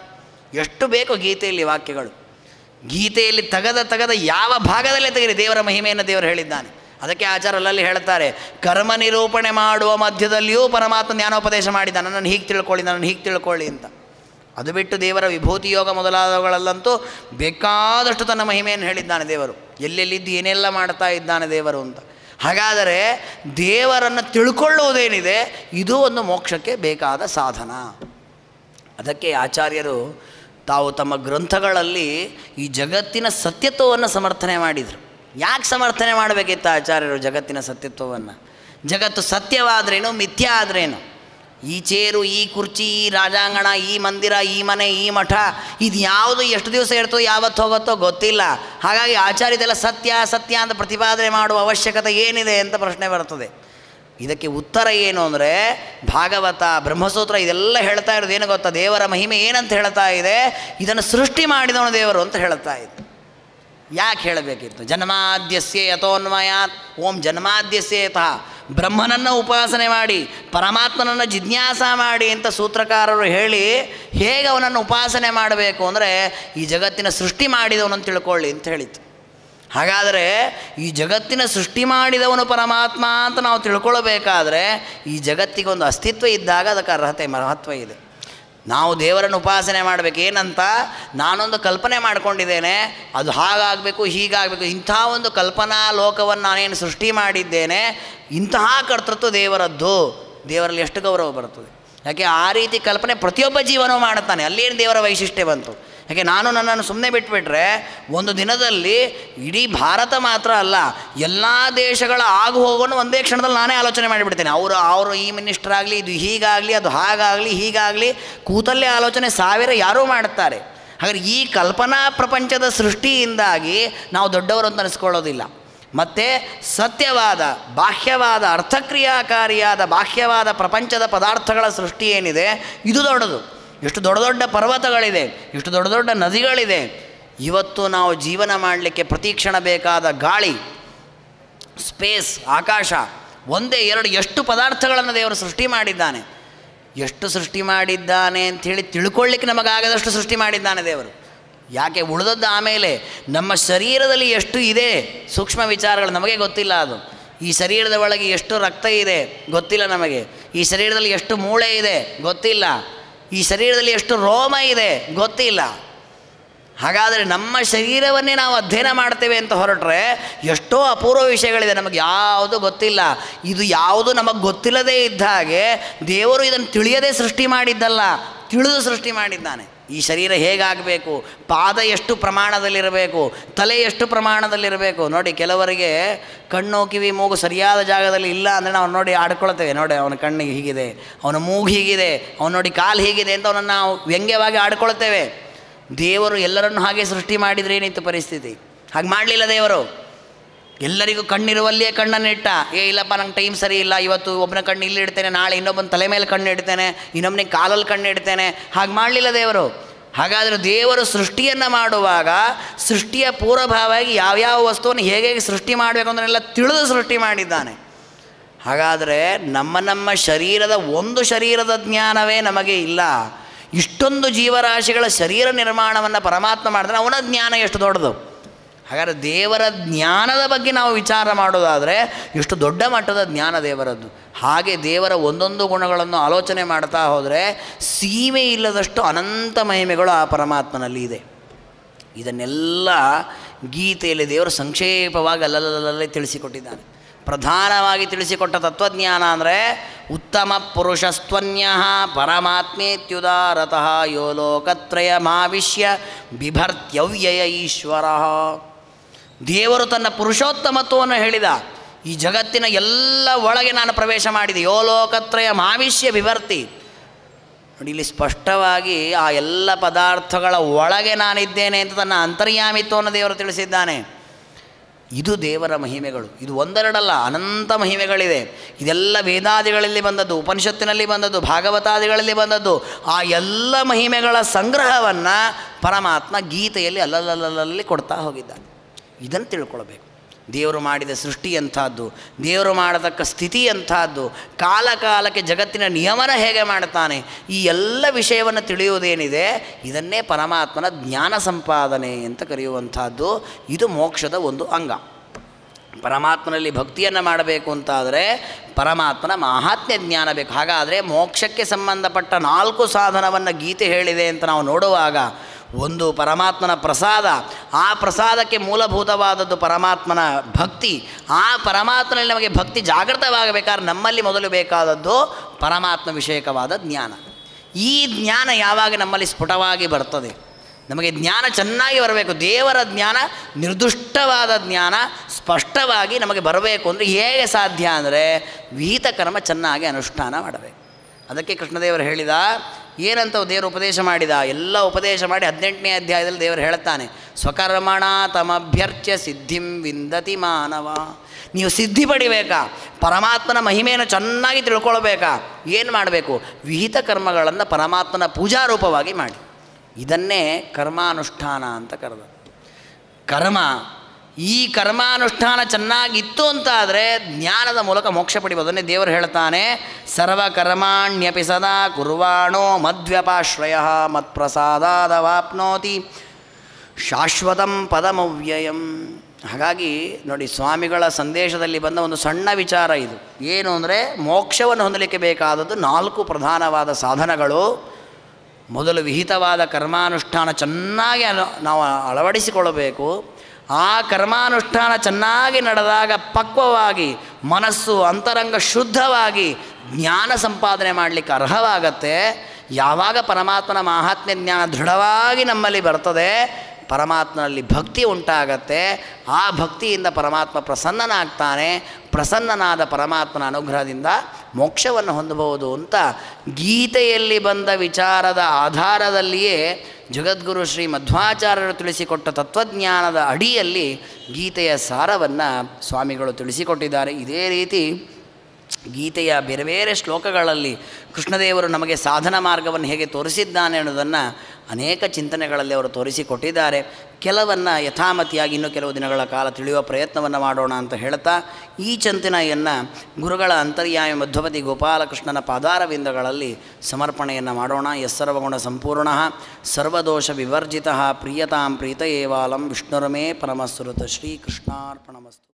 ಎಷ್ಟು ಬೇಕು ಗೀತೆಯಲ್ಲಿ ವಾಕ್ಯಗಳು ಗೀತೆಯಲ್ಲಿ ತಗದ ತಗದ ಯಾವ ಭಾಗದಲ್ಲೇ ತೆಗೆರಿ ದೇವರ ಮಹಿಮೆಯನ್ನು ದೇವರು ಹೇಳಿದ್ದಾನೆ ಅದಕ್ಕೆ ಆಚಾರಲ್ಲಲ್ಲಿ ಹೇಳ್ತಾರೆ ಕರ್ಮ ನಿರೂಪಣೆ ಮಾಡುವ ಮಧ್ಯದಲ್ಲಿಯೂ ಪರಮಾತ್ಮ ಜ್ಞಾನೋಪದೇಶ ಮಾಡಿದ ನನ್ನನ್ನು ಹೀಗೆ ತಿಳ್ಕೊಳ್ಳಿ ನನ್ನನ್ನು ಹೀಗೆ ತಿಳ್ಕೊಳ್ಳಿ ಅಂತ ಅದು ಬಿಟ್ಟು ದೇವರ ವಿಭೂತಿ ಯೋಗ ಮೊದಲಾದವುಗಳಲ್ಲಂತೂ ಬೇಕಾದಷ್ಟು ತನ್ನ ಮಹಿಮೆಯನ್ನು ಹೇಳಿದ್ದಾನೆ ದೇವರು ಎಲ್ಲೆಲ್ಲಿದ್ದು ಏನೆಲ್ಲ ಮಾಡ್ತಾ ಇದ್ದಾನೆ ದೇವರು ಅಂತ ಹಾಗಾದರೆ ದೇವರನ್ನು ತಿಳ್ಕೊಳ್ಳುವುದೇನಿದೆ ಇದು ಒಂದು ಮೋಕ್ಷಕ್ಕೆ ಬೇಕಾದ ಸಾಧನ ಅದಕ್ಕೆ ಆಚಾರ್ಯರು ತಾವು ತಮ್ಮ ಗ್ರಂಥಗಳಲ್ಲಿ ಈ ಜಗತ್ತಿನ ಸತ್ಯತ್ವವನ್ನು ಸಮರ್ಥನೆ ಮಾಡಿದರು ಯಾಕೆ ಸಮರ್ಥನೆ ಮಾಡಬೇಕಿತ್ತು ಆಚಾರ್ಯರು ಜಗತ್ತಿನ ಸತ್ಯತ್ವವನ್ನು ಜಗತ್ತು ಸತ್ಯವಾದ್ರೇನು ಮಿಥ್ಯ ಆದ್ರೇನು ಈ ಚೇರು ಈ ಕುರ್ಚಿ ಈ ರಾಜಾಂಗಣ ಈ ಮಂದಿರ ಈ ಮನೆ ಈ ಮಠ ಇದು ಯಾವುದು ಎಷ್ಟು ದಿವಸ ಇರ್ತೋ ಯಾವತ್ತು ಹೋಗುತ್ತೋ ಗೊತ್ತಿಲ್ಲ ಹಾಗಾಗಿ ಆಚಾರ್ಯದೆಲ್ಲ ಸತ್ಯ ಸತ್ಯ ಅಂತ ಪ್ರತಿಪಾದನೆ ಮಾಡುವ ಅವಶ್ಯಕತೆ ಏನಿದೆ ಅಂತ ಪ್ರಶ್ನೆ ಬರ್ತದೆ ಇದಕ್ಕೆ ಉತ್ತರ ಏನು ಅಂದರೆ ಭಾಗವತ ಬ್ರಹ್ಮಸೂತ್ರ ಇದೆಲ್ಲ ಹೇಳ್ತಾ ಇರೋದು ಏನು ಗೊತ್ತಾ ದೇವರ ಮಹಿಮೆ ಏನಂತ ಹೇಳ್ತಾ ಇದೆ ಇದನ್ನು ಸೃಷ್ಟಿ ಮಾಡಿದವನು ದೇವರು ಅಂತ ಹೇಳ್ತಾ ಇದೆ ಯಾಕೆ ಹೇಳಬೇಕಿತ್ತು ಜನ್ಮಾದ್ಯಸ್ಯೆ ಯಥೋನ್ಮಯಾತ್ ಓಂ ಜನ್ಮಾದ್ಯಸ್ಯೆ ಯಥ ಬ್ರಹ್ಮನನ್ನು ಉಪಾಸನೆ ಮಾಡಿ ಪರಮಾತ್ಮನನ್ನು ಜಿಜ್ಞಾಸ ಮಾಡಿ ಅಂತ ಸೂತ್ರಕಾರರು ಹೇಳಿ ಹೇಗೆ ಅವನನ್ನು ಉಪಾಸನೆ ಮಾಡಬೇಕು ಅಂದರೆ ಈ ಜಗತ್ತಿನ ಸೃಷ್ಟಿ ಮಾಡಿದವನನ್ನು ತಿಳ್ಕೊಳ್ಳಿ ಅಂತ ಹೇಳಿತು ಹಾಗಾದರೆ ಈ ಜಗತ್ತಿನ ಸೃಷ್ಟಿ ಮಾಡಿದವನು ಪರಮಾತ್ಮ ಅಂತ ನಾವು ತಿಳ್ಕೊಳ್ಬೇಕಾದ್ರೆ ಈ ಜಗತ್ತಿಗೊಂದು ಅಸ್ತಿತ್ವ ಇದ್ದಾಗ ಅದಕ್ಕೆ ಅರ್ಹತೆ ಮಹತ್ವ ಇದೆ ನಾವು ದೇವರನ್ನು ಉಪಾಸನೆ ಮಾಡಬೇಕು ಏನಂತ ನಾನೊಂದು ಕಲ್ಪನೆ ಮಾಡಿಕೊಂಡಿದ್ದೇನೆ ಅದು ಹಾಗಾಗಬೇಕು ಹೀಗಾಗಬೇಕು ಇಂಥ ಒಂದು ಕಲ್ಪನಾ ಲೋಕವನ್ನು ನಾನೇನು ಸೃಷ್ಟಿ ಮಾಡಿದ್ದೇನೆ ಇಂತಹ ಕರ್ತೃತ್ವ ದೇವರದ್ದು ದೇವರಲ್ಲಿ ಎಷ್ಟು ಗೌರವ ಬರ್ತದೆ ಯಾಕೆ ಆ ರೀತಿ ಕಲ್ಪನೆ ಪ್ರತಿಯೊಬ್ಬ ಜೀವನವೂ ಮಾಡುತ್ತಾನೆ ಅಲ್ಲೇನು ದೇವರ ವೈಶಿಷ್ಟ್ಯ ಬಂತು ಯಾಕೆ ನಾನು ನನ್ನನ್ನು ಸುಮ್ಮನೆ ಬಿಟ್ಬಿಟ್ರೆ ಒಂದು ದಿನದಲ್ಲಿ ಇಡೀ ಭಾರತ ಮಾತ್ರ ಅಲ್ಲ ಎಲ್ಲ ದೇಶಗಳ ಆಗು ಹೋಗೋನು ಒಂದೇ ಕ್ಷಣದಲ್ಲಿ ನಾನೇ ಆಲೋಚನೆ ಮಾಡಿಬಿಡ್ತೇನೆ ಅವರು ಅವರು ಈ ಮಿನಿಸ್ಟರ್ ಆಗಲಿ ಇದು ಹೀಗಾಗಲಿ ಅದು ಹಾಗಾಗಲಿ ಹೀಗಾಗಲಿ ಕೂತಲ್ಲೇ ಆಲೋಚನೆ ಸಾವಿರ ಯಾರೂ ಮಾಡುತ್ತಾರೆ ಹಾಗಾದ್ರೆ ಈ ಕಲ್ಪನಾ ಪ್ರಪಂಚದ ಸೃಷ್ಟಿಯಿಂದಾಗಿ ನಾವು ದೊಡ್ಡವರು ಅಂತ ಅನಿಸ್ಕೊಳ್ಳೋದಿಲ್ಲ ಮತ್ತು ಸತ್ಯವಾದ ಬಾಹ್ಯವಾದ ಅರ್ಥಕ್ರಿಯಾಕಾರಿಯಾದ ಬಾಹ್ಯವಾದ ಪ್ರಪಂಚದ ಪದಾರ್ಥಗಳ ಸೃಷ್ಟಿ ಏನಿದೆ ಇದು ದೊಡ್ಡದು ಎಷ್ಟು ದೊಡ್ಡ ದೊಡ್ಡ ಪರ್ವತಗಳಿದೆ ಎಷ್ಟು ದೊಡ್ಡ ದೊಡ್ಡ ನದಿಗಳಿದೆ ಇವತ್ತು ನಾವು ಜೀವನ ಮಾಡಲಿಕ್ಕೆ ಪ್ರತೀಕ್ಷಣ ಬೇಕಾದ ಗಾಳಿ ಸ್ಪೇಸ್ ಆಕಾಶ ಒಂದೇ ಎರಡು ಎಷ್ಟು ಪದಾರ್ಥಗಳನ್ನು ದೇವರು ಸೃಷ್ಟಿ ಮಾಡಿದ್ದಾನೆ ಎಷ್ಟು ಸೃಷ್ಟಿ ಮಾಡಿದ್ದಾನೆ ಅಂಥೇಳಿ ತಿಳ್ಕೊಳ್ಳಿಕ್ಕೆ ನಮಗಾಗದಷ್ಟು ಸೃಷ್ಟಿ ಮಾಡಿದ್ದಾನೆ ದೇವರು ಯಾಕೆ ಉಳಿದದ್ದು ಆಮೇಲೆ ನಮ್ಮ ಶರೀರದಲ್ಲಿ ಎಷ್ಟು ಇದೆ ಸೂಕ್ಷ್ಮ ವಿಚಾರಗಳು ನಮಗೆ ಗೊತ್ತಿಲ್ಲ ಅದು ಈ ಶರೀರದ ಒಳಗೆ ಎಷ್ಟು ರಕ್ತ ಇದೆ ಗೊತ್ತಿಲ್ಲ ನಮಗೆ ಈ ಶರೀರದಲ್ಲಿ ಎಷ್ಟು ಮೂಳೆ ಇದೆ ಗೊತ್ತಿಲ್ಲ ಈ ಶರೀರದಲ್ಲಿ ಎಷ್ಟು ರೋಮ ಇದೆ ಗೊತ್ತಿಲ್ಲ ಹಾಗಾದರೆ ನಮ್ಮ ಶರೀರವನ್ನೇ ನಾವು ಅಧ್ಯಯನ ಮಾಡ್ತೇವೆ ಅಂತ ಹೊರಟ್ರೆ ಎಷ್ಟೋ ಅಪೂರ್ವ ವಿಷಯಗಳಿದೆ ನಮಗೆ ಯಾವುದು ಗೊತ್ತಿಲ್ಲ ಇದು ಯಾವುದು ನಮಗೆ ಗೊತ್ತಿಲ್ಲದೇ ಇದ್ದ ಹಾಗೆ ದೇವರು ಇದನ್ನು ತಿಳಿಯದೇ ಸೃಷ್ಟಿ ಮಾಡಿದ್ದಲ್ಲ ತಿಳಿದು ಸೃಷ್ಟಿ ಮಾಡಿದ್ದಾನೆ ಈ ಶರೀರ ಹೇಗಾಗಬೇಕು ಪಾದ ಎಷ್ಟು ಪ್ರಮಾಣದಲ್ಲಿರಬೇಕು ತಲೆ ಎಷ್ಟು ಪ್ರಮಾಣದಲ್ಲಿರಬೇಕು ನೋಡಿ ಕೆಲವರಿಗೆ ಕಣ್ಣು ಕಿವಿ ಮೂಗು ಸರಿಯಾದ ಜಾಗದಲ್ಲಿ ಇಲ್ಲ ಅಂದರೆ ನಾವು ನೋಡಿ ಆಡ್ಕೊಳ್ತೇವೆ ನೋಡಿ ಅವನ ಕಣ್ಣಿಗೆ ಹೀಗಿದೆ ಅವನ ಮೂಗು ಹೀಗಿದೆ ಅವನು ನೋಡಿ ಕಾಲು ಹೀಗಿದೆ ಅಂತ ಅವನನ್ನು ನಾವು ವ್ಯಂಗ್ಯವಾಗಿ ಆಡ್ಕೊಳ್ತೇವೆ ದೇವರು ಎಲ್ಲರನ್ನು ಹಾಗೆ ಸೃಷ್ಟಿ ಮಾಡಿದರೆ ಏನಿತ್ತು ಪರಿಸ್ಥಿತಿ ಹಾಗೆ ಮಾಡಲಿಲ್ಲ ದೇವರು ಎಲ್ಲರಿಗೂ ಕಣ್ಣಿರುವಲ್ಲಿಯೇ ಕಣ್ಣನ್ನು ಇಟ್ಟ ಏ ಇಲ್ಲಪ್ಪ ನಂಗೆ ಟೈಮ್ ಸರಿ ಇಲ್ಲ ಇವತ್ತು ಒಬ್ಬನ ಕಣ್ಣು ಇಲ್ಲಿ ಇಡ್ತೇನೆ ನಾಳೆ ಇನ್ನೊಬ್ಬನ ತಲೆ ಮೇಲೆ ಕಣ್ಣು ಇಡ್ತೇನೆ ಇನ್ನೊಬ್ಬನಿಗೆ ಕಾಲಲ್ಲಿ ಕಣ್ಣು ಇಡ್ತೇನೆ ಹಾಗೆ ಮಾಡಲಿಲ್ಲ ದೇವರು ಹಾಗಾದರೆ ದೇವರು ಸೃಷ್ಟಿಯನ್ನು ಮಾಡುವಾಗ ಸೃಷ್ಟಿಯ ಪೂರ್ವಭಾವವಾಗಿ ಯಾವ್ಯಾವ ವಸ್ತುವನ್ನು ಹೇಗೆ ಸೃಷ್ಟಿ ಮಾಡಬೇಕು ಎಲ್ಲ ತಿಳಿದು ಸೃಷ್ಟಿ ಮಾಡಿದ್ದಾನೆ ಹಾಗಾದರೆ ನಮ್ಮ ನಮ್ಮ ಶರೀರದ ಒಂದು ಶರೀರದ ಜ್ಞಾನವೇ ನಮಗೆ ಇಲ್ಲ ಇಷ್ಟೊಂದು ಜೀವರಾಶಿಗಳ ಶರೀರ ನಿರ್ಮಾಣವನ್ನು ಪರಮಾತ್ಮ ಮಾಡಿದ್ರೆ ಅವನ ಜ್ಞಾನ ಎಷ್ಟು ದೊಡ್ಡದು ಹಾಗಾದರೆ ದೇವರ ಜ್ಞಾನದ ಬಗ್ಗೆ ನಾವು ವಿಚಾರ ಮಾಡೋದಾದರೆ ಇಷ್ಟು ದೊಡ್ಡ ಮಟ್ಟದ ಜ್ಞಾನ ದೇವರದ್ದು ಹಾಗೆ ದೇವರ ಒಂದೊಂದು ಗುಣಗಳನ್ನು ಆಲೋಚನೆ ಮಾಡ್ತಾ ಹೋದರೆ ಸೀಮೆ ಇಲ್ಲದಷ್ಟು ಅನಂತ ಮಹಿಮೆಗಳು ಆ ಪರಮಾತ್ಮನಲ್ಲಿ ಇದೆ ಇದನ್ನೆಲ್ಲ ಗೀತೆಯಲ್ಲಿ ದೇವರು ಸಂಕ್ಷೇಪವಾಗಿ ಅಲ್ಲಲ್ಲಲ್ಲಲ್ಲೇ ತಿಳಿಸಿಕೊಟ್ಟಿದ್ದಾನೆ ಪ್ರಧಾನವಾಗಿ ತಿಳಿಸಿಕೊಟ್ಟ ತತ್ವಜ್ಞಾನ ಅಂದರೆ ಉತ್ತಮ ಪುರುಷಸ್ತ್ವನ್ಯಃ ಪರಮಾತ್ಮೇತ್ಯುದಾರತಃ ಯೋ ಲೋಕತ್ರಯ ಮಾವಿಶ್ಯ ಬಿಭರ್ತ್ಯವ್ಯಯ ಈಶ್ವರ ದೇವರು ತನ್ನ ಪುರುಷೋತ್ತಮತ್ವವನ್ನು ಹೇಳಿದ ಈ ಜಗತ್ತಿನ ಎಲ್ಲ ಒಳಗೆ ನಾನು ಪ್ರವೇಶ ಮಾಡಿದೆ ಯೋಲೋಕತ್ರಯ ಮಾವಿಷ್ಯ ವಿವರ್ತಿ ನೋಡಿ ಇಲ್ಲಿ ಸ್ಪಷ್ಟವಾಗಿ ಆ ಎಲ್ಲ ಪದಾರ್ಥಗಳ ಒಳಗೆ ನಾನಿದ್ದೇನೆ ಅಂತ ತನ್ನ ಅಂತರ್ಯಾಮಿತ್ವವನ್ನು ದೇವರು ತಿಳಿಸಿದ್ದಾನೆ ಇದು ದೇವರ ಮಹಿಮೆಗಳು ಇದು ಒಂದೆರಡಲ್ಲ ಅನಂತ ಮಹಿಮೆಗಳಿದೆ ಇದೆಲ್ಲ ವೇದಾದಿಗಳಲ್ಲಿ ಬಂದದ್ದು ಉಪನಿಷತ್ತಿನಲ್ಲಿ ಬಂದದ್ದು ಭಾಗವತಾದಿಗಳಲ್ಲಿ ಬಂದದ್ದು ಆ ಎಲ್ಲ ಮಹಿಮೆಗಳ ಸಂಗ್ರಹವನ್ನು ಪರಮಾತ್ಮ ಗೀತೆಯಲ್ಲಿ ಅಲ್ಲಲ್ಲಲ್ಲಲ್ಲಿ ಕೊಡ್ತಾ ಹೋಗಿದ್ದಾನೆ ಇದನ್ನು ತಿಳ್ಕೊಳ್ಬೇಕು ದೇವರು ಮಾಡಿದ ಸೃಷ್ಟಿ ಅಂಥದ್ದು ದೇವರು ಮಾಡತಕ್ಕ ಸ್ಥಿತಿ ಅಂಥದ್ದು ಕಾಲ ಕಾಲಕ್ಕೆ ಜಗತ್ತಿನ ನಿಯಮನ ಹೇಗೆ ಮಾಡ್ತಾನೆ ಈ ಎಲ್ಲ ವಿಷಯವನ್ನು ತಿಳಿಯುವುದೇನಿದೆ ಇದನ್ನೇ ಪರಮಾತ್ಮನ ಜ್ಞಾನ ಸಂಪಾದನೆ ಅಂತ ಕರೆಯುವಂಥದ್ದು ಇದು ಮೋಕ್ಷದ ಒಂದು ಅಂಗ ಪರಮಾತ್ಮನಲ್ಲಿ ಭಕ್ತಿಯನ್ನು ಮಾಡಬೇಕು ಅಂತಾದರೆ ಪರಮಾತ್ಮನ ಮಹಾತ್ಮ್ಯ ಜ್ಞಾನ ಬೇಕು ಹಾಗಾದರೆ ಮೋಕ್ಷಕ್ಕೆ ಸಂಬಂಧಪಟ್ಟ ನಾಲ್ಕು ಸಾಧನವನ್ನು ಗೀತೆ ಹೇಳಿದೆ ಅಂತ ನಾವು ನೋಡುವಾಗ ಒಂದು ಪರಮಾತ್ಮನ ಪ್ರಸಾದ ಆ ಪ್ರಸಾದಕ್ಕೆ ಮೂಲಭೂತವಾದದ್ದು ಪರಮಾತ್ಮನ ಭಕ್ತಿ ಆ ಪರಮಾತ್ಮನಲ್ಲಿ ನಮಗೆ ಭಕ್ತಿ ಜಾಗೃತವಾಗಬೇಕಾದ್ರೆ ನಮ್ಮಲ್ಲಿ ಮೊದಲು ಬೇಕಾದದ್ದು ಪರಮಾತ್ಮ ವಿಷಯಕವಾದ ಜ್ಞಾನ ಈ ಜ್ಞಾನ ಯಾವಾಗ ನಮ್ಮಲ್ಲಿ ಸ್ಫುಟವಾಗಿ ಬರ್ತದೆ ನಮಗೆ ಜ್ಞಾನ ಚೆನ್ನಾಗಿ ಬರಬೇಕು ದೇವರ ಜ್ಞಾನ ನಿರ್ದುಷ್ಟವಾದ ಜ್ಞಾನ ಸ್ಪಷ್ಟವಾಗಿ ನಮಗೆ ಬರಬೇಕು ಅಂದರೆ ಹೇಗೆ ಸಾಧ್ಯ ಅಂದರೆ ವಿಹಿತ ಕರ್ಮ ಚೆನ್ನಾಗಿ ಅನುಷ್ಠಾನ ಮಾಡಬೇಕು ಅದಕ್ಕೆ ಕೃಷ್ಣದೇವರು ಹೇಳಿದ ಏನಂತ ದೇವರು ಉಪದೇಶ ಮಾಡಿದ ಎಲ್ಲ ಉಪದೇಶ ಮಾಡಿ ಹದಿನೆಂಟನೇ ಅಧ್ಯಾಯದಲ್ಲಿ ದೇವರು ಹೇಳ್ತಾನೆ ಸ್ವಕರ್ಮಣ ತಮಭ್ಯರ್ಚ್ಯ ಸಿದ್ಧಿಂ ವಿಂದತಿ ಮಾನವ ನೀವು ಸಿದ್ಧಿ ಪಡಿಬೇಕಾ ಪರಮಾತ್ಮನ ಮಹಿಮೆಯನ್ನು ಚೆನ್ನಾಗಿ ತಿಳ್ಕೊಳ್ಬೇಕಾ ಏನು ಮಾಡಬೇಕು ವಿಹಿತ ಕರ್ಮಗಳನ್ನು ಪರಮಾತ್ಮನ ಪೂಜಾರೂಪವಾಗಿ ಮಾಡಿ ಇದನ್ನೇ ಕರ್ಮಾನುಷ್ಠಾನ ಅಂತ ಕರೆದ ಕರ್ಮ ಈ ಕರ್ಮಾನುಷ್ಠಾನ ಚೆನ್ನಾಗಿತ್ತು ಅಂತ ಆದರೆ ಜ್ಞಾನದ ಮೂಲಕ ಮೋಕ್ಷ ಪಡಿಬೋದು ಅದನ್ನೇ ದೇವರು ಹೇಳ್ತಾನೆ ಸರ್ವಕರ್ಮಾಣ್ಯಪಿ ಸದಾ ಕುರ್ವಾಣೋ ಮದ್ವ್ಯಪಾಶ್ರಯ ಮತ್ಪ್ರಸಾದಾದವಾಪ್ನೋತಿ ಶಾಶ್ವತಂ ಪದಮವ್ಯಯಂ ಹಾಗಾಗಿ ನೋಡಿ ಸ್ವಾಮಿಗಳ ಸಂದೇಶದಲ್ಲಿ ಬಂದ ಒಂದು ಸಣ್ಣ ವಿಚಾರ ಇದು ಏನು ಅಂದರೆ ಮೋಕ್ಷವನ್ನು ಹೊಂದಲಿಕ್ಕೆ ಬೇಕಾದದ್ದು ನಾಲ್ಕು ಪ್ರಧಾನವಾದ ಸಾಧನಗಳು ಮೊದಲು ವಿಹಿತವಾದ ಕರ್ಮಾನುಷ್ಠಾನ ಚೆನ್ನಾಗಿ ನಾವು ಅಳವಡಿಸಿಕೊಳ್ಳಬೇಕು ಆ ಕರ್ಮಾನುಷ್ಠಾನ ಚೆನ್ನಾಗಿ ನಡೆದಾಗ ಪಕ್ವವಾಗಿ ಮನಸ್ಸು ಅಂತರಂಗ ಶುದ್ಧವಾಗಿ ಜ್ಞಾನ ಸಂಪಾದನೆ ಮಾಡಲಿಕ್ಕೆ ಅರ್ಹವಾಗತ್ತೆ ಯಾವಾಗ ಪರಮಾತ್ಮನ ಮಹಾತ್ಮ್ಯ ಜ್ಞಾನ ದೃಢವಾಗಿ ನಮ್ಮಲ್ಲಿ ಬರ್ತದೆ ಪರಮಾತ್ಮನಲ್ಲಿ ಭಕ್ತಿ ಉಂಟಾಗತ್ತೆ ಆ ಭಕ್ತಿಯಿಂದ ಪರಮಾತ್ಮ ಪ್ರಸನ್ನನಾಗ್ತಾನೆ ಪ್ರಸನ್ನನಾದ ಪರಮಾತ್ಮನ ಅನುಗ್ರಹದಿಂದ ಮೋಕ್ಷವನ್ನು ಹೊಂದಬಹುದು ಅಂತ ಗೀತೆಯಲ್ಲಿ ಬಂದ ವಿಚಾರದ ಆಧಾರದಲ್ಲಿಯೇ ಜಗದ್ಗುರು ಶ್ರೀ ಮಧ್ವಾಚಾರ್ಯರು ತಿಳಿಸಿಕೊಟ್ಟ ತತ್ವಜ್ಞಾನದ ಅಡಿಯಲ್ಲಿ ಗೀತೆಯ ಸಾರವನ್ನು ಸ್ವಾಮಿಗಳು ತಿಳಿಸಿಕೊಟ್ಟಿದ್ದಾರೆ ಇದೇ ರೀತಿ ಗೀತೆಯ ಬೇರೆ ಬೇರೆ ಶ್ಲೋಕಗಳಲ್ಲಿ ಕೃಷ್ಣದೇವರು ನಮಗೆ ಸಾಧನ ಮಾರ್ಗವನ್ನು ಹೇಗೆ ತೋರಿಸಿದ್ದಾನೆ ಅನ್ನೋದನ್ನು ಅನೇಕ ಚಿಂತನೆಗಳಲ್ಲಿ ಅವರು ತೋರಿಸಿಕೊಟ್ಟಿದ್ದಾರೆ ಕೆಲವನ್ನು ಯಥಾಮತಿಯಾಗಿ ಇನ್ನೂ ಕೆಲವು ದಿನಗಳ ಕಾಲ ತಿಳಿಯುವ ಪ್ರಯತ್ನವನ್ನು ಮಾಡೋಣ ಅಂತ ಹೇಳ್ತಾ ಈ ಚಿಂತನೆಯನ್ನು ಗುರುಗಳ ಅಂತರ್ಯಾಮಿ ಮಧ್ವಪತಿ ಗೋಪಾಲಕೃಷ್ಣನ ಪಾದಾರವಿಂದಗಳಲ್ಲಿ ಸಮರ್ಪಣೆಯನ್ನು ಮಾಡೋಣ ಎಸ್ಸರ್ವಗುಣ ಸಂಪೂರ್ಣ ಸರ್ವದೋಷ ವಿವರ್ಜಿತ ಪ್ರಿಯತಾಂ ಪ್ರೀತಯೇವಾಲಂ ವಿಷ್ಣುರಮೇ ಪರಮಸ್ರುತ ಶ್ರೀಕೃಷ್ಣಾರ್ಪಣಮಸ್ತು